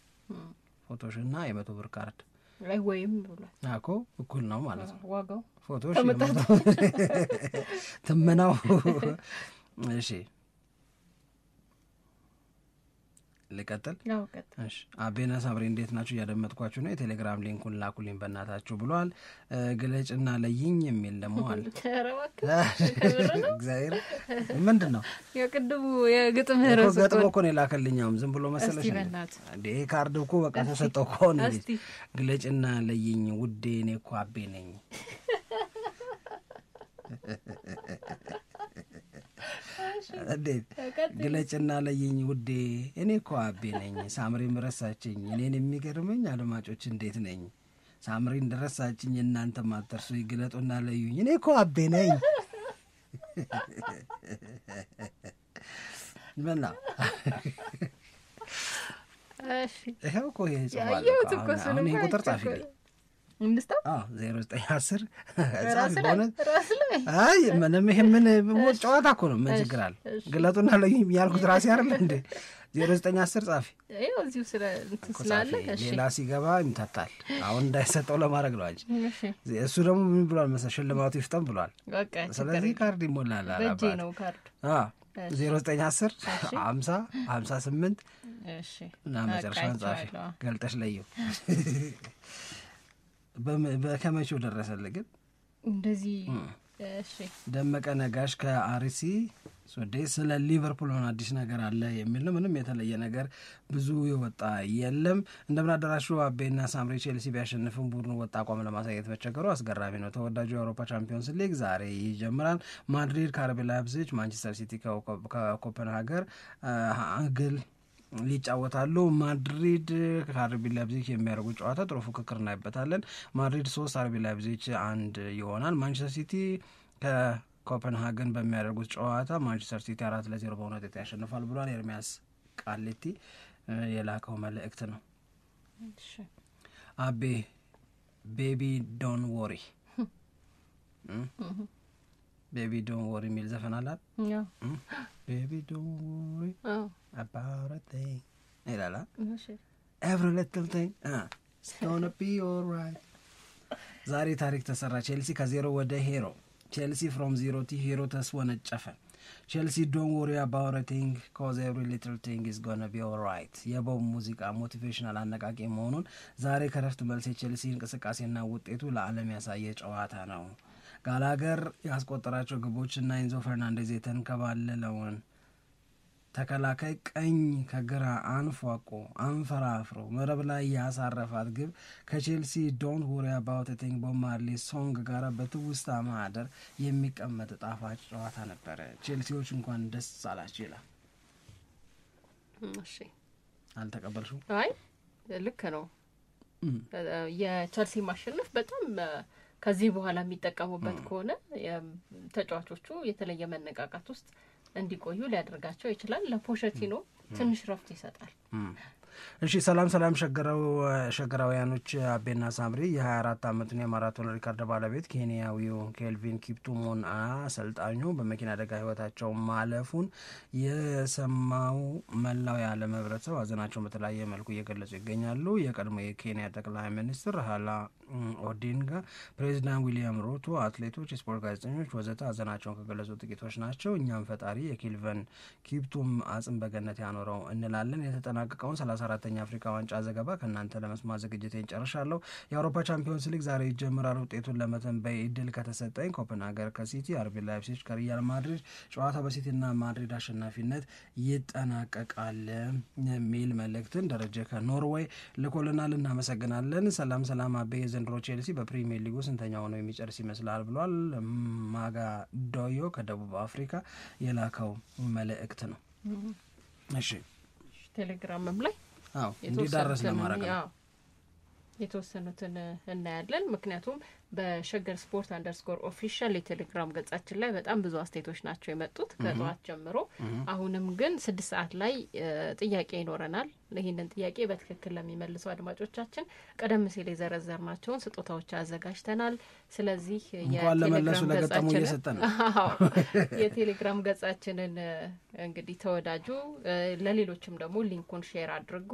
ፎቶሽ እና የመቶ ብር ካርድ ወይም እኮ እኩል ነው ማለት ነው ዋጋው ፎቶሽ ትመናው እሺ ልቀጥል። አቤነ ሳብሬ እንዴት ናችሁ? እያደመጥኳችሁ ነው። የቴሌግራም ሊንኩን ላኩልኝ በእናታችሁ ብሏል። ግለጭና ለይኝ የሚል ደግሞ አለ። እግዚአብሔር ምንድን ነው የቅድሙ የግጥም ገጥሞ እኮ ነው የላከልኛውም ዝም ብሎ መሰለሽ ይሄ ካርድ እኮ በቃ ተሰጠው ከሆነ ግለጭና ለይኝ ውዴ፣ እኔ እኮ አቤ ነኝ እንዴት ግለጭና ለይኝ ውዴ። እኔ እኮ አቤ ነኝ። ሳምሪም ረሳችኝ። እኔን የሚገርመኝ አድማጮች እንዴት ነኝ? ሳምሪ እንደረሳችኝ እናንተ ማተርሱ ይግለጡና ለዩኝ። እኔ እኮ አቤ ነኝ። ምና ይኸው እኮ ይሄ ጽፏል። አሁን ይሄ ቁጥር ጻፊልኝ እንስታ ዜሮ ጨዋታ እኮ ነው። ምን ችግር አለ? ግለጡና ለዩ ያልኩት ራሴ አይደል እንዴ? ዜሮ ዘጠኝ አስር ጻፊ ሌላ ሲገባ ይምታታል። አሁን እንዳይሰጠው ለማድረግ ነው እንጂ እሱ ደግሞ ምን ብሏል መሰለህ? ሽልማቱ ይፍጠን ብሏል። ስለዚህ ካርድ ይሞላል። ዜሮ ዘጠኝ አስር ሀምሳ ሀምሳ ስምንት እና መጨረሻን ጻፊ ገልጠሽ ለየው ከመቼው ደረሰል ግን እንደዚህ? ደመቀ ነጋሽ ከአርሲ ሶዴ ስለ ሊቨርፑል ሆን አዲስ ነገር አለ የሚል ነው። ምንም የተለየ ነገር ብዙ የወጣ የለም። እንደምን አደራሹ አቤና ሳምሬ ቼልሲ ቢያሸንፍም ቡድኑ ወጣ አቋም ለማሳየት መቸገሩ አስገራሚ ነው። ተወዳጁ የአውሮፓ ቻምፒዮንስ ሊግ ዛሬ ይጀምራል። ማድሪድ ከአርቢ ላይፕዚግ፣ ማንቸስተር ሲቲ ከኮፐንሃገር ግል ይጫወታሉ። ማድሪድ ከአርቢ ላይፕዚግ የሚያደርጉ ጨዋታ ጥሩ ፉክክር እናይበታለን። ማድሪድ ሶስት አርቢ ላይፕዚግ አንድ ይሆናል። ማንቸስተር ሲቲ ከኮፐንሃገን በሚያደርጉት ጨዋታ ማንቸስተር ሲቲ አራት ለዜሮ በሆነ ውጤት ያሸንፋል ብሏል። ኤርሚያስ ቃሌቲ የላከው መልእክት ነው። አቤ ቤቢ ዶን ወሪ ቤቢ ዶን ወሪ የሚል ዘፈን አላት። ቤቢ ዶን ወሪ አባውት ቲንግ ኤቭሪ ሊትል ቲንግ ስቶነ ቢ ኦልራይት። ዛሬ ታሪክ ተሰራ። ቼልሲ ከዜሮ ወደ ሄሮ። ቼልሲ ፍሮም ዚሮ ቲ ሄሮ ተስወነጨፈ። ቼልሲ ዶን ወሪ አባውት ቲንግ ኮዝ ኤቭሪ ሊትል ቲንግ ኢዝ ጎነ ቢ ኦልራይት የቦብ ሙዚቃ ሞቲቬሽናል አነቃቂ መሆኑን ዛሬ ከረፍት መልስ የቼልሲ እንቅስቃሴና ውጤቱ ለዓለም ያሳየ ጨዋታ ነው። ጋላገር ያስቆጠራቸው ግቦች እና ኢንዞ ፈርናንዴዝ የተንከባለለውን ተከላካይ ቀኝ ከግራ አንፏቆ አንፈራፍሮ መረብ ላይ ያሳረፋት ግብ ከቼልሲ ዶንት ወሪ አባውት ቲንግ ቦብ ሶንግ ጋር በትውስታ ማህደር የሚቀመጥ ጣፋጭ ጨዋታ ነበረ። ቼልሲዎች እንኳን ደስ አላችሁ ይላል። እሺ አልተቀበልሽም? አይ ልክ ነው። የቼልሲ ማሸነፍ በጣም ከዚህ በኋላ የሚጠቀሙበት ከሆነ ተጫዋቾቹ የተለየ መነቃቃት ውስጥ እንዲቆዩ ሊያደርጋቸው ይችላል። ለፖሸቲኖ ትንሽ ረፍት ይሰጣል። እሺ ሰላም ሰላም፣ ሸገራውያኖች አቤና ሳምሪ የ24 ዓመቱን የማራቶን ሪካርድ ባለቤት ኬንያዊው ኬልቪን ኪፕቱሞን አሰልጣኙ በመኪና አደጋ ህይወታቸው ማለፉን የሰማው መላው የዓለም ሕብረተሰብ ሀዘናቸውን በተለያየ መልኩ እየገለጹ ይገኛሉ። የቀድሞ የኬንያ ጠቅላይ ሚኒስትር ሀላ ኦዲንጋ፣ ፕሬዚዳንት ዊሊያም ሩቶ፣ አትሌቶች፣ የስፖርት ጋዜጠኞች ወዘተ ሀዘናቸውን ከገለጹ ጥቂቶች ናቸው። እኛም ፈጣሪ የኬልቨን ኪፕቱም አጽም በገነት ያኖረው እንላለን። የተጠናቀቀውን 34ተኛ አፍሪካ ዋንጫ ዘገባ ከእናንተ ለመስማት ዝግጅቴን ጨርሻለሁ። የአውሮፓ ቻምፒዮንስ ሊግ ዛሬ ይጀምራል። ውጤቱን ለመተንበይ እድል ከተሰጠኝ ኮፐንሃገር ከሲቲ፣ አርቢ ላይፕሲች ከሪያል ማድሪድ ጨዋታ በሲቲና ማድሪድ አሸናፊነት ይጠናቀቃል የሚል መልእክትን ደረጀ ከኖርዌይ ልኮልናል። እናመሰግናለን። ሰላም ሰላም አቤ ዘንድሮ ቼልሲ በፕሪሚየር ሊጉ ስንተኛ ሆነው የሚጨርስ ይመስላል ብሏል። ማጋ ዶዮ ከደቡብ አፍሪካ የላከው መልእክት ነው። እሺ ቴሌግራምም ላይ አዎ እንዲዳረስ ለማድረግ ነው። የተወሰኑትን እናያለን። ምክንያቱም በሸገር ስፖርት አንደርስኮር ኦፊሻል የቴሌግራም ገጻችን ላይ በጣም ብዙ አስተያየቶች ናቸው የመጡት ከጠዋት ጀምሮ። አሁንም ግን ስድስት ሰዓት ላይ ጥያቄ ይኖረናል። ይህንን ጥያቄ በትክክል ለሚመልሱ አድማጮቻችን ቀደም ሲል የዘረዘርናቸውን ስጦታዎች አዘጋጅተናል። ስለዚህ የቴሌግራም ገጻችንን እንግዲህ ተወዳጁ፣ ለሌሎችም ደግሞ ሊንኩን ሼር አድርጉ።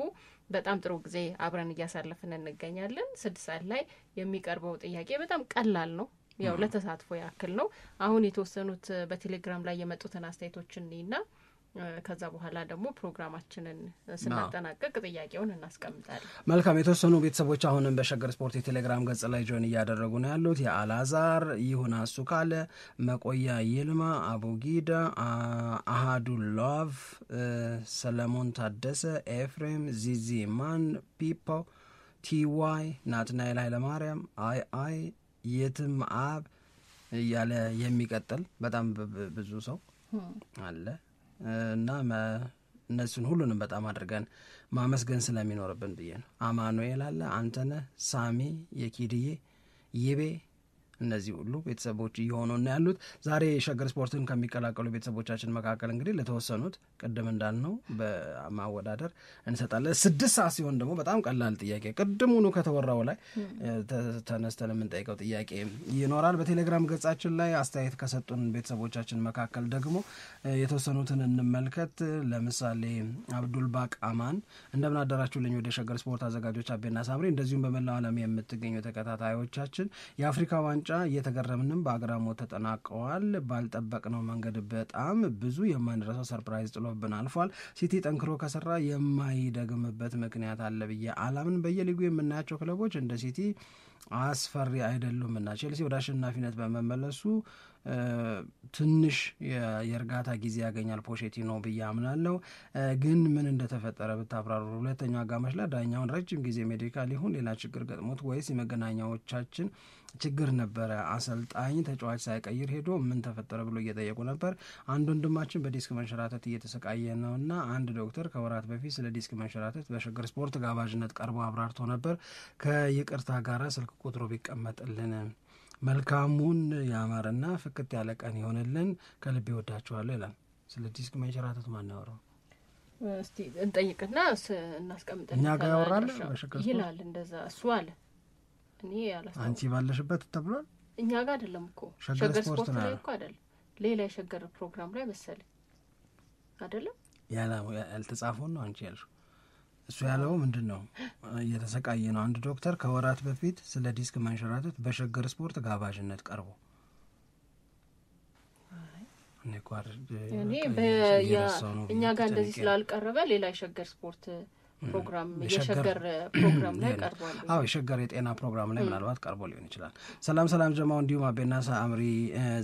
በጣም ጥሩ ጊዜ አብረን እያሳለፍን እንገኛለን። ስድስት ሰዓት ላይ የሚቀርበው ጥያቄ በጣም ቀላል ነው። ያው ለተሳትፎ ያክል ነው። አሁን የተወሰኑት በቴሌግራም ላይ የመጡትን አስተያየቶችን እኔና ከዛ በኋላ ደግሞ ፕሮግራማችንን ስናጠናቀቅ ጥያቄውን እናስቀምጣለን። መልካም። የተወሰኑ ቤተሰቦች አሁንም በሸገር ስፖርት የቴሌግራም ገጽ ላይ ጆን እያደረጉ ነው ያሉት የአላዛር ይሁን፣ አሱ ካለ፣ መቆያ ይልማ፣ አቡጊዳ፣ አሃዱ ሎቭ፣ ሰለሞን ታደሰ፣ ኤፍሬም፣ ዚዚ ማን፣ ፒፖ፣ ቲዋይ፣ ናትናኤል ኃይለማርያም፣ አይ አይ የትም አብ እያለ የሚቀጥል በጣም ብዙ ሰው አለ። እና እነሱን ሁሉንም በጣም አድርገን ማመስገን ስለሚኖርብን ብዬ ነው። አማኑኤል አለ፣ አንተነህ፣ ሳሚ፣ የኪድዬ፣ ይቤ እነዚህ ሁሉ ቤተሰቦች እየሆኑ ና ያሉት። ዛሬ ሸገር ስፖርትን ከሚቀላቀሉ ቤተሰቦቻችን መካከል እንግዲህ ለተወሰኑት ቅድም እንዳልነው በማወዳደር እንሰጣለን። ስድስት ሰዓት ሲሆን ደግሞ በጣም ቀላል ጥያቄ ቅድሙኑ ከተወራው ላይ ተነስተን የምንጠይቀው ጥያቄ ይኖራል። በቴሌግራም ገጻችን ላይ አስተያየት ከሰጡን ቤተሰቦቻችን መካከል ደግሞ የተወሰኑትን እንመልከት። ለምሳሌ አብዱልባቅ አማን እንደምን አደራችሁልኝ ወደ ሸገር ስፖርት አዘጋጆች አቤና ሳምሪ፣ እንደዚሁም በመላው ዓለም የምትገኙ ተከታታዮቻችን የአፍሪካ ዋንጫ ዋንጫ እየተገረምንም በአግራሞ ተጠናቀዋል። ባልጠበቅነው መንገድ በጣም ብዙ የማንረሳው ሰርፕራይዝ ጥሎብን አልፏል። ሲቲ ጠንክሮ ከሰራ የማይደግምበት ምክንያት አለ ብዬ አላምን። በየሊጉ የምናያቸው ክለቦች እንደ ሲቲ አስፈሪ አይደሉም እና ቼልሲ ወደ አሸናፊነት በመመለሱ ትንሽ የእርጋታ ጊዜ ያገኛል ፖቼቲኖ ብዬ አምናለሁ። ግን ምን እንደተፈጠረ ብታብራሩ። ሁለተኛው አጋማሽ ላይ ዳኛውን ረጅም ጊዜ ሜዲካል ይሁን ሌላ ችግር ገጥሞት ወይስ የመገናኛዎቻችን ችግር ነበረ። አሰልጣኝ ተጫዋች ሳይቀይር ሄዶ ምን ተፈጠረ ብሎ እየጠየቁ ነበር። አንድ ወንድማችን በዲስክ መንሸራተት እየተሰቃየ ነው እና አንድ ዶክተር ከወራት በፊት ስለ ዲስክ መንሸራተት በሸገር ስፖርት ጋባዥነት ቀርቦ አብራርቶ ነበር። ከይቅርታ ጋር ስልክ ቁጥሩ ቢቀመጥልን መልካሙን ያማረና ፍክት ያለ ቀን ይሆንልን። ከልቤ ወዳችኋለሁ ይላል። ስለ ዲስክ መንሸራተት ማናወረው እስቲ እንጠይቅና እናስቀምጥ። እኛ ጋር ያወራል ይላል። እንደዛ እሱ አለ እኔ ያላስታውስ አንቺ ባለሽበት ተብሏል። እኛ ጋር አይደለም እኮ ሸገር ስፖርት ላይ እኮ አይደለም፣ ሌላ የሸገር ፕሮግራም ላይ መሰለኝ አይደለም። ያልተጻፈውን ነው አንቺ ያልሽው። እሱ ያለው ምንድን ነው? እየተሰቃየ ነው። አንድ ዶክተር ከወራት በፊት ስለ ዲስክ መንሸራተት በሸገር ስፖርት ጋባዥነት ቀርቦ እኔ እኛ ጋር እንደዚህ ስላልቀረበ ሌላ የሸገር ስፖርት ፕሮግራም የሸገር ፕሮግራም ላይ ቀርቧል። አዎ የሸገር የጤና ፕሮግራም ላይ ምናልባት ቀርቦ ሊሆን ይችላል። ሰላም ሰላም ጀማው፣ እንዲሁም አቤና ሳምሪ።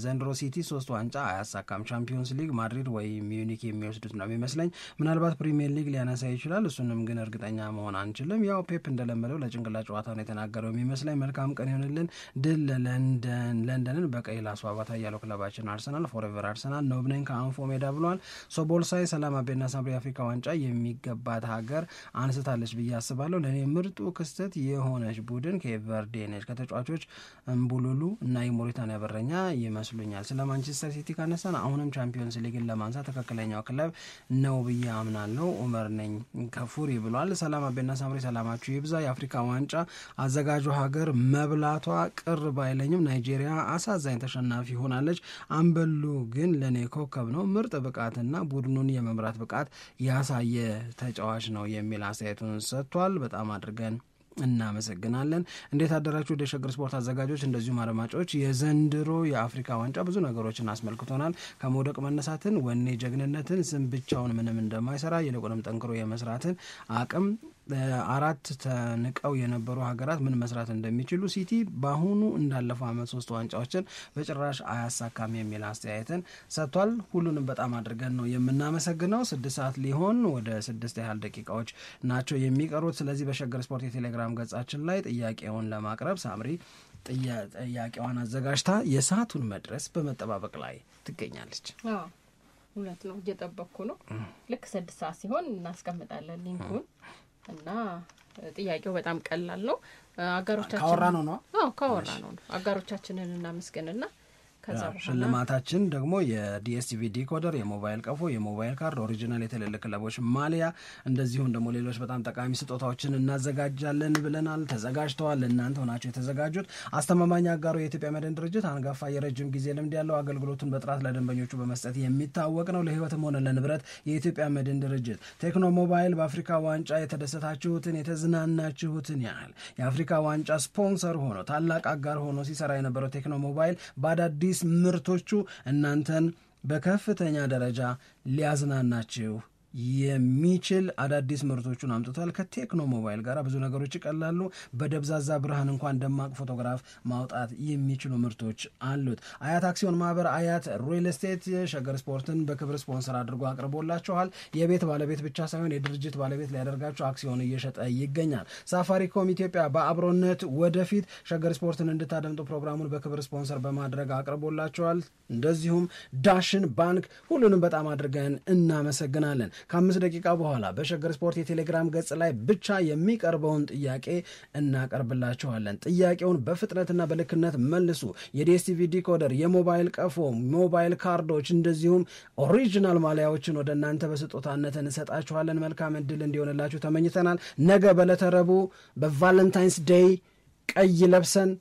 ዘንድሮ ሲቲ ሶስት ዋንጫ አያሳካም። ቻምፒዮንስ ሊግ ማድሪድ ወይ ሚዩኒክ የሚወስዱት ነው የሚመስለኝ። ምናልባት ፕሪሚየር ሊግ ሊያነሳ ይችላል። እሱንም ግን እርግጠኛ መሆን አንችልም። ያው ፔፕ እንደለመደው ለጭንቅላ ጨዋታ ነው የተናገረው የሚመስለኝ። መልካም ቀን ይሆንልን። ድል ለለንደን ለንደንን በቀይ ላስዋባት እያለው ክለባችን አርሰናል ፎሬቨር አርሰናል ነው ከአንፎ ሜዳ ብሏል። ሶቦልሳይ ሰላም አቤና ሳምሪ። አፍሪካ ዋንጫ የሚገባት ሀገር አንስታለች ብዬ አስባለሁ። ለእኔ ምርጡ ክስተት የሆነች ቡድን ከኤቨርዴ ነች። ከተጫዋቾች እምቡሉሉ እና የሞሪታንያ በረኛ ይመስሉኛል። ስለ ማንቸስተር ሲቲ ካነሳን አሁንም ቻምፒዮንስ ሊግን ለማንሳት ትክክለኛው ክለብ ነው ብዬ አምናለሁ። ኡመር ነኝ ከፉሪ ብሏል። ሰላም አቤና ሳምሬ ሰላማችሁ ይብዛ። የአፍሪካ ዋንጫ አዘጋጁ ሀገር መብላቷ ቅር ባይለኝም ናይጄሪያ አሳዛኝ ተሸናፊ ሆናለች። አንበሉ ግን ለእኔ ኮከብ ነው። ምርጥ ብቃትና ቡድኑን የመምራት ብቃት ያሳየ ተጫዋች ነው የሚ የሚል አስተያየቱን ሰጥቷል። በጣም አድርገን እናመሰግናለን። እንዴት አደራችሁ? ወደ ሸገር ስፖርት አዘጋጆች፣ እንደዚሁም አድማጮች፣ የዘንድሮ የአፍሪካ ዋንጫ ብዙ ነገሮችን አስመልክቶናል። ከመውደቅ መነሳትን፣ ወኔ ጀግንነትን፣ ስም ብቻውን ምንም እንደማይሰራ ይልቁንም ጠንክሮ የመስራትን አቅም አራት ተንቀው የነበሩ ሀገራት ምን መስራት እንደሚችሉ ሲቲ በአሁኑ እንዳለፈው ዓመት ሶስት ዋንጫዎችን በጭራሽ አያሳካም የሚል አስተያየትን ሰጥቷል። ሁሉንም በጣም አድርገን ነው የምናመሰግነው። ስድስት ሰዓት ሊሆን ወደ ስድስት ያህል ደቂቃዎች ናቸው የሚቀሩት። ስለዚህ በሸገር ስፖርት የቴሌግራም ገጻችን ላይ ጥያቄውን ለማቅረብ ሳምሪ ጥያቄዋን አዘጋጅታ የሰዓቱን መድረስ በመጠባበቅ ላይ ትገኛለች። እውነት ነው፣ እየጠበቅኩ ነው። ልክ ስድስት ሰዓት ሲሆን እናስቀምጣለን ሊንኩን እና ጥያቄው በጣም ቀላል ነው። አጋሮቻችን ካወራ ነው ነው ካወራ ነው ነው አጋሮቻችንን እናመስገንና ሽልማታችን ደግሞ የዲኤስቲቪ ዲኮደር፣ የሞባይል ቀፎ፣ የሞባይል ካርድ፣ ኦሪጂናል የትልልቅ ክለቦች ማሊያ እንደዚሁም ደግሞ ሌሎች በጣም ጠቃሚ ስጦታዎችን እናዘጋጃለን ብለናል። ተዘጋጅተዋል። እናንተ ሆናችሁ የተዘጋጁት አስተማማኝ አጋሩ የኢትዮጵያ መድን ድርጅት አንጋፋ የረጅም ጊዜ ልምድ ያለው አገልግሎቱን በጥራት ለደንበኞቹ በመስጠት የሚታወቅ ነው። ለህይወትም ሆነ ለንብረት የኢትዮጵያ መድን ድርጅት። ቴክኖ ሞባይል በአፍሪካ ዋንጫ የተደሰታችሁትን የተዝናናችሁትን ያህል የአፍሪካ ዋንጫ ስፖንሰር ሆኖ ታላቅ አጋር ሆኖ ሲሰራ የነበረው ቴክኖ ሞባይል በአዳዲስ አዳዲስ ምርቶቹ እናንተን በከፍተኛ ደረጃ ሊያዝናናችሁ የሚችል አዳዲስ ምርቶቹን አምጥቷል። ከቴክኖ ሞባይል ጋር ብዙ ነገሮች ይቀላሉ። በደብዛዛ ብርሃን እንኳን ደማቅ ፎቶግራፍ ማውጣት የሚችሉ ምርቶች አሉት። አያት አክሲዮን ማህበር፣ አያት ሪል ስቴት ሸገር ስፖርትን በክብር ስፖንሰር አድርጎ አቅርቦላችኋል። የቤት ባለቤት ብቻ ሳይሆን የድርጅት ባለቤት ሊያደርጋችሁ አክሲዮን እየሸጠ ይገኛል። ሳፋሪኮም ኢትዮጵያ በአብሮነት ወደፊት ሸገር ስፖርትን እንድታደምጡ ፕሮግራሙን በክብር ስፖንሰር በማድረግ አቅርቦላችኋል። እንደዚሁም ዳሽን ባንክ ሁሉንም በጣም አድርገን እናመሰግናለን። ከአምስት ደቂቃ በኋላ በሸገር ስፖርት የቴሌግራም ገጽ ላይ ብቻ የሚቀርበውን ጥያቄ እናቀርብላችኋለን። ጥያቄውን በፍጥነትና በልክነት መልሱ። የዲኤስቲቪ ዲኮደር፣ የሞባይል ቀፎ፣ ሞባይል ካርዶች እንደዚሁም ኦሪጂናል ማሊያዎችን ወደ እናንተ በስጦታነት እንሰጣችኋለን። መልካም እድል እንዲሆንላችሁ ተመኝተናል። ነገ በለተረቡ በቫለንታይንስ ደይ ቀይ ለብሰን